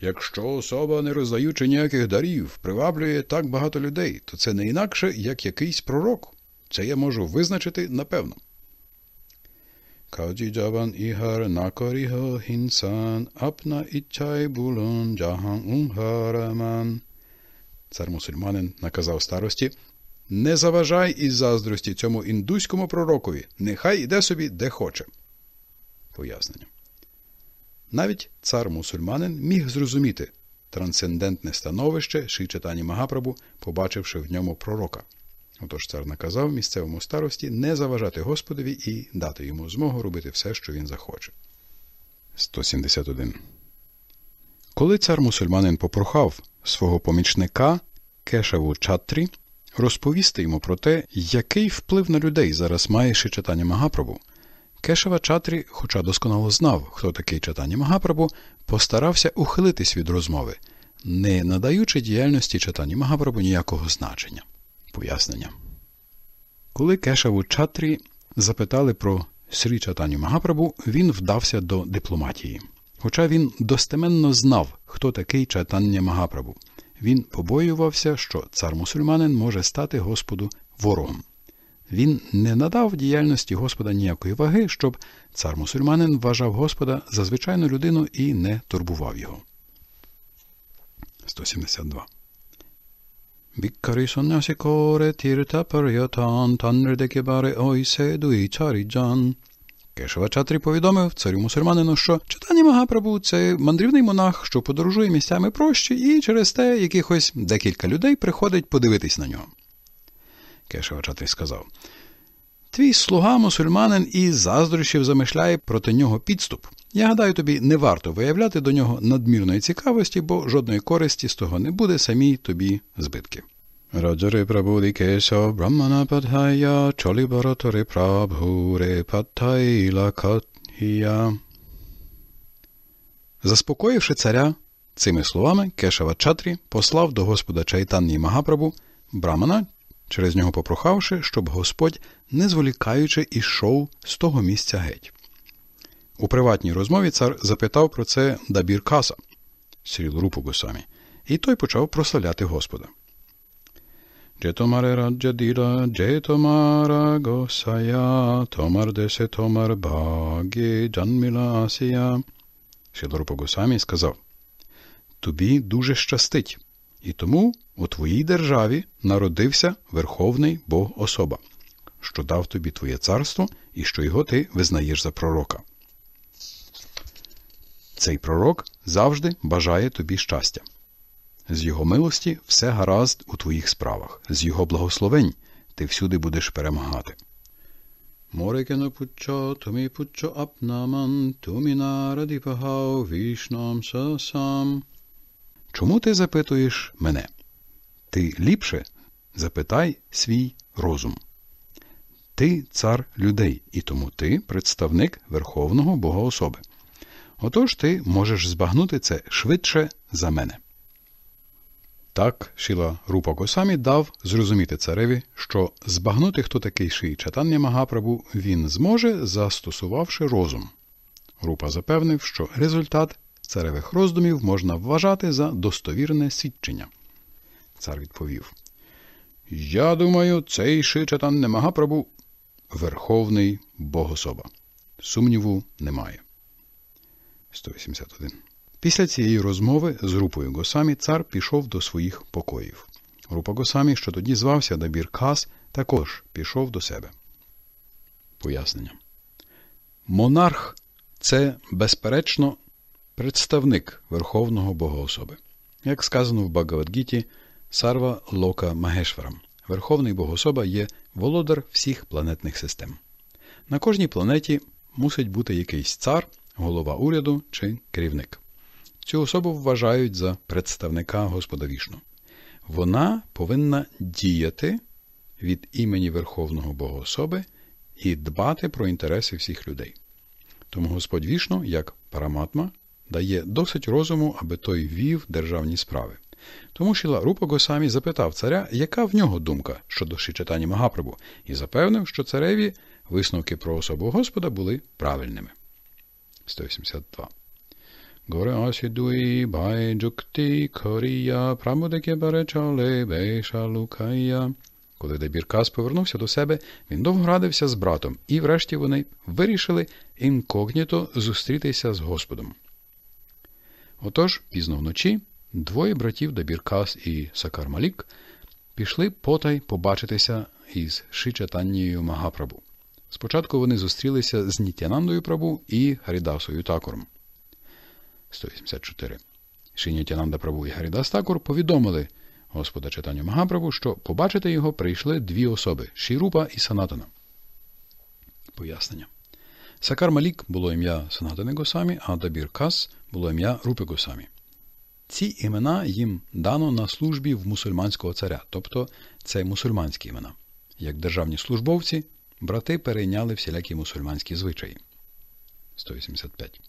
Speaker 1: Якщо особа, не роздаючи ніяких дарів, приваблює так багато людей, то це не інакше, як якийсь пророк. Це я можу визначити напевно. Каджі джаван ігар накоріго хінсан, апна ічай булон джаган умгараман. Цар мусульманин наказав старості не заважай із заздрості цьому індуському пророкові, нехай іде собі де хоче. Пояснення. Навіть цар мусульманин міг зрозуміти трансцендентне становище Шичатані Магапрабу, побачивши в ньому пророка. Отож цар наказав місцевому старості не заважати Господові і дати йому змогу робити все, що він захоче. 171. Коли цар мусульманин попрохав свого помічника Кешаву Чатрі розповісти йому про те, який вплив на людей зараз має ще читання Магапрабу. Кешева Чатрі, хоча досконало знав, хто такий читання Магапрабу, постарався ухилитись від розмови, не надаючи діяльності читання Магапрабу ніякого значення. Пояснення. Коли Кешеву Чатрі запитали про Срі Чатаню Магапрабу, він вдався до дипломатії. Хоча він достеменно знав, хто такий читання Магапрабу. Він побоювався, що цар мусульманин може стати Господу ворогом. Він не надав діяльності Господа ніякої ваги, щоб цар мусульманин вважав Господа за звичайну людину і не турбував його. 172 Bikkari sonnyasikore tirta paryatan tanrdekibar oise duicharijan. Кешева повідомив царю мусульманину, що читання Магапрабу це мандрівний монах, що подорожує місцями прощі, і через те якихось декілька людей приходить подивитись на нього. Кешева Чатрі сказав Твій слуга мусульманин і заздрощів замишляє проти нього підступ. Я гадаю, тобі не варто виявляти до нього надмірної цікавості, бо жодної користі з того не буде самій тобі збитки. Rajare Prabhu Dikeso Brahmana Padhaya Choli Bharatare Prabhu Re Заспокоївши царя, цими словами Кешава Чатрі послав до Господа Чайтанні Магапрабу Брамана, через нього попрохавши, щоб Господь, не зволікаючи, ішов з того місця геть. У приватній розмові цар запитав про це Дабір Каса, Срілрупу Гусамі, і той почав прославляти Господа. Je tomare Raja Dila, Je tomara Gosaya, Tomar Dese Tomar Bhagi, Janmila Асія. Шіларупа Госамі сказав, Тобі дуже щастить, і тому у твоїй державі народився Верховний Бог особа, що дав тобі твоє царство і що його ти визнаєш за пророка. Цей пророк завжди бажає тобі щастя. З Його милості все гаразд у твоїх справах, з Його благословень ти всюди будеш перемагати. Морекено пуччо, тумі пуччо апнаман, тумі нараді пагав, вішнам сасам. Чому ти запитуєш мене? Ти ліпше запитай свій розум. Ти цар людей, і тому ти представник Верховного Бога особи. Отож ти можеш збагнути це швидше за мене. Так Шіла Рупа Госамі дав зрозуміти цареві, що збагнути, хто такий ший чатання Магапрабу, він зможе, застосувавши розум. Рупа запевнив, що результат царевих роздумів можна вважати за достовірне свідчення. Цар відповів: Я думаю, цей ши чатання Магапрабу верховний богособа. Сумніву немає. 181 Після цієї розмови з групою Госамі цар пішов до своїх покоїв. Група Госамі, що тоді звався Дабір Кас, також пішов до себе. Пояснення. Монарх це, безперечно, представник Верховного Богоособи. Як сказано в Багавадгіті Сарва Лока Магешварам. Верховний богоособа є володар всіх планетних систем. На кожній планеті мусить бути якийсь цар, голова уряду чи керівник. Цю особу вважають за представника Господа вішну. Вона повинна діяти від імені Верховного Богоособи і дбати про інтереси всіх людей. Тому Господь вішну, як параматма, дає досить розуму, аби той вів державні справи. Тому Шіла Рупа Госамі запитав царя, яка в нього думка щодо шичитання Магапрабу, і запевнив, що цареві висновки про особу Господа були правильними. 182 Горашидуи бай джукти корія прамудеке баречале бейшалукая. Коли Дебіркас повернувся до себе, він довго радився з братом, і врешті вони вирішили інкогніто зустрітися з Господом. Отож, пізно вночі двоє братів Дебіркас і Сакармалік пішли потай побачитися із Шичатаннією Магапрабу. Спочатку вони зустрілися з Нітянандою Прабу і Харідасою Такором. 184. Шинітянанда Прабу і Гарідас Такур повідомили Господа читання Магаправу, що побачити його прийшли дві особи Шірупа і Санатана. Пояснення. Сакар Малік було ім'я Санатани Госамі, а Дабір Кас було ім'я Рупи Госамі. Ці імена їм дано на службі в мусульманського царя, тобто це мусульманські імена. Як державні службовці, брати перейняли всілякі мусульманські звичаї. 185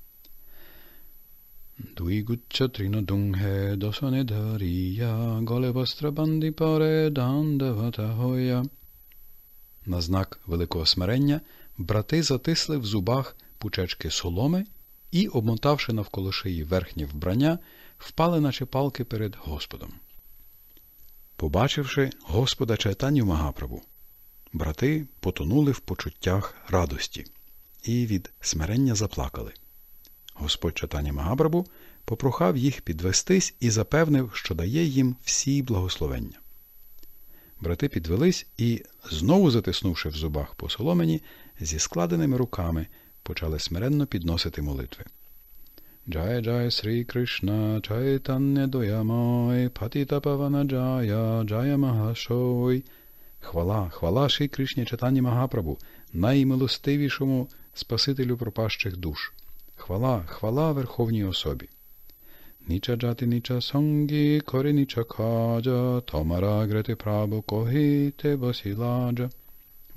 Speaker 1: Dvigucchatrino dunghe dosane dariya Голе вастрабанди паре дандаватагоя. На знак великого смирення брати затисли в зубах пучечки соломи і, обмотавши навколо шиї верхнє вбрання, впали, наче палки перед Господом. Побачивши Господа Чайтаню Магаправу, брати потонули в почуттях радості і від смирення заплакали. Господь читання Магабрабу попрохав їх підвестись і запевнив, що дає їм всі благословення. Брати підвелись і, знову затиснувши в зубах по соломені, зі складеними руками почали смиренно підносити молитви. Джай Джай Срі Кришна, Чайтанне Доямой, Патіта Павана Джая, Джая Магашой. Хвала, хвала Шрі Кришні Чайтані Магапрабу, наймилостивішому Спасителю пропащих душ. Хвала, хвала Верховній особі. Ніча джати ніча сонгі, корі ніча каджа, томара грети прабу когіте босіладжа.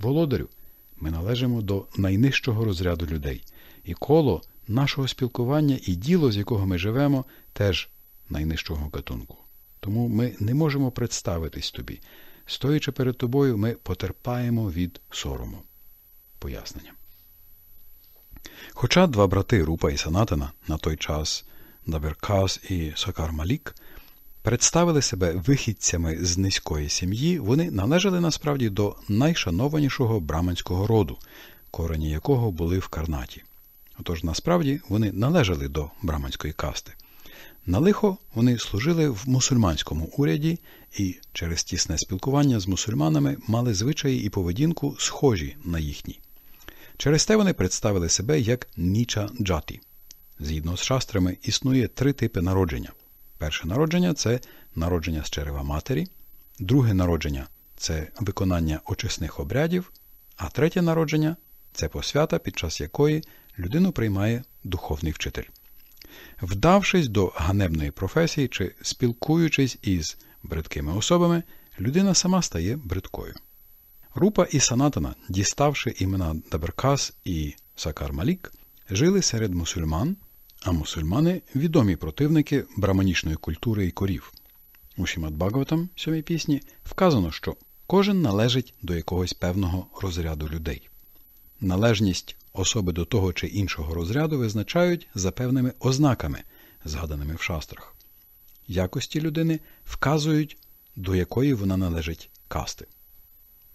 Speaker 1: Володарю, ми належимо до найнижчого розряду людей, і коло нашого спілкування і діло, з якого ми живемо, теж найнижчого гатунку. Тому ми не можемо представитись тобі. Стоячи перед тобою, ми потерпаємо від сорому. Пояснення. Хоча два брати Рупа і Санатана на той час Наберкас і Сакар Малік представили себе вихідцями з низької сім'ї, вони належали насправді до найшанованішого браманського роду, корені якого були в Карнаті. Отож, насправді вони належали до браманської касти. На лихо вони служили в мусульманському уряді і через тісне спілкування з мусульманами мали звичаї і поведінку схожі на їхній. Через те вони представили себе як Ніча Джаті. Згідно з шастрами, існує три типи народження. Перше народження це народження з черева матері, друге народження це виконання очисних обрядів, а третє народження це посвята, під час якої людину приймає духовний вчитель. Вдавшись до ганебної професії чи спілкуючись із бридкими особами, людина сама стає бридкою. Рупа і Санатана, діставши імена Даберкас і Сакар Малік, жили серед мусульман, а мусульмани відомі противники браманічної культури і корів. У Шімат Багаватам, сьомій пісні, вказано, що кожен належить до якогось певного розряду людей. Належність особи до того чи іншого розряду визначають за певними ознаками, згаданими в шастрах. Якості людини вказують, до якої вона належить касти.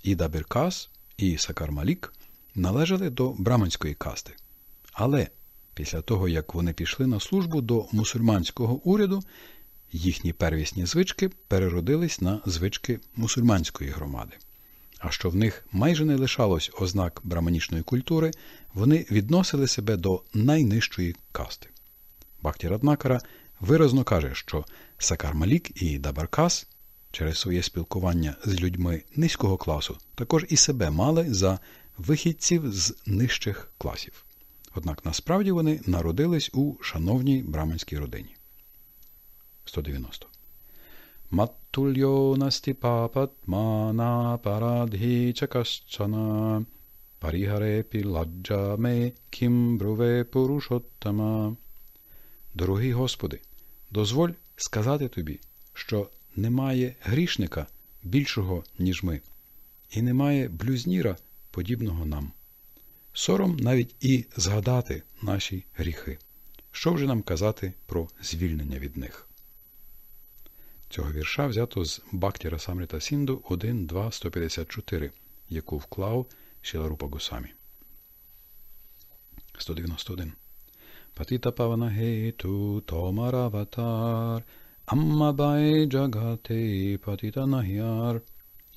Speaker 1: Іда Біркас і Сакар Малік належали до браманської касти. Але після того, як вони пішли на службу до мусульманського уряду, їхні первісні звички переродились на звички мусульманської громади. А що в них майже не лишалось ознак браманічної культури, вони відносили себе до найнижчої касти. Бахті Раднакара виразно каже, що Сакар Малік і Дабаркас через своє спілкування з людьми низького класу також і себе мали за вихідців з нижчих класів. Однак насправді вони народились у шановній браманській родині. 190. Маттульйонасті папатмана парадгі чакашчана парігаре піладжаме кімбруве пурушоттама. Дорогий Господи, дозволь сказати тобі, що немає грішника більшого, ніж ми, і немає блюзніра, подібного нам. Сором навіть і згадати наші гріхи. Що вже нам казати про звільнення від них? Цього вірша взято з Бактіра Самріта Сінду 1.2.154, яку вклав Шіларупа Гусамі. 191. Патіта Паванагейту Томараватар Аммабай Джагати Патіта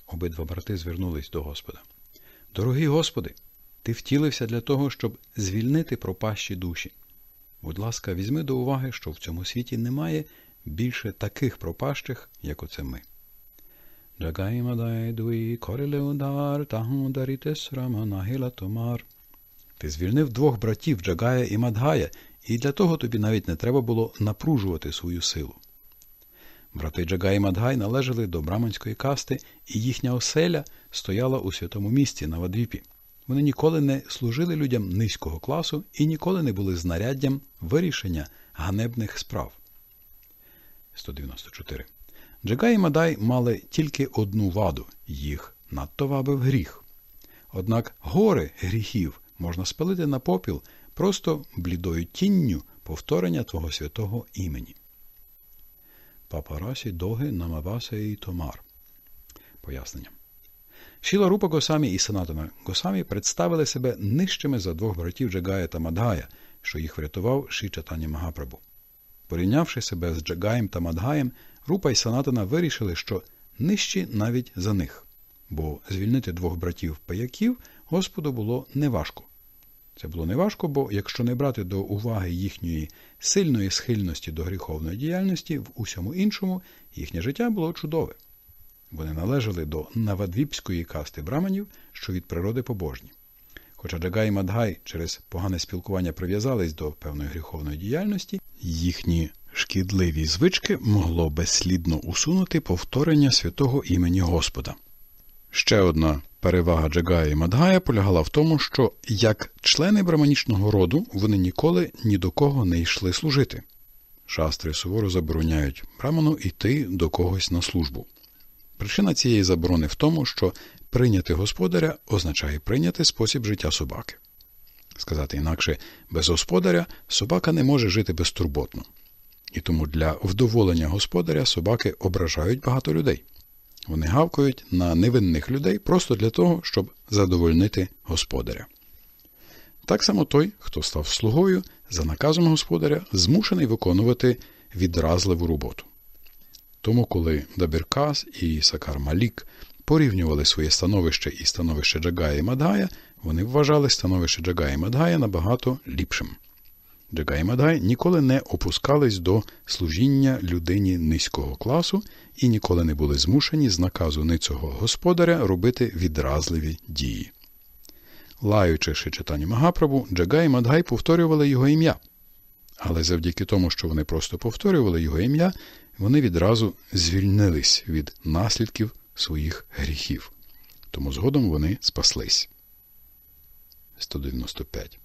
Speaker 1: Обидва брати звернулись до Господа. Дорогі Господи, Ти втілився для того, щоб звільнити пропащі душі. Будь ласка, візьми до уваги, що в цьому світі немає більше таких пропащих, як оце ми. Ти звільнив двох братів Джагая і Мадгая, і для того тобі навіть не треба було напружувати свою силу. Брати Джага і Мадгай належали до браманської касти, і їхня оселя стояла у святому місті на Вадвіпі. Вони ніколи не служили людям низького класу і ніколи не були знаряддям вирішення ганебних справ. 194. Джага і Мадай мали тільки одну ваду їх надто вабив гріх. Однак гори гріхів можна спалити на попіл просто блідою тінню повторення твого святого імені. Вапарасі доги намавасеї Томар. Пояснення. Шіла Рупа Госамі і Санатана Госамі представили себе нижчими за двох братів Джагая та Мадгая, що їх врятував Ші Чатані Магапрабу. Порівнявши себе з Джагаєм та Мадгаєм, Рупа і Санатана вирішили, що нижчі навіть за них, бо звільнити двох братів паяків Господу було неважко. Це було неважко, бо якщо не брати до уваги їхньої сильної схильності до гріховної діяльності, в усьому іншому їхнє життя було чудове. Вони належали до навадвіпської касти браманів, що від природи побожні. Хоча Джагай і Мадгай через погане спілкування прив'язались до певної гріховної діяльності, їхні шкідливі звички могло безслідно усунути повторення святого імені Господа. Ще одна Перевага Джагая і Мадгая полягала в тому, що як члени браманічного роду вони ніколи ні до кого не йшли служити. Шастри суворо забороняють браману йти до когось на службу. Причина цієї заборони в тому, що прийняти господаря означає прийняти спосіб життя собаки. Сказати інакше, без господаря собака не може жити безтурботно, і тому для вдоволення господаря собаки ображають багато людей. Вони гавкають на невинних людей просто для того, щоб задовольнити господаря. Так само той, хто став слугою, за наказом господаря, змушений виконувати відразливу роботу. Тому, коли Дабіркас і Сакар Малік порівнювали своє становище і становище Джагая і Мадгая, вони вважали становище Джагая і Мадгая набагато ліпшим. Джагай-Мадай ніколи не опускались до служіння людині низького класу і ніколи не були змушені з наказу ницього господаря робити відразливі дії. Лаючи Шичатані Магапрабу, Джагай і Мадгай повторювали його ім'я. Але завдяки тому, що вони просто повторювали його ім'я, вони відразу звільнились від наслідків своїх гріхів. Тому згодом вони спаслись. 195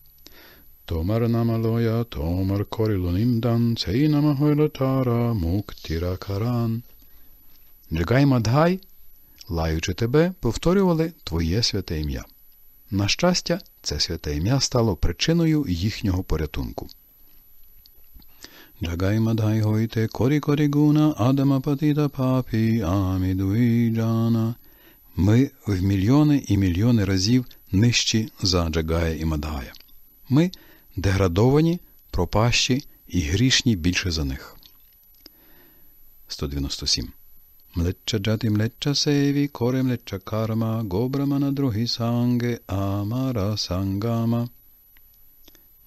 Speaker 1: Tomar namaloya tomar korilunimdan seinama hoylotara muktirakaran. Джигай Мадгай, лаючи тебе, повторювали Твоє святе ім'я. На щастя, це святе ім'я стало причиною їхнього порятунку. Джагай Мадгай Гойте Корі Корігуна Адама Патіта Папі Амідуїджана. Ми в мільйони і мільйони разів нижчі за Джагая і Мадгая. Ми – деградовані, пропащі і грішні більше за них. 197. Млечча джати млечча сейві коре млечча карма, гобрамана другі санге, амара сангама.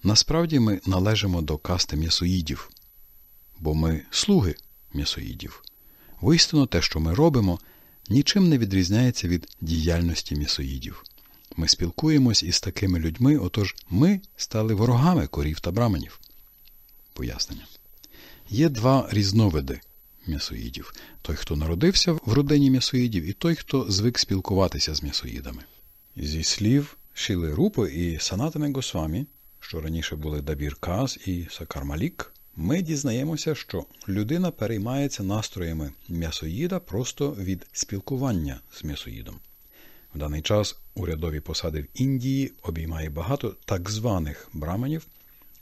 Speaker 1: Насправді ми належимо до касти м'ясоїдів, бо ми слуги м'ясоїдів. Вистину те, що ми робимо, нічим не відрізняється від діяльності м'ясоїдів. Ми спілкуємось із такими людьми, отож ми стали ворогами корів та браманів. Пояснення. Є два різновиди м'ясоїдів той, хто народився в родині м'ясоїдів, і той, хто звик спілкуватися з м'ясоїдами. Зі слів Шіли Рупи і Санатами Госвамі, що раніше були Дабір Каз і Сакармалік, ми дізнаємося, що людина переймається настроями м'ясоїда просто від спілкування з м'ясоїдом. В даний час урядові посади в Індії обіймає багато так званих браманів,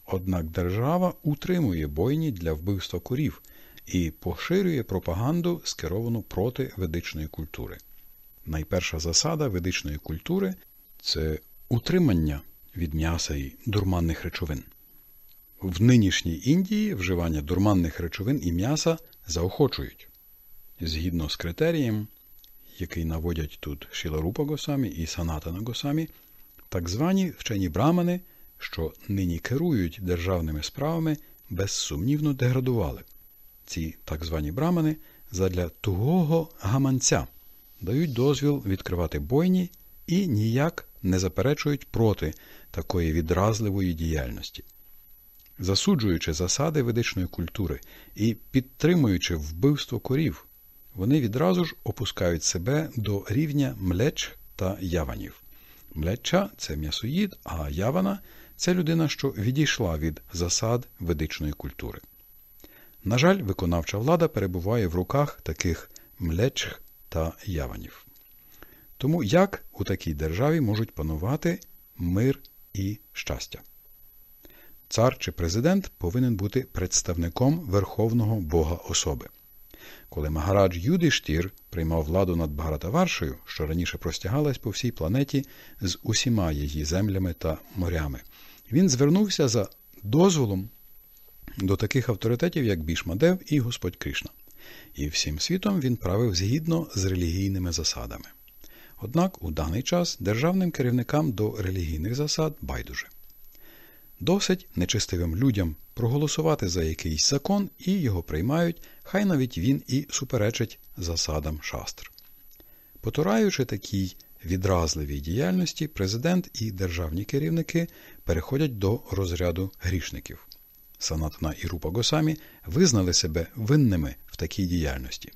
Speaker 1: однак держава утримує бойні для вбивства курів і поширює пропаганду, скеровану проти ведичної культури. Найперша засада ведичної культури це утримання від м'яса і дурманних речовин. В нинішній Індії вживання дурманних речовин і м'яса заохочують. Згідно з критерієм, який наводять тут Шіларупа Госамі і Санатана Госамі, так звані вчені брамани, що нині керують державними справами, безсумнівно деградували. Ці так звані брамани задля тугого гаманця дають дозвіл відкривати бойні і ніяк не заперечують проти такої відразливої діяльності. Засуджуючи засади ведичної культури і підтримуючи вбивство корів, вони відразу ж опускають себе до рівня млеч та яванів. Млеча це м'ясоїд, а явана це людина, що відійшла від засад ведичної культури. На жаль, виконавча влада перебуває в руках таких млечх та яванів. Тому як у такій державі можуть панувати мир і щастя? Цар чи президент повинен бути представником верховного бога особи. Коли Магарадж Юдиштір приймав владу над Бхаратаваршею, що раніше простягалась по всій планеті з усіма її землями та морями, він звернувся за дозволом до таких авторитетів, як Бішмадев і Господь Кришна. І всім світом він правив згідно з релігійними засадами. Однак у даний час державним керівникам до релігійних засад байдуже. Досить нечистивим людям проголосувати за якийсь закон і його приймають хай навіть він і суперечить засадам шастр. Потураючи такій відразливій діяльності, президент і державні керівники переходять до розряду грішників. Санатна і Рупа Госамі визнали себе винними в такій діяльності.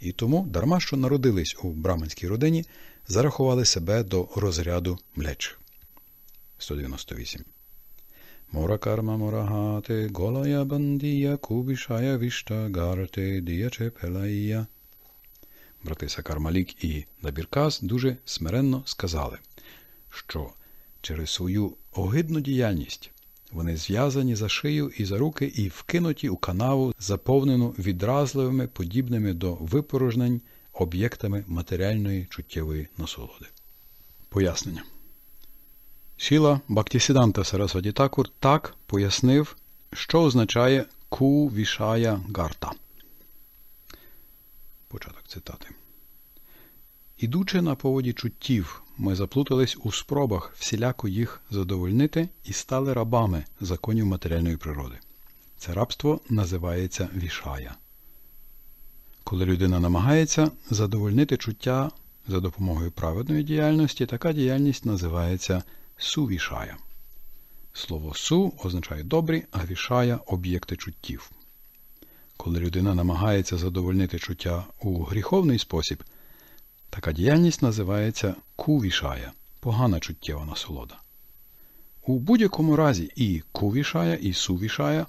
Speaker 1: І тому, дарма що народились у браманській родині, зарахували себе до розряду млеч. 198 Morakarma morahate golaya bandiya kubishaya vishta garate diyache pelaya. Брати Сакармалік і Набіркас дуже смиренно сказали, що через свою огидну діяльність вони зв'язані за шию і за руки і вкинуті у канаву, заповнену відразливими, подібними до випорожнень об'єктами матеріальної чуттєвої насолоди. Пояснення. Шіла Бхактісіданта Сарасваді Такур так пояснив, що означає ку вішая гарта. Початок цитати. Ідучи на поводі чуттів, ми заплутались у спробах всіляко їх задовольнити і стали рабами законів матеріальної природи. Це рабство називається вішая. Коли людина намагається задовольнити чуття за допомогою праведної діяльності, така діяльність називається сувішая. Слово су означає добрі, а вішая об'єкти чуттів. Коли людина намагається задовольнити чуття у гріховний спосіб, така діяльність називається кувішая погана чуттєва насолода. У будь-якому разі і кувішая, і сувішая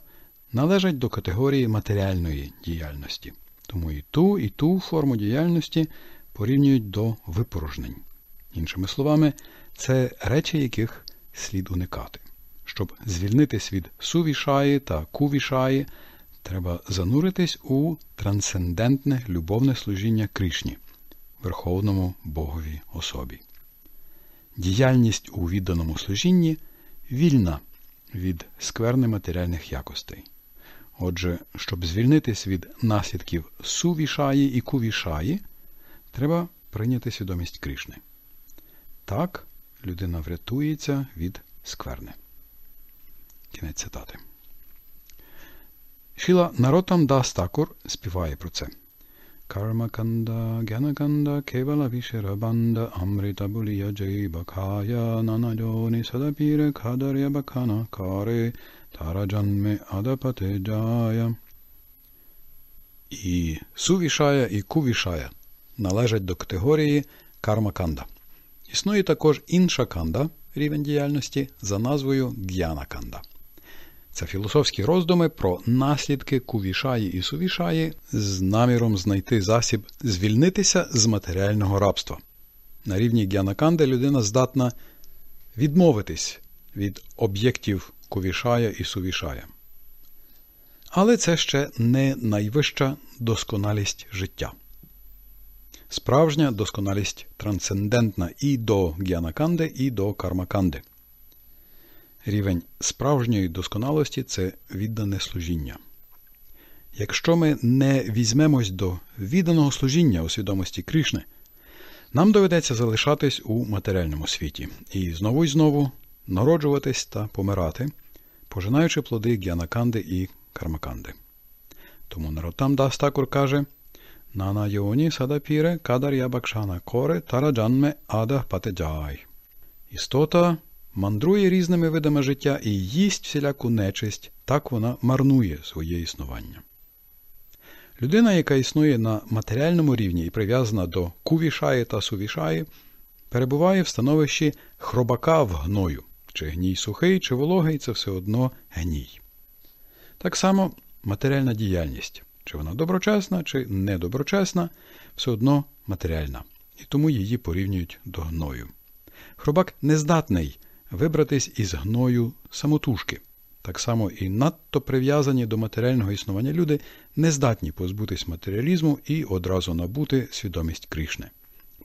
Speaker 1: належать до категорії матеріальної діяльності, тому і ту, і ту форму діяльності порівнюють до випорожнень. Іншими словами, це речі, яких слід уникати. Щоб звільнитись від сувішаї та кувішаї, треба зануритись у трансцендентне любовне служіння Кришні, Верховному Богові особі. Діяльність у відданому служінні вільна від скверни матеріальних якостей. Отже, щоб звільнитись від наслідків сувішаї і кувішаї, треба прийняти свідомість Кришни. Так, людина врятується від скверни. Кінець цитати. Шіла Наротам Дастакур співає про це. Кармаканда, Гянаканда, Кевала Вішерабанда, Амрита Булія Джей Бакхая, Нанадьони Садапіре Кадаря Бакхана Кари, Тараджанме Адапате Джая. І Сувішая і Кувішая належать до категорії Кармаканда. Існує також інша канда рівень діяльності за назвою Г'янаканда. Це філософські роздуми про наслідки кувішаї і сувішаї з наміром знайти засіб звільнитися з матеріального рабства. На рівні Г'янаканди людина здатна відмовитись від об'єктів кувішая і сувішая. Але це ще не найвища досконалість життя справжня досконалість трансцендентна і до г'янаканди, і до кармаканди. Рівень справжньої досконалості це віддане служіння. Якщо ми не візьмемось до відданого служіння у свідомості Кришни, нам доведеться залишатись у матеріальному світі і знову і знову народжуватись та помирати, пожинаючи плоди г'янаканди і кармаканди. Тому Наротам Дастакур каже. Nana yoni sadapire kadarya бакшана коре тара джанме патеджай. Істота мандрує різними видами життя і їсть всіляку нечисть, так вона марнує своє існування. Людина, яка існує на матеріальному рівні і прив'язана до кувішаї та сувішаї, перебуває в становищі хробака в гною. Чи гній сухий, чи вологий це все одно гній. Так само матеріальна діяльність. Чи вона доброчесна, чи недоброчесна, все одно матеріальна, і тому її порівнюють до гною. Хробак нездатний вибратись із гною самотужки. Так само і надто прив'язані до матеріального існування люди нездатні позбутись матеріалізму і одразу набути свідомість Кришни.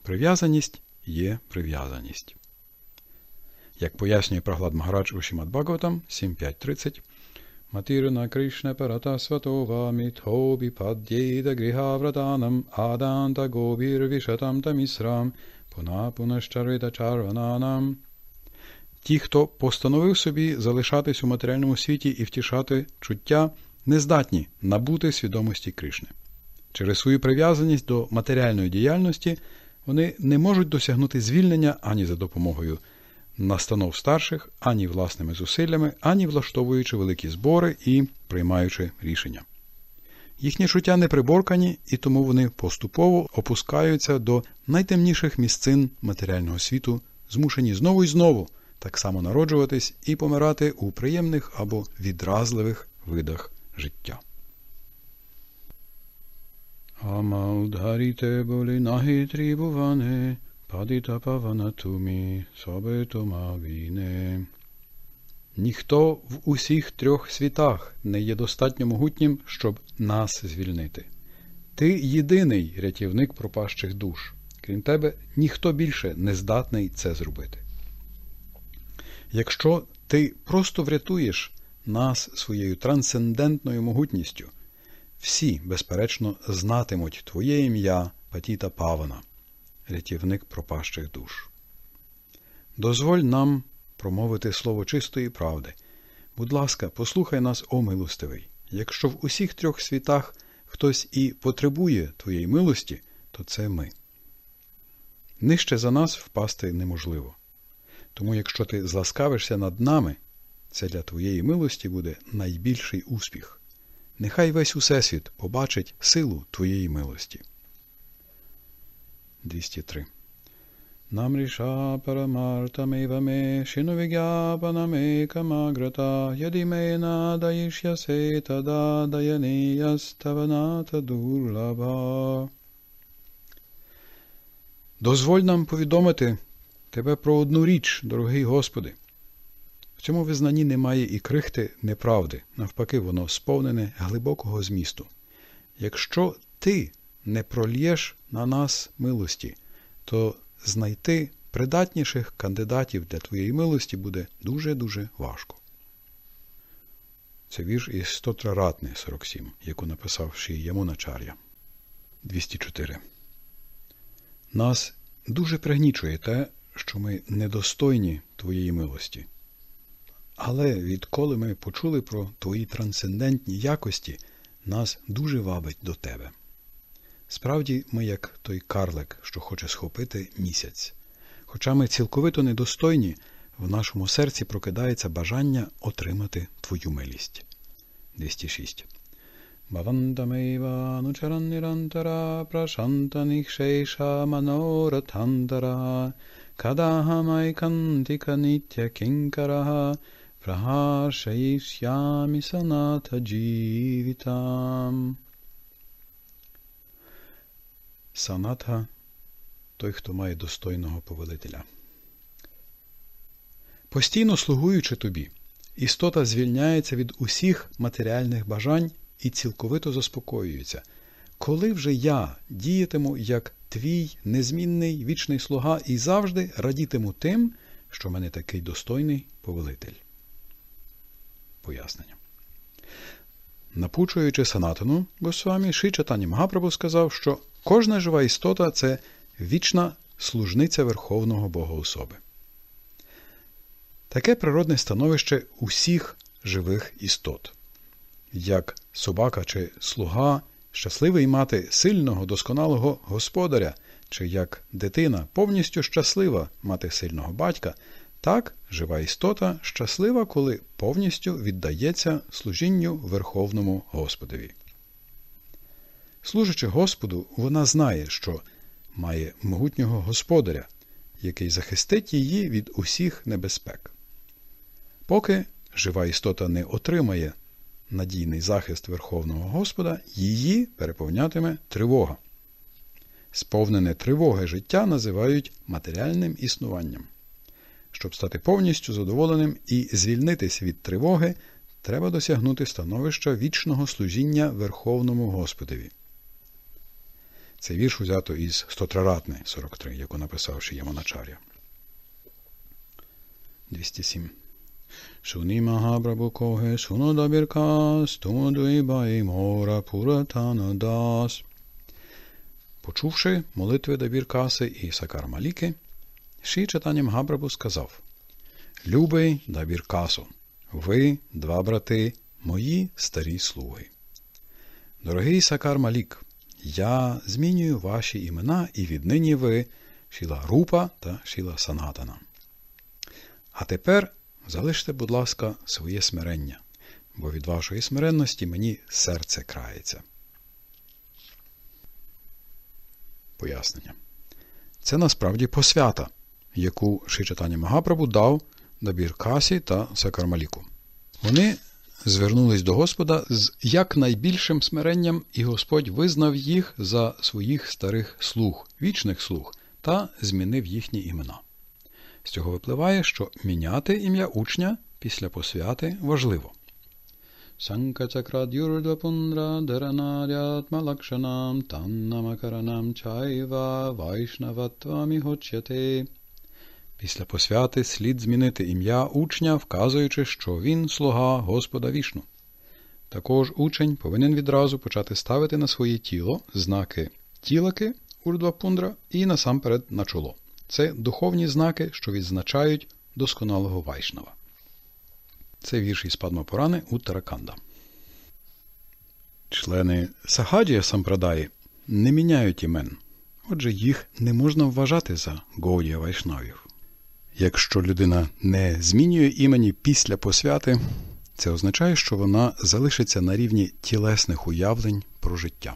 Speaker 1: Прив'язаність є прив'язаність. Як пояснює Праглад Магарадж у Шімад Бхагаватам 7.5.30, Matirna Krishna Paratasvato Vamitho Vipadyeda Grihavratanam Adanta Gobir Vishatam Tamisram Punapunashcharita Charvananam Ті, хто постановив собі залишатись у матеріальному світі і втішати чуття, не здатні набути свідомості Кришни. Через свою прив'язаність до матеріальної діяльності вони не можуть досягнути звільнення ані за допомогою настанов старших ані власними зусиллями, ані влаштовуючи великі збори і приймаючи рішення. Їхні чуття не приборкані, і тому вони поступово опускаються до найтемніших місцин матеріального світу, змушені знову і знову так само народжуватись і помирати у приємних або відразливих видах життя. Амаудгаріте болі нагитрі буване. Padita pavanatumi sabetoma vine. Ніхто в усіх трьох світах не є достатньо могутнім, щоб нас звільнити. Ти єдиний рятівник пропащих душ. Крім тебе, ніхто більше не здатний це зробити. Якщо ти просто врятуєш нас своєю трансцендентною могутністю, всі, безперечно, знатимуть твоє ім'я Патіта Павана рятівник пропащих душ. Дозволь нам промовити слово чистої правди. Будь ласка, послухай нас, о милостивий. Якщо в усіх трьох світах хтось і потребує твоєї милості, то це ми. Нижче за нас впасти неможливо. Тому, якщо ти зласкавишся над нами, це для твоєї милості буде найбільший успіх. Нехай весь усесвіт побачить силу твоєї милості. 203. Namrisha paramartameva me shinuvigyapanamekamagrata yadimena dayishyase tada dayaneyastavanata durlabha. Дозволь нам повідомити тебе про одну річ, дорогий Господи. В цьому визнанні немає і крихти неправди, навпаки, воно сповнене глибокого змісту. Якщо ти не прольєш на нас милості, то знайти придатніших кандидатів для твоєї милості буде дуже-дуже важко. Це вірш із Стотраратни 47, яку написав Ші Ямуначар'я. 204. Нас дуже пригнічує те, що ми недостойні твоєї милості. Але відколи ми почули про твої трансцендентні якості, нас дуже вабить до тебе. Справді, ми як той карлик, що хоче схопити місяць. Хоча ми цілковито недостойні, в нашому серці прокидається бажання отримати твою милість. 206. Бавандамейва нучарандирантара прашантанікшейша маноратандара кадахамайкантика нітя кінкараха прагашаїшямі саната джівітам. Санатга той, хто має достойного повелителя. Постійно слугуючи тобі, істота звільняється від усіх матеріальних бажань і цілковито заспокоюється. Коли вже я діятиму як твій незмінний вічний слуга і завжди радітиму тим, що в мене такий достойний повелитель. Пояснення. Напучуючи санатину Госвамі, Шичатані Магапрабу сказав, що Кожна жива істота це вічна служниця Верховного Богоособи. Таке природне становище усіх живих істот. Як собака чи слуга, щасливий мати сильного, досконалого господаря, чи як дитина повністю щаслива мати сильного батька, так жива істота щаслива, коли повністю віддається служінню Верховному Господові. Служачи Господу, вона знає, що має могутнього господаря, який захистить її від усіх небезпек. Поки жива істота не отримає надійний захист Верховного Господа, її переповнятиме тривога. Сповнене тривоги життя називають матеріальним існуванням. Щоб стати повністю задоволеним і звільнитись від тривоги, треба досягнути становища вічного служіння Верховному Господові. Цей вірш узято із 103-ратни 43, яку написав Шіямоначар'я. 207. Шуні Магабрабу Коге Шунода Біркас, Тумудуй Баї Мора Пуратана Дас. Почувши молитви Дабір Каси і Сакар Маліки, Ші читанням Габрабу сказав Любий Дабір Касу, ви, два брати, мої старі слуги. Дорогий Сакар Малік, я змінюю ваші імена, і віднині ви Шіла Рупа та Шіла Санатана. А тепер залиште, будь ласка, своє смирення, бо від вашої смиренності мені серце крається. Пояснення. Це насправді посвята, яку Шичатані Магапрабу дав Дабір Касі та Сакармаліку. Вони звернулись до Господа з якнайбільшим смиренням, і Господь визнав їх за своїх старих слуг, вічних слуг, та змінив їхні імена. З цього випливає, що міняти ім'я учня після посвяти важливо. Санкачакрадюрдвапундрадеранарятмалакшанам таннамакаранам чайва вайшнаватвамі гочяте. Після посвяти слід змінити ім'я учня, вказуючи, що він слуга Господа вішну. Також учень повинен відразу почати ставити на своє тіло знаки тілаки урдвапундра і насамперед на чоло. Це духовні знаки, що відзначають досконалого вайшнава. Це вірш із Падмапурани у Тараканда. Члени Сагаджія Сампрадаї не міняють імен. Отже, їх не можна вважати за гоудія вайшнавів. Якщо людина не змінює імені після посвяти, це означає, що вона залишиться на рівні тілесних уявлень про життя.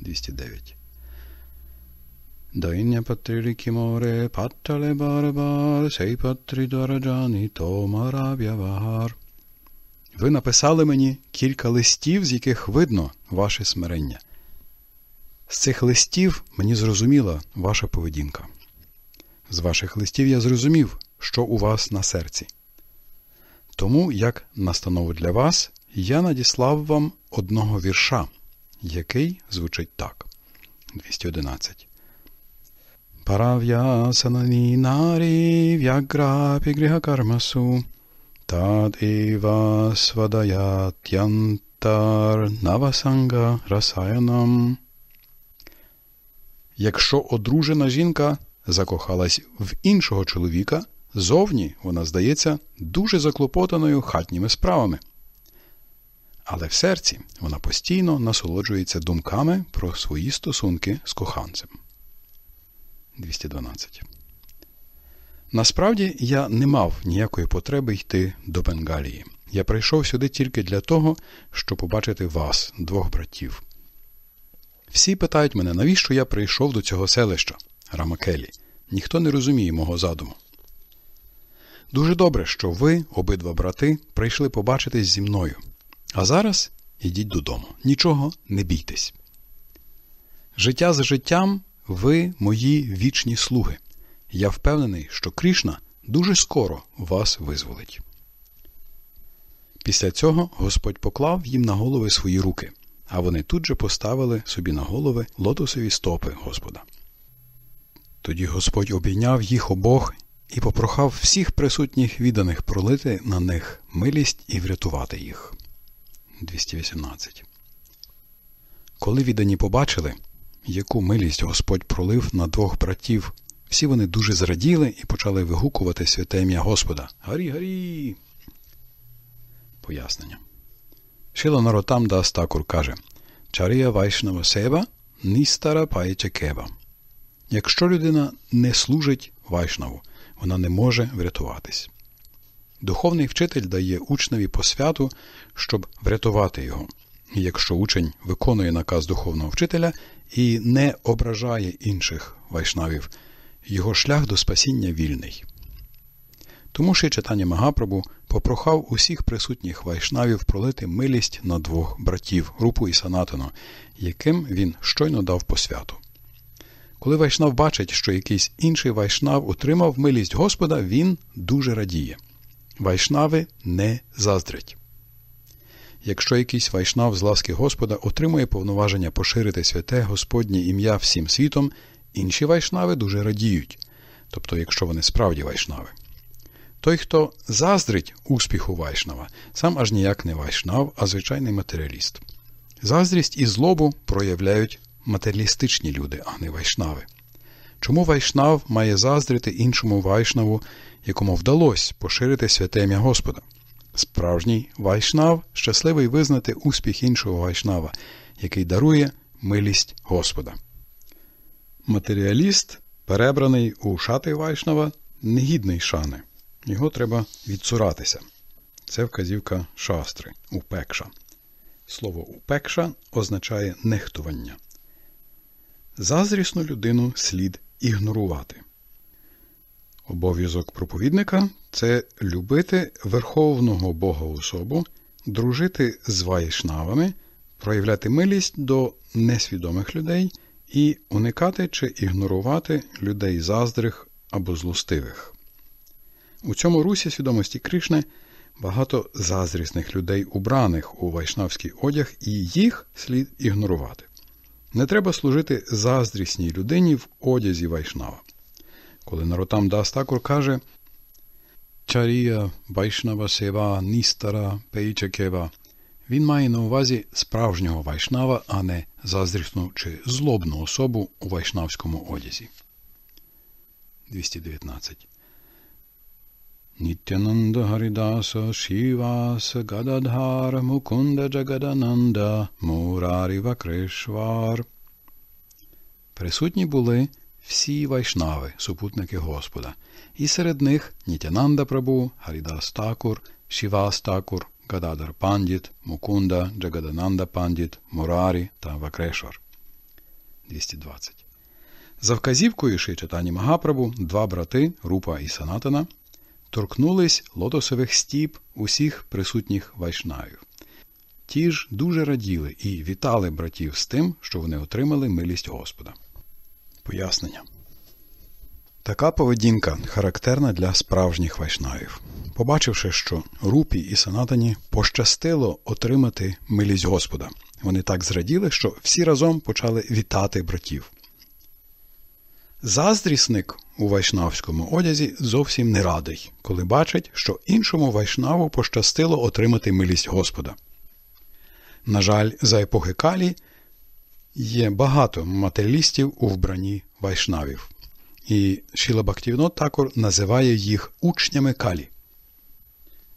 Speaker 1: 209. Дайня патрілікі море, паттале барабар, сей патрі дараджані, то мараб'явагар. Ви написали мені кілька листів, з яких видно ваше смирення. З цих листів мені зрозуміла ваша поведінка. З ваших листів я зрозумів, що у вас на серці. Тому, як настанову для вас, я надіслав вам одного вірша, який звучить так. 211. Паравя санані Парав'ясананінарів'яграпігріхакармасу тад іва свадаятянтар навасанга расаянам. Якщо одружена жінка закохалась в іншого чоловіка, зовні вона здається дуже заклопотаною хатніми справами. Але в серці вона постійно насолоджується думками про свої стосунки з коханцем. 212. Насправді я не мав ніякої потреби йти до Бенгалії. Я прийшов сюди тільки для того, щоб побачити вас, двох братів. Всі питають мене, навіщо я прийшов до цього селища. Рамакелі. Ніхто не розуміє мого задуму. Дуже добре, що ви, обидва брати, прийшли побачитись зі мною. А зараз ідіть додому. Нічого не бійтесь. Життя за життям ви мої вічні слуги. Я впевнений, що Крішна дуже скоро вас визволить. Після цього Господь поклав їм на голови свої руки, а вони тут же поставили собі на голови лотосові стопи Господа. Тоді Господь обійняв їх обох і попрохав всіх присутніх відданих пролити на них милість і врятувати їх. 218. Коли віддані побачили, яку милість Господь пролив на двох братів, всі вони дуже зраділи і почали вигукувати святе ім'я Господа. Гарі, гарі. Пояснення. Шила Наротам да Астакур каже Чарія Вайшнава Сева Ністара Паєча Кева. Якщо людина не служить вайшнаву, вона не може врятуватись. Духовний вчитель дає учневі посвяту, щоб врятувати його. якщо учень виконує наказ духовного вчителя і не ображає інших вайшнавів, його шлях до спасіння вільний. Тому ще читання Магапрабу попрохав усіх присутніх вайшнавів пролити милість на двох братів, Рупу і санатину, яким він щойно дав посвяту. Коли Вайшнав бачить, що якийсь інший Вайшнав отримав милість Господа, він дуже радіє. Вайшнави не заздрять. Якщо якийсь вайшнав з ласки Господа отримує повноваження поширити святе Господнє ім'я всім світом, інші вайшнави дуже радіють, тобто, якщо вони справді вайшнави. Той, хто заздрить успіху вайшнава, сам аж ніяк не вайшнав, а звичайний матеріаліст. Заздрість і злобу проявляють матеріалістичні люди, а не вайшнави. Чому вайшнав має заздрити іншому вайшнаву, якому вдалося поширити святе ім'я Господа? Справжній вайшнав щасливий визнати успіх іншого вайшнава, який дарує милість Господа. Матеріаліст, перебраний у шати вайшнава, негідний шани. Його треба відсуратися. Це вказівка шастри, упекша. Слово упекша означає нехтування зазрісну людину слід ігнорувати. Обов'язок проповідника це любити верховного Бога особу, дружити з вайшнавами, проявляти милість до несвідомих людей і уникати чи ігнорувати людей заздрих або злостивих. У цьому русі свідомості Кришни багато заздрісних людей, убраних у вайшнавський одяг, і їх слід ігнорувати. Не треба служити заздрісній людині в одязі Вайшнава. Коли Наротам Дастакур каже Чарія Вайшнава Сева Ністара Пейчакева, він має на увазі справжнього Вайшнава, а не заздрісну чи злобну особу у вайшнавському одязі. 219 Nityananda Haridasa Shivasa Gadadhara Mukunda Jagadananda Мурарі Вакришвар. Присутні були всі вайшнави, супутники Господа, і серед них Нітянанда Прабу, Харідас Такур, Шівас Такур, Гададар Пандіт, Мукунда, Джагадананда Пандіт, Мурарі та Вакрешвар. 220. За вказівкою Шичатані Магапрабу два брати Рупа і Санатана торкнулись лотосових стіп усіх присутніх вайшнаїв. Ті ж дуже раділи і вітали братів з тим, що вони отримали милість Господа. Пояснення. Така поведінка характерна для справжніх вайшнаїв. Побачивши, що рупі і санатані пощастило отримати милість Господа. Вони так зраділи, що всі разом почали вітати братів. Заздрісник у вайшнавському одязі зовсім не радий, коли бачить, що іншому вайшнаву пощастило отримати милість Господа. На жаль, за епохи Калі є багато матеріалістів у вбранні вайшнавів, і Шіла Бактівно також називає їх учнями Калі.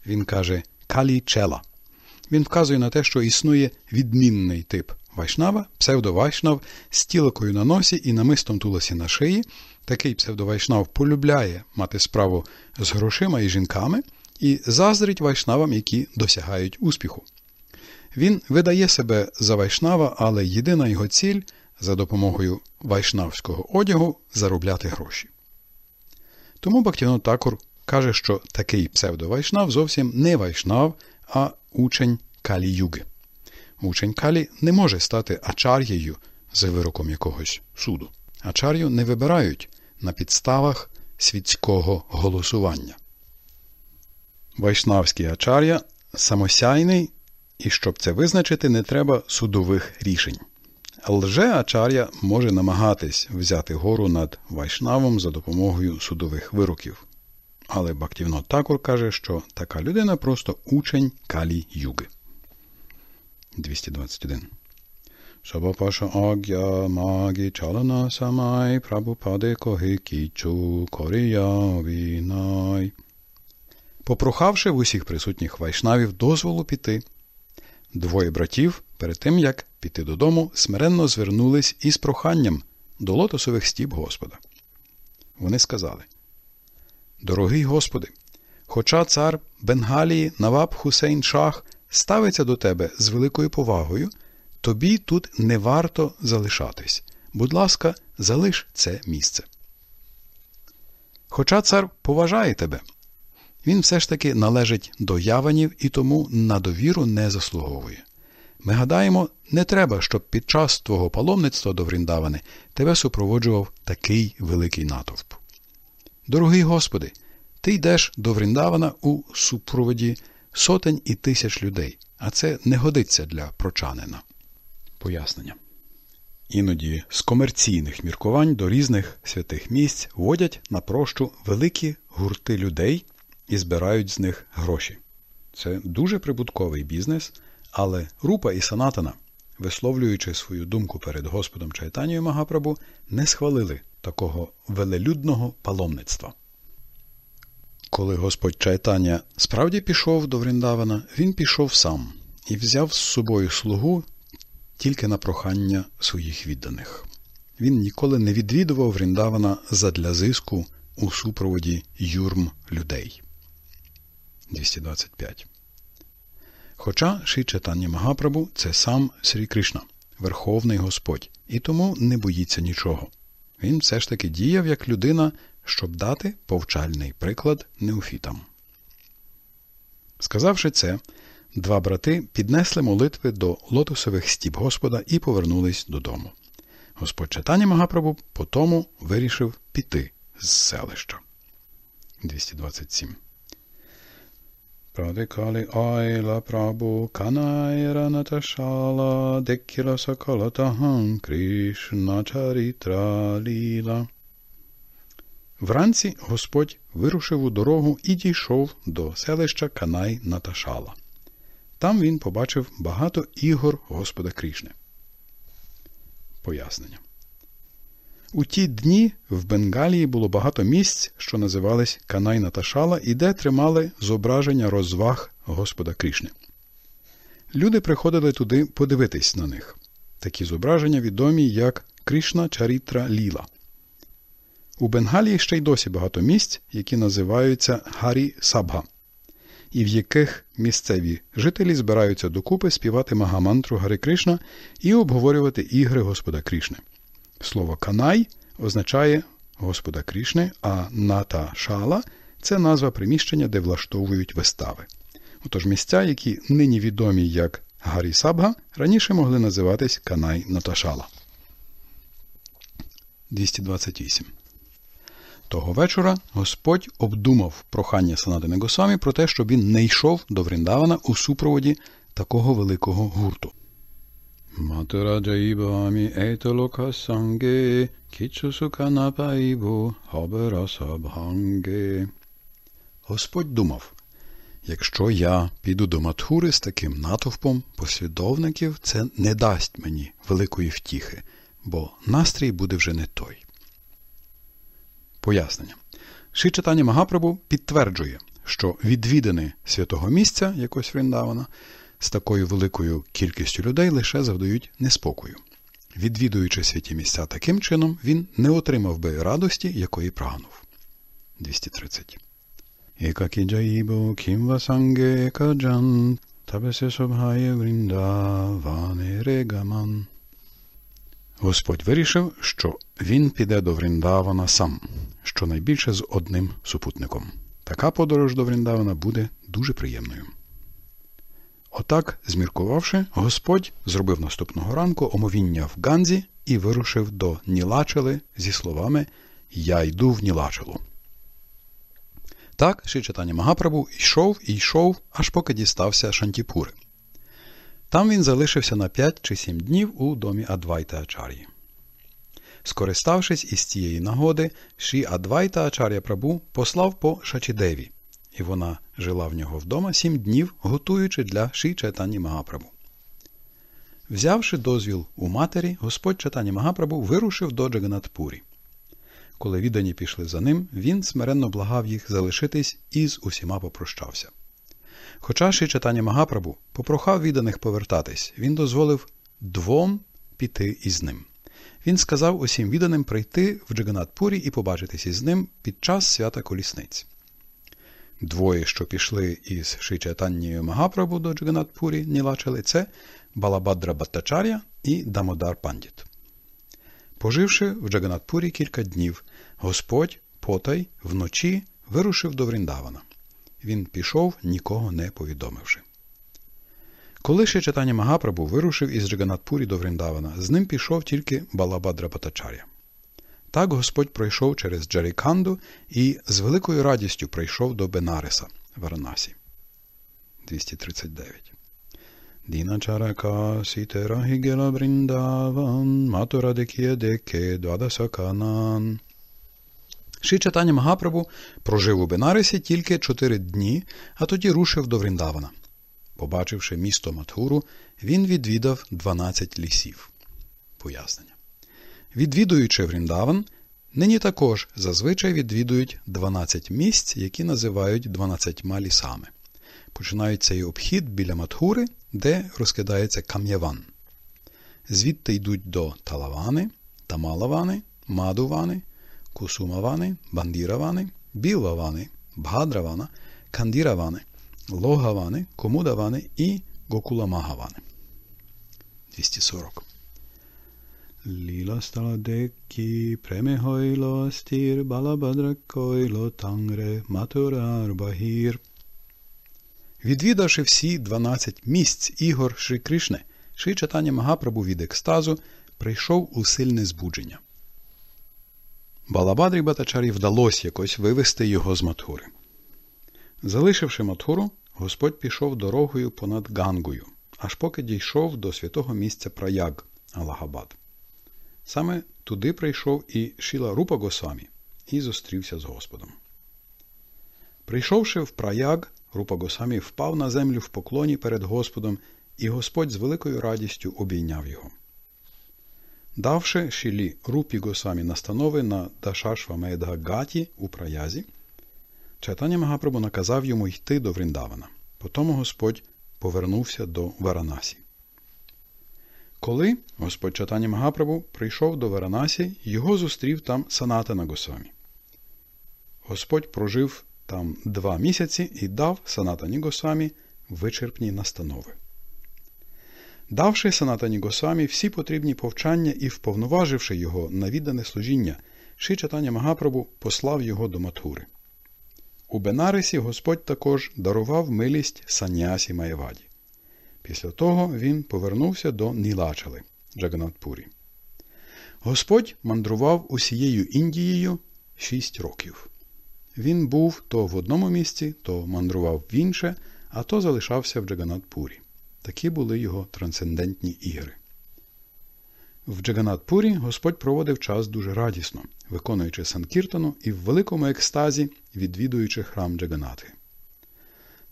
Speaker 1: Він каже Калі чела. Він вказує на те, що існує відмінний тип вайшнава, псевдовайшнав з тілокою на носі і намистом тулосі на шиї, Такий псевдовайшнав полюбляє мати справу з грошима і жінками і заздрить вайшнавам, які досягають успіху. Він видає себе за вайшнава, але єдина його ціль за допомогою вайшнавського одягу заробляти гроші. Тому Бактіно Такур каже, що такий псевдовайшнав зовсім не вайшнав, а учень калі юги. Учень калі не може стати ачар'єю за вироком якогось суду. Ачар'ю не вибирають на підставах світського голосування. Вайшнавський ачар'я самосяйний, і щоб це визначити, не треба судових рішень. Лже ачар'я може намагатись взяти гору над вайшнавом за допомогою судових вироків. Але Бактівно Такур каже, що така людина просто учень калі юги. 221 Sabapasha Agya Magi Chalana Samai Prabhupade Kohi Kichu Korія Вінай. Попрохавши в усіх присутніх вайшнавів дозволу піти, двоє братів, перед тим як піти додому, смиренно звернулись із проханням до лотосових стіб Господа. Вони сказали: Дорогий Господи, хоча цар Бенгалії Наваб Хусейн Шах ставиться до тебе з великою повагою. Тобі тут не варто залишатись. Будь ласка, залиш це місце. Хоча цар поважає тебе, він все ж таки належить до яванів і тому на довіру не заслуговує. Ми гадаємо, не треба, щоб під час твого паломництва до Вріндавани тебе супроводжував такий великий натовп. Дорогий Господи, ти йдеш до Вріндавана у супроводі сотень і тисяч людей, а це не годиться для прочанина. Пояснення. Іноді з комерційних міркувань до різних святих місць водять на прощу великі гурти людей і збирають з них гроші. Це дуже прибутковий бізнес, але Рупа і Санатана, висловлюючи свою думку перед Господом Чайтанією Магапрабу, не схвалили такого велелюдного паломництва. Коли Господь Чайтаня справді пішов до Вріндавана, він пішов сам і взяв з собою слугу тільки на прохання своїх відданих. Він ніколи не відвідував Вріндавана задля зиску у супроводі юрм людей. 225. Хоча Ши Чатані Магапрабу це сам Срі Кришна, Верховний Господь, і тому не боїться нічого. Він все ж таки діяв як людина, щоб дати повчальний приклад неофітам. Сказавши це, Два брати піднесли молитви до лотосових стіп Господа і повернулись додому. Господь читання Магапрабу потому вирішив піти з селища. 227. Прадикалі айла прабу канайра наташала декіла сокола тагам кришна чарітра ліла. Вранці Господь вирушив у дорогу і дійшов до селища Канай Наташала. Там він побачив багато ігор Господа Крішни. Пояснення. У ті дні в Бенгалії було багато місць, що називались Канай Наташала, і де тримали зображення розваг Господа Крішни. Люди приходили туди подивитись на них. Такі зображення відомі як Кришна Чарітра Ліла. У Бенгалії ще й досі багато місць, які називаються Гарі Сабга і в яких місцеві жителі збираються докупи співати Магамантру Гари Кришна і обговорювати ігри Господа Крішни. Слово Канай означає Господа Крішни, а ната шала це назва приміщення, де влаштовують вистави. Отож місця, які нині відомі як Гарі Сабга, раніше могли називатись Канай Наташала. 228 того вечора Господь обдумав прохання Санатини Госамі про те, щоб він не йшов до Вріндавана у супроводі такого великого гурту. Матера джаїбамі етолока санге, кічусуканапаїбу хаберасабганге. Господь думав, якщо я піду до Матхури з таким натовпом послідовників, це не дасть мені великої втіхи, бо настрій буде вже не той. Пояснення. Ши читання Магапрабу підтверджує, що відвідини святого місця якось Вріндавана з такою великою кількістю людей лише завдають неспокою. Відвідуючи святі місця таким чином, він не отримав би радості, якої прагнув. 230. Табесе Собхає Вріндаване Регаман. Господь вирішив, що він піде до Вріндавана сам, щонайбільше з одним супутником. Така подорож до Вріндавана буде дуже приємною. Отак, зміркувавши, Господь зробив наступного ранку омовіння в Ганзі і вирушив до Нілачели зі словами Я йду в Нілачелу. Так, ще читання Магапрабу йшов і йшов, аж поки дістався Шантіпури. Там він залишився на 5 чи 7 днів у домі Адвайта Ачар'ї. Скориставшись із цієї нагоди, Ші Адвайта Ачар'я Прабу послав по Шачідеві, і вона жила в нього вдома 7 днів, готуючи для Ші Чайтані Магапрабу. Взявши дозвіл у матері, господь Чайтані Магапрабу вирушив до Джаганатпурі. Коли віддані пішли за ним, він смиренно благав їх залишитись і з усіма попрощався. Хоча Ші Чатані Магапрабу попрохав відданих повертатись, він дозволив двом піти із ним. Він сказав усім відданим прийти в Джаганатпурі і побачитись із ним під час свята колісниць. Двоє, що пішли із Шичатаннію Магапрабу до Джаганатпурі, лачили це Балабадра Баттачар'я і Дамодар Пандіт. Поживши в Джаганатпурі кілька днів, Господь потай вночі вирушив до Вріндавана. Він пішов, нікого не повідомивши. Коли ще читання Магапрабу вирушив із Джиганатпурі до Вриндавана, з ним пішов тільки Балабадра Патачаря. Так Господь пройшов через Джаріканду і з великою радістю прийшов до Бенареса Аранасі 239. Діначарака сітера гігела бріндаван, матура декіє деке, двадасаканан. Ши читання Магапрабу прожив у Бенарисі тільки чотири дні, а тоді рушив до Вріндавана. Побачивши місто Матхуру, він відвідав 12 лісів. Пояснення. Відвідуючи Вріндаван, нині також зазвичай відвідують 12 місць, які називають 12 лісами. Починається цей обхід біля Матхури, де розкидається кам'яван. Звідти йдуть до Талавани, Тамалавани, Мадувани, Кусумавани, Бандіравани, Білавани, Бхадравана, Кандіравани, Логавани, Комудавани і Гокуламагавани. 240. Ліла стала декі, премегойло стір, балабадракойло тангре, матурар багір. Відвідавши всі 12 місць ігор Шри Кришне, Шрі Чатаня Магапрабу від екстазу прийшов у сильне збудження. Балабадрі Батачарі вдалося якось вивести його з Матхури. Залишивши Матхуру, Господь пішов дорогою понад Гангою, аж поки дійшов до святого місця Праяг Алагабад. Саме туди прийшов і Шіла Рупа Госамі і зустрівся з Господом. Прийшовши в Праяг, Рупа Госамі впав на землю в поклоні перед Господом, і Господь з великою радістю обійняв його давши шілі рупі самі настанови на Дашашвамедга Гаті у праязі, читання Магапрабу наказав йому йти до Вріндавана. Потім Господь повернувся до Варанасі. Коли Господь Чатані Магапрабу прийшов до Варанасі, його зустрів там Санатана Госвамі. Господь прожив там два місяці і дав Санатані Госвамі вичерпні настанови давши Санатані Госвамі всі потрібні повчання і вповноваживши його на віддане служіння, Ши Чатаня Магапрабу послав його до Матхури. У Бенарисі Господь також дарував милість санясі Маєваді. Після того він повернувся до Нілачали Джаганатпурі. Господь мандрував усією Індією шість років. Він був то в одному місці, то мандрував в інше, а то залишався в Джаганатпурі. Такі були його трансцендентні ігри. В Джаганатпурі Господь проводив час дуже радісно, виконуючи Санкіртану і в великому екстазі відвідуючи храм Джаганати.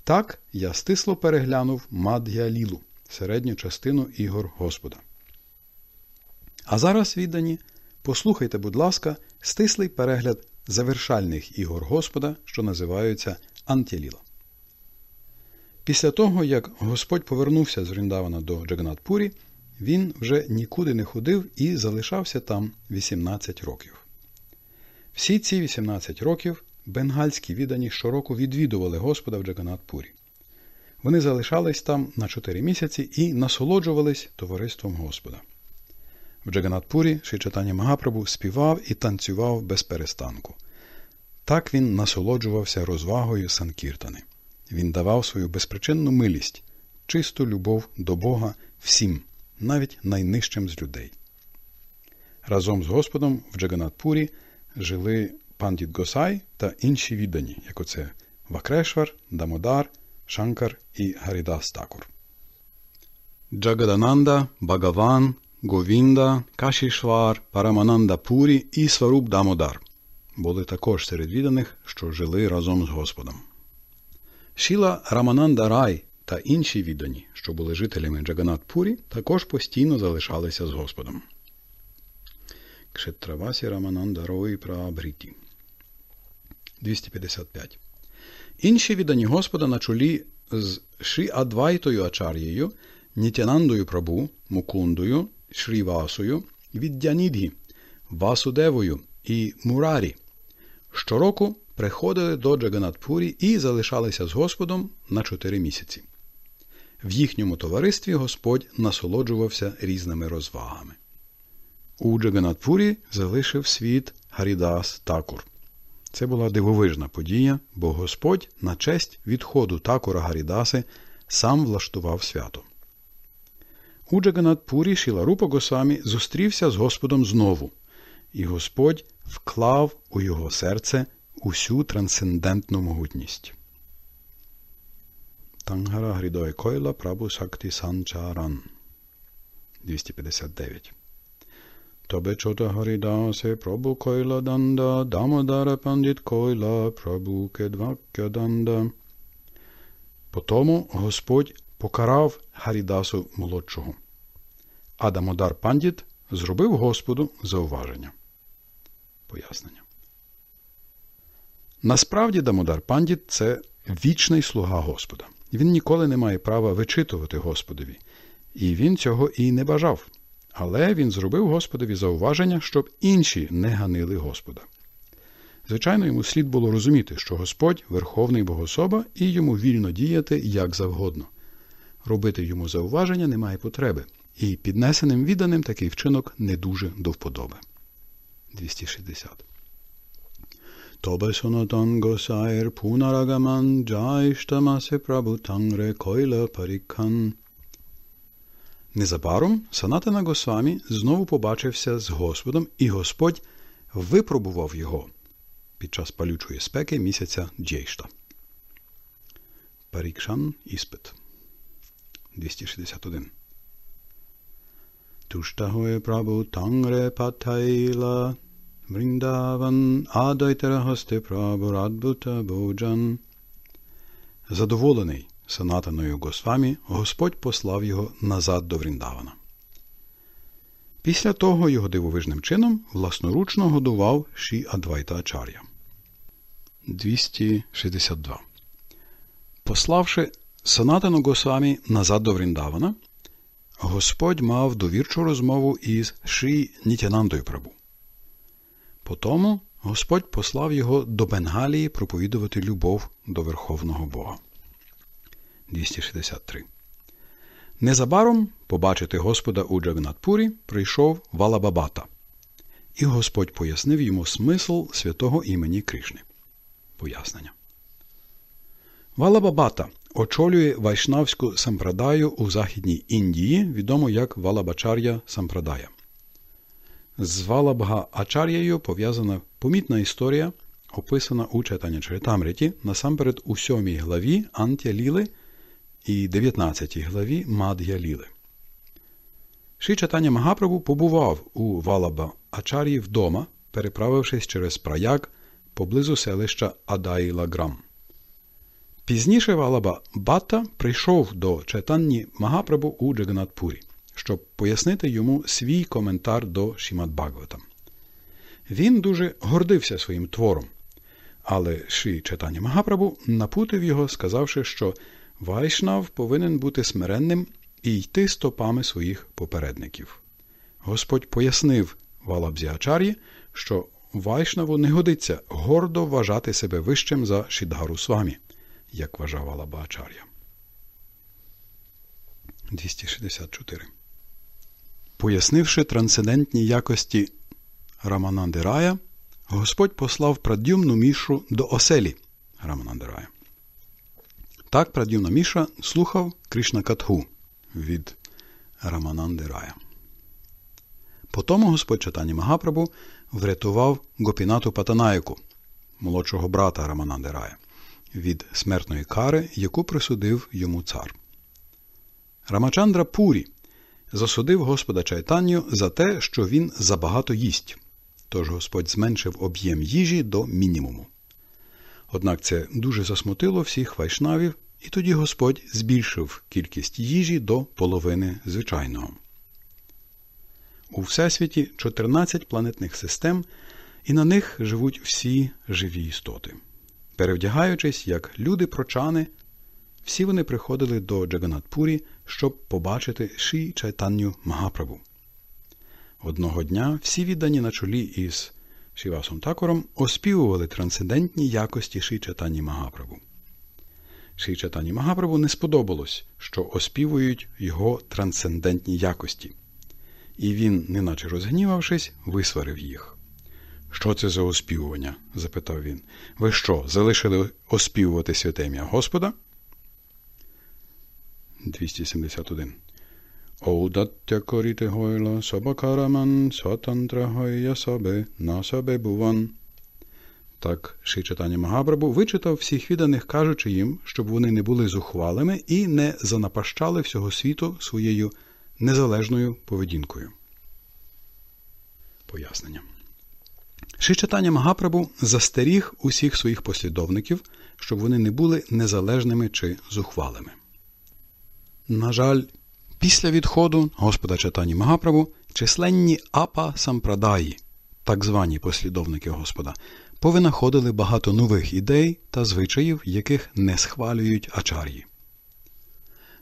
Speaker 1: Так я стисло переглянув Мад'ялілу, середню частину ігор Господа. А зараз, віддані, послухайте, будь ласка, стислий перегляд завершальних ігор Господа, що називаються Антіліла. Після того, як Господь повернувся з Ріндавана до Джагнатпурі, він вже нікуди не ходив і залишався там 18 років. Всі ці 18 років бенгальські віддані щороку відвідували Господа в Джаганатпурі. Вони залишались там на 4 місяці і насолоджувались товариством Господа. В Джаганатпурі Шичатані Магапрабу співав і танцював без перестанку. Так він насолоджувався розвагою Санкіртани. Він давав свою безпричинну милість, чисту любов до Бога всім, навіть найнижчим з людей. Разом з Господом в Джаганатпурі жили пандіт Госай та інші віддані, як оце Вакрешвар, Дамодар, Шанкар і Гарідас Такур. Джагадананда, Багаван, Говінда, Кашішвар, Парамананда Пурі і Сваруб Дамодар були також серед відданих, що жили разом з Господом. Шіла Рамананда Рай та інші віддані, що були жителями Джаганатпурі, також постійно залишалися з Господом. Кшетравасі Рамананда Рой Прабріті 255. Інші віддані Господа на чолі з Ші Адвайтою Ачар'єю, Нітянандою Прабу, Мукундою, Шрівасою, Віддянідгі, Васудевою і Мурарі. Щороку приходили до Джаганатпурі і залишалися з Господом на чотири місяці. В їхньому товаристві Господь насолоджувався різними розвагами. У Джаганатпурі залишив світ Гарідас Такур. Це була дивовижна подія, бо Господь на честь відходу такура Гарідаси сам влаштував свято. У Джаганатпурі Шіларупа Госамі зустрівся з Господом знову, і Господь вклав у його серце усю трансцендентну могутність. Тангара Грідой Койла Прабу Шакти Санчаран 259 Тобе чота Койла Прабу Кедвакя Данда Потому Господь покарав Гарідасу молодшого. адамодар Пандіт зробив Господу зауваження. Пояснення. Насправді, Дамодар Пандіт це вічний слуга Господа. Він ніколи не має права вичитувати Господові, і він цього і не бажав. Але він зробив Господові зауваження, щоб інші не ганили Господа. Звичайно, йому слід було розуміти, що Господь верховний богособа, і йому вільно діяти як завгодно. Робити йому зауваження немає потреби, і піднесеним відданим такий вчинок не дуже до вподоби. 260 Tobe Sonatan Gosair Punaragaman Jaishtamase Prabhu Tangre Koila Parikhan. Незабаром Санатана Госвамі знову побачився з Господом, і Господь випробував його під час палючої спеки місяця Джейшта. Парікшан Іспит 261. Туштагоє Прабу Тангре Патайла – Вріндаvan Адайтарагасти Прабурадбута Боджан. Задоволений Санатаною Госвамі, Господь послав його назад до Вріндавана. Після того його дивовижним чином власноручно годував Ші Адвайта Ачар'я. 262. Пославши Санатану Госвамі назад до Вріндавана, Господь мав довірчу розмову із Ші Нітянандою Прабу. Потому Господь послав його до Бенгалії проповідувати любов до верховного Бога. 263. Незабаром побачити Господа у Джагнатпурі прийшов Валабабата, і Господь пояснив йому смисл святого імені Кришни. Пояснення. Валабабата очолює Вайшнавську сампрадаю у Західній Індії, відому як Валабачар'я Сампрадая. З Валабга Ачар'єю пов'язана помітна історія, описана у читанні Чарітамріті, насамперед у 7 главі Антя Антяліли і 19 главі мад'я Мад'яліли. Ші читання Магапрабу побував у Валаба Ачар'ї вдома, переправившись через Праяк поблизу селища Адаїлаграм. Пізніше Валаба Бата прийшов до читанні Магапрабу у Джаганатпурі щоб пояснити йому свій коментар до Шімат Бхагавата. Він дуже гордився своїм твором, але Ші Читання Магапрабу напутив його, сказавши, що Вайшнав повинен бути смиренним і йти стопами своїх попередників. Господь пояснив Валабзіачар'ї, що Вайшнаву не годиться гордо вважати себе вищим за Шідгару Свамі, як вважав Валабаачар'я. 264 Пояснивши трансцендентні якості Раманандирая, Господь послав прадюмну мішу до оселі Раманандирая. Так прадюмна міша слухав Кришна Катху від Раманандирая. Потому Господь Чатані Магапрабу врятував Гопінату Патанаєку, молодшого брата Раманандирая, від смертної кари, яку присудив йому цар. Рамачандра Пурі засудив Господа Чайтанню за те, що він забагато їсть, тож Господь зменшив об'єм їжі до мінімуму. Однак це дуже засмутило всіх вайшнавів, і тоді Господь збільшив кількість їжі до половини звичайного. У Всесвіті 14 планетних систем, і на них живуть всі живі істоти. Перевдягаючись як люди прочани, всі вони приходили до Джаганатпурі, щоб побачити Ші Чайтанню Магапрабу. Одного дня всі віддані на чолі із Шівасом Такором оспівували трансцендентні якості Ші Чайтані Магапрабу. Ші Чайтані Магапрабу не сподобалось, що оспівують його трансцендентні якості. І він, неначе розгнівавшись, висварив їх. Що це за оспівування? запитав він. Ви що, залишили оспівувати святе ім'я Господа? 271. Оудаття коріте гойла собакараман сватантра гойя сабе на сабе буван. Так, ши читання Магабрабу вичитав всіх відданих, кажучи їм, щоб вони не були зухвалими і не занапащали всього світу своєю незалежною поведінкою. Пояснення. Ши читання Магапрабу застеріг усіх своїх послідовників, щоб вони не були незалежними чи зухвалими. На жаль, після відходу Господа Чатані Магапрабу численні апа сампрадаї, так звані послідовники Господа, повинаходили багато нових ідей та звичаїв, яких не схвалюють ачар'ї.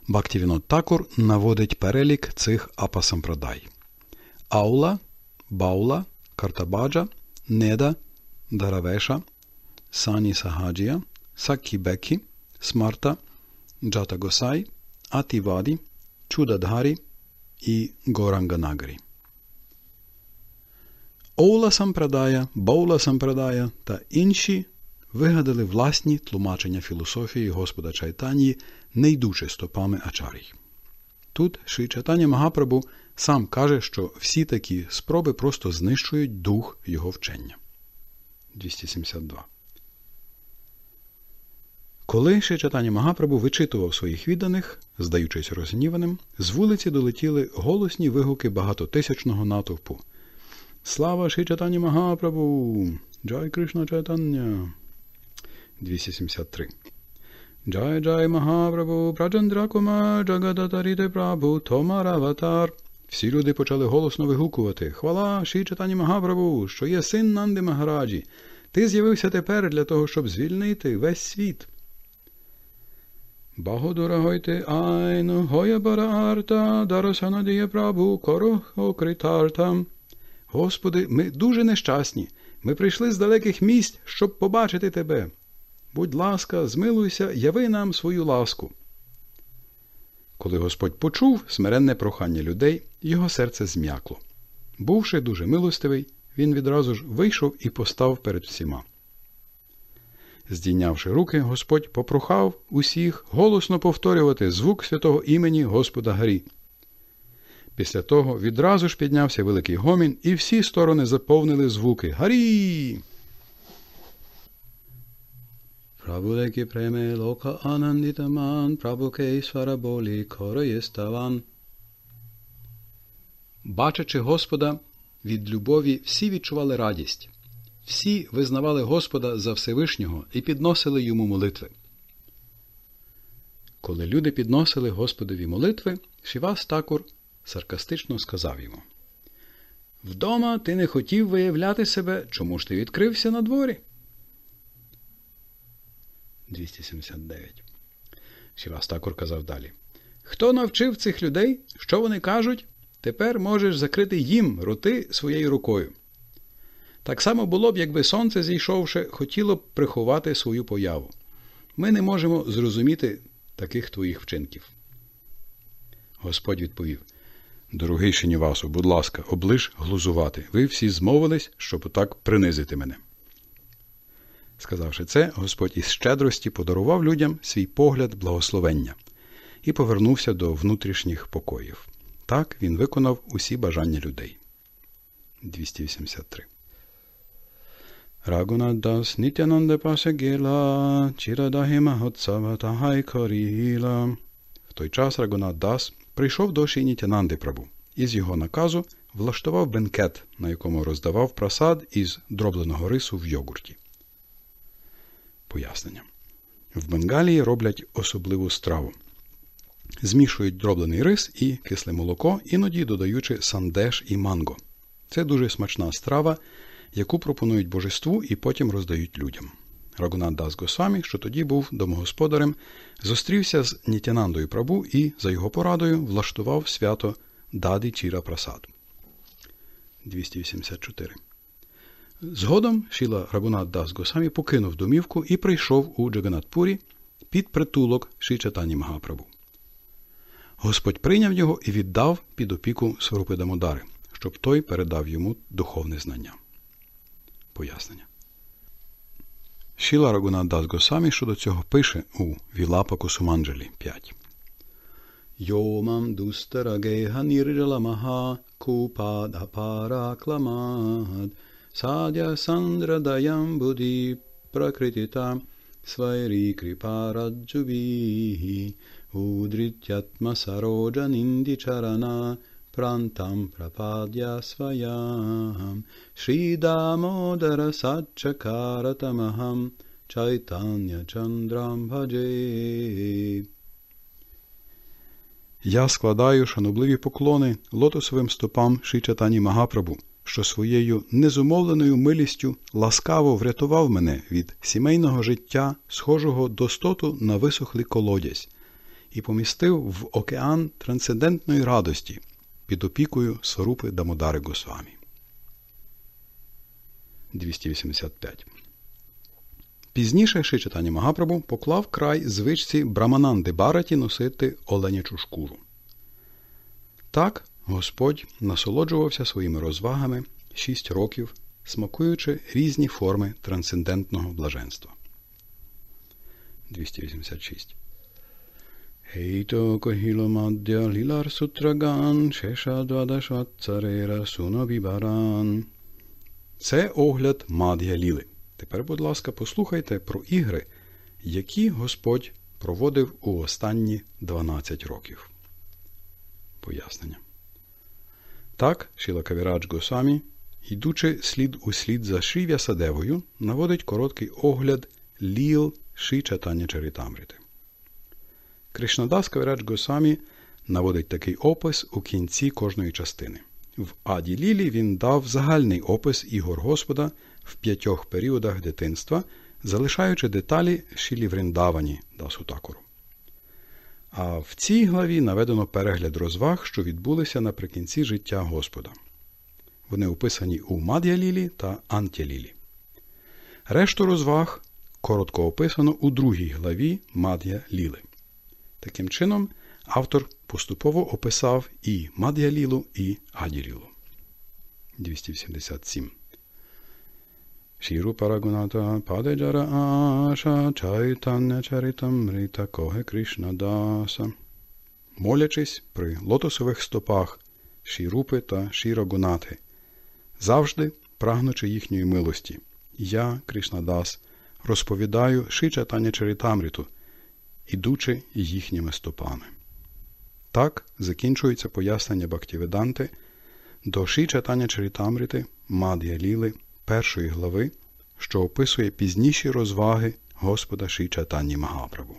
Speaker 1: Бактівінот Такур наводить перелік цих апа сампрадай. Аула, Баула, Картабаджа, Неда, Даравеша, Сані Сагаджія, Сакібекі, Смарта, Джата Госай – Ativadi, Čudadhari і Горанганагарі. Оула Сампрадая, Боула Сампрадая та інші вигадали власні тлумачення філософії Господа Чайтанії, не йдучи стопами Ачарій. Тут Ши Чайтаня Магапрабу сам каже, що всі такі спроби просто знищують дух його вчення. 272 коли шичатані Магапрабу вичитував своїх відданих, здаючись розгніваним, з вулиці долетіли голосні вигуки багатотисячного натовпу. Слава Шичатані Магапрабу! Джай Кришна Чайтання! 273. Джай Джай Магапрабу, Праджандракума, Джагадатаріте Прабу, Томар Аватар. Всі люди почали голосно вигукувати. Хвала Шичатані Магапрабу, що є син Нанди Магараджі. Ти з'явився тепер для того, щоб звільнити весь світ. Bahodura hoite ein hoya bara арта дарасанадія прабу корохо критартам. Господи, ми дуже нещасні. Ми прийшли з далеких місць, щоб побачити тебе. Будь ласка, змилуйся, яви нам свою ласку. Коли Господь почув смиренне прохання людей, його серце зм'якло. Бувши дуже милостивий, він відразу ж вийшов і постав перед всіма. Здійнявши руки, Господь попрохав усіх голосно повторювати звук святого імені Господа Гарі. Після того відразу ж піднявся великий гомін, і всі сторони заповнили звуки Гарі. Прабулекі преме лока анандітаман, прабукей свараболі короєставан. Бачачи Господа, від любові всі відчували радість. Всі визнавали Господа за Всевишнього і підносили йому молитви. Коли люди підносили Господові молитви, Шівас Такур саркастично сказав йому Вдома ти не хотів виявляти себе, чому ж ти відкрився на дворі? 279. Шівас Такур казав далі. Хто навчив цих людей, що вони кажуть, тепер можеш закрити їм роти своєю рукою. Так само було б, якби сонце, зійшовши, хотіло б приховати свою появу. Ми не можемо зрозуміти таких твоїх вчинків. Господь відповів Дорогий Шинівасу, будь ласка, облиш глузувати. Ви всі змовились, щоб отак принизити мене. Сказавши це, Господь із щедрості подарував людям свій погляд благословення і повернувся до внутрішніх покоїв. Так він виконав усі бажання людей. 283 Raghunadas Nityananda Pasagila Чирадагі Магоцава Тагай Коріла. В той час Рагунат прийшов до Ші Нітянанди Прабу і з його наказу влаштував бенкет, на якому роздавав просад із дробленого рису в йогурті. Пояснення. В Бенгалії роблять особливу страву. Змішують дроблений рис і кисле молоко, іноді додаючи сандеш і манго. Це дуже смачна страва, яку пропонують божеству і потім роздають людям. Рагунат Дас Госвамі, що тоді був домогосподарем, зустрівся з Нітянандою Прабу і, за його порадою, влаштував свято Дади Чіра Прасад. 284. Згодом Шіла Рагунат Дас Госамі покинув домівку і прийшов у Джаганатпурі під притулок Шичатані Магапрабу. Господь прийняв його і віддав під опіку Сорупи Дамодари, щоб той передав йому духовне знання пояснення. Шіла Рагунат Дас Госамі щодо цього пише у Вілапа Кусуманджалі 5. Йомам дустарагега нірджаламаха купада паракламад садя сандрадаям буді пракритіта свайрі кріпараджуві удрітятма сароджа ніндічарана Пранtam Prapadya Svayam Shri Damodara Satchakaratamaham Чайтанья Чандрам Баджи. Я складаю шанобливі поклони лотосовим стопам Шичатані Магапрабу, що своєю незумовленою милістю ласкаво врятував мене від сімейного життя, схожого до стоту на висохлий колодязь, і помістив в океан трансцендентної радості, під опікою сорупи Дамодари Госвамі. 285. Пізніше Шичатані Магапрабу поклав край звичці Брамананди Бараті носити оленячу шкуру. Так Господь насолоджувався своїми розвагами шість років, смакуючи різні форми трансцендентного блаженства. 286 Heito kohilo madhya lilar sutragan шешадвадашвацарера сунабібаран. Це огляд Мад'я Ліли. Тепер, будь ласка, послухайте про ігри, які Господь проводив у останні 12 років. Пояснення. Так, Шіла Кавірадж Госамі, йдучи слід у слід за Шив'я Садевою, наводить короткий огляд ліл Ши читання Чарітамріти. Кришнадас Кавірач Госамі наводить такий опис у кінці кожної частини. В Аді Лілі він дав загальний опис ігор Господа в п'ятьох періодах дитинства, залишаючи деталі Шілі дасу Дасутакуру. А в цій главі наведено перегляд розваг, що відбулися наприкінці життя Господа. Вони описані у Мад'ялілі та Антялілі. Решту розваг коротко описано у другій главі Мад'я Ліли. Таким чином, автор поступово описав і Мад'ялілу, і Адірілу. 277. Шіру Парагуната падеджара аша чайтанне чаритамрита Коге Кришна Даса. Молячись при лотосових стопах Шірупи та Шірагунати, завжди прагнучи їхньої милості. Я, Кришнадас, розповідаю Шичатаня Чаритамриту – ідучи їхніми стопами. Так закінчується пояснення Бактіведанти до ші читання Чарітамріти Мад'я Ліли першої глави, що описує пізніші розваги Господа Ші Чатані Магапрабу.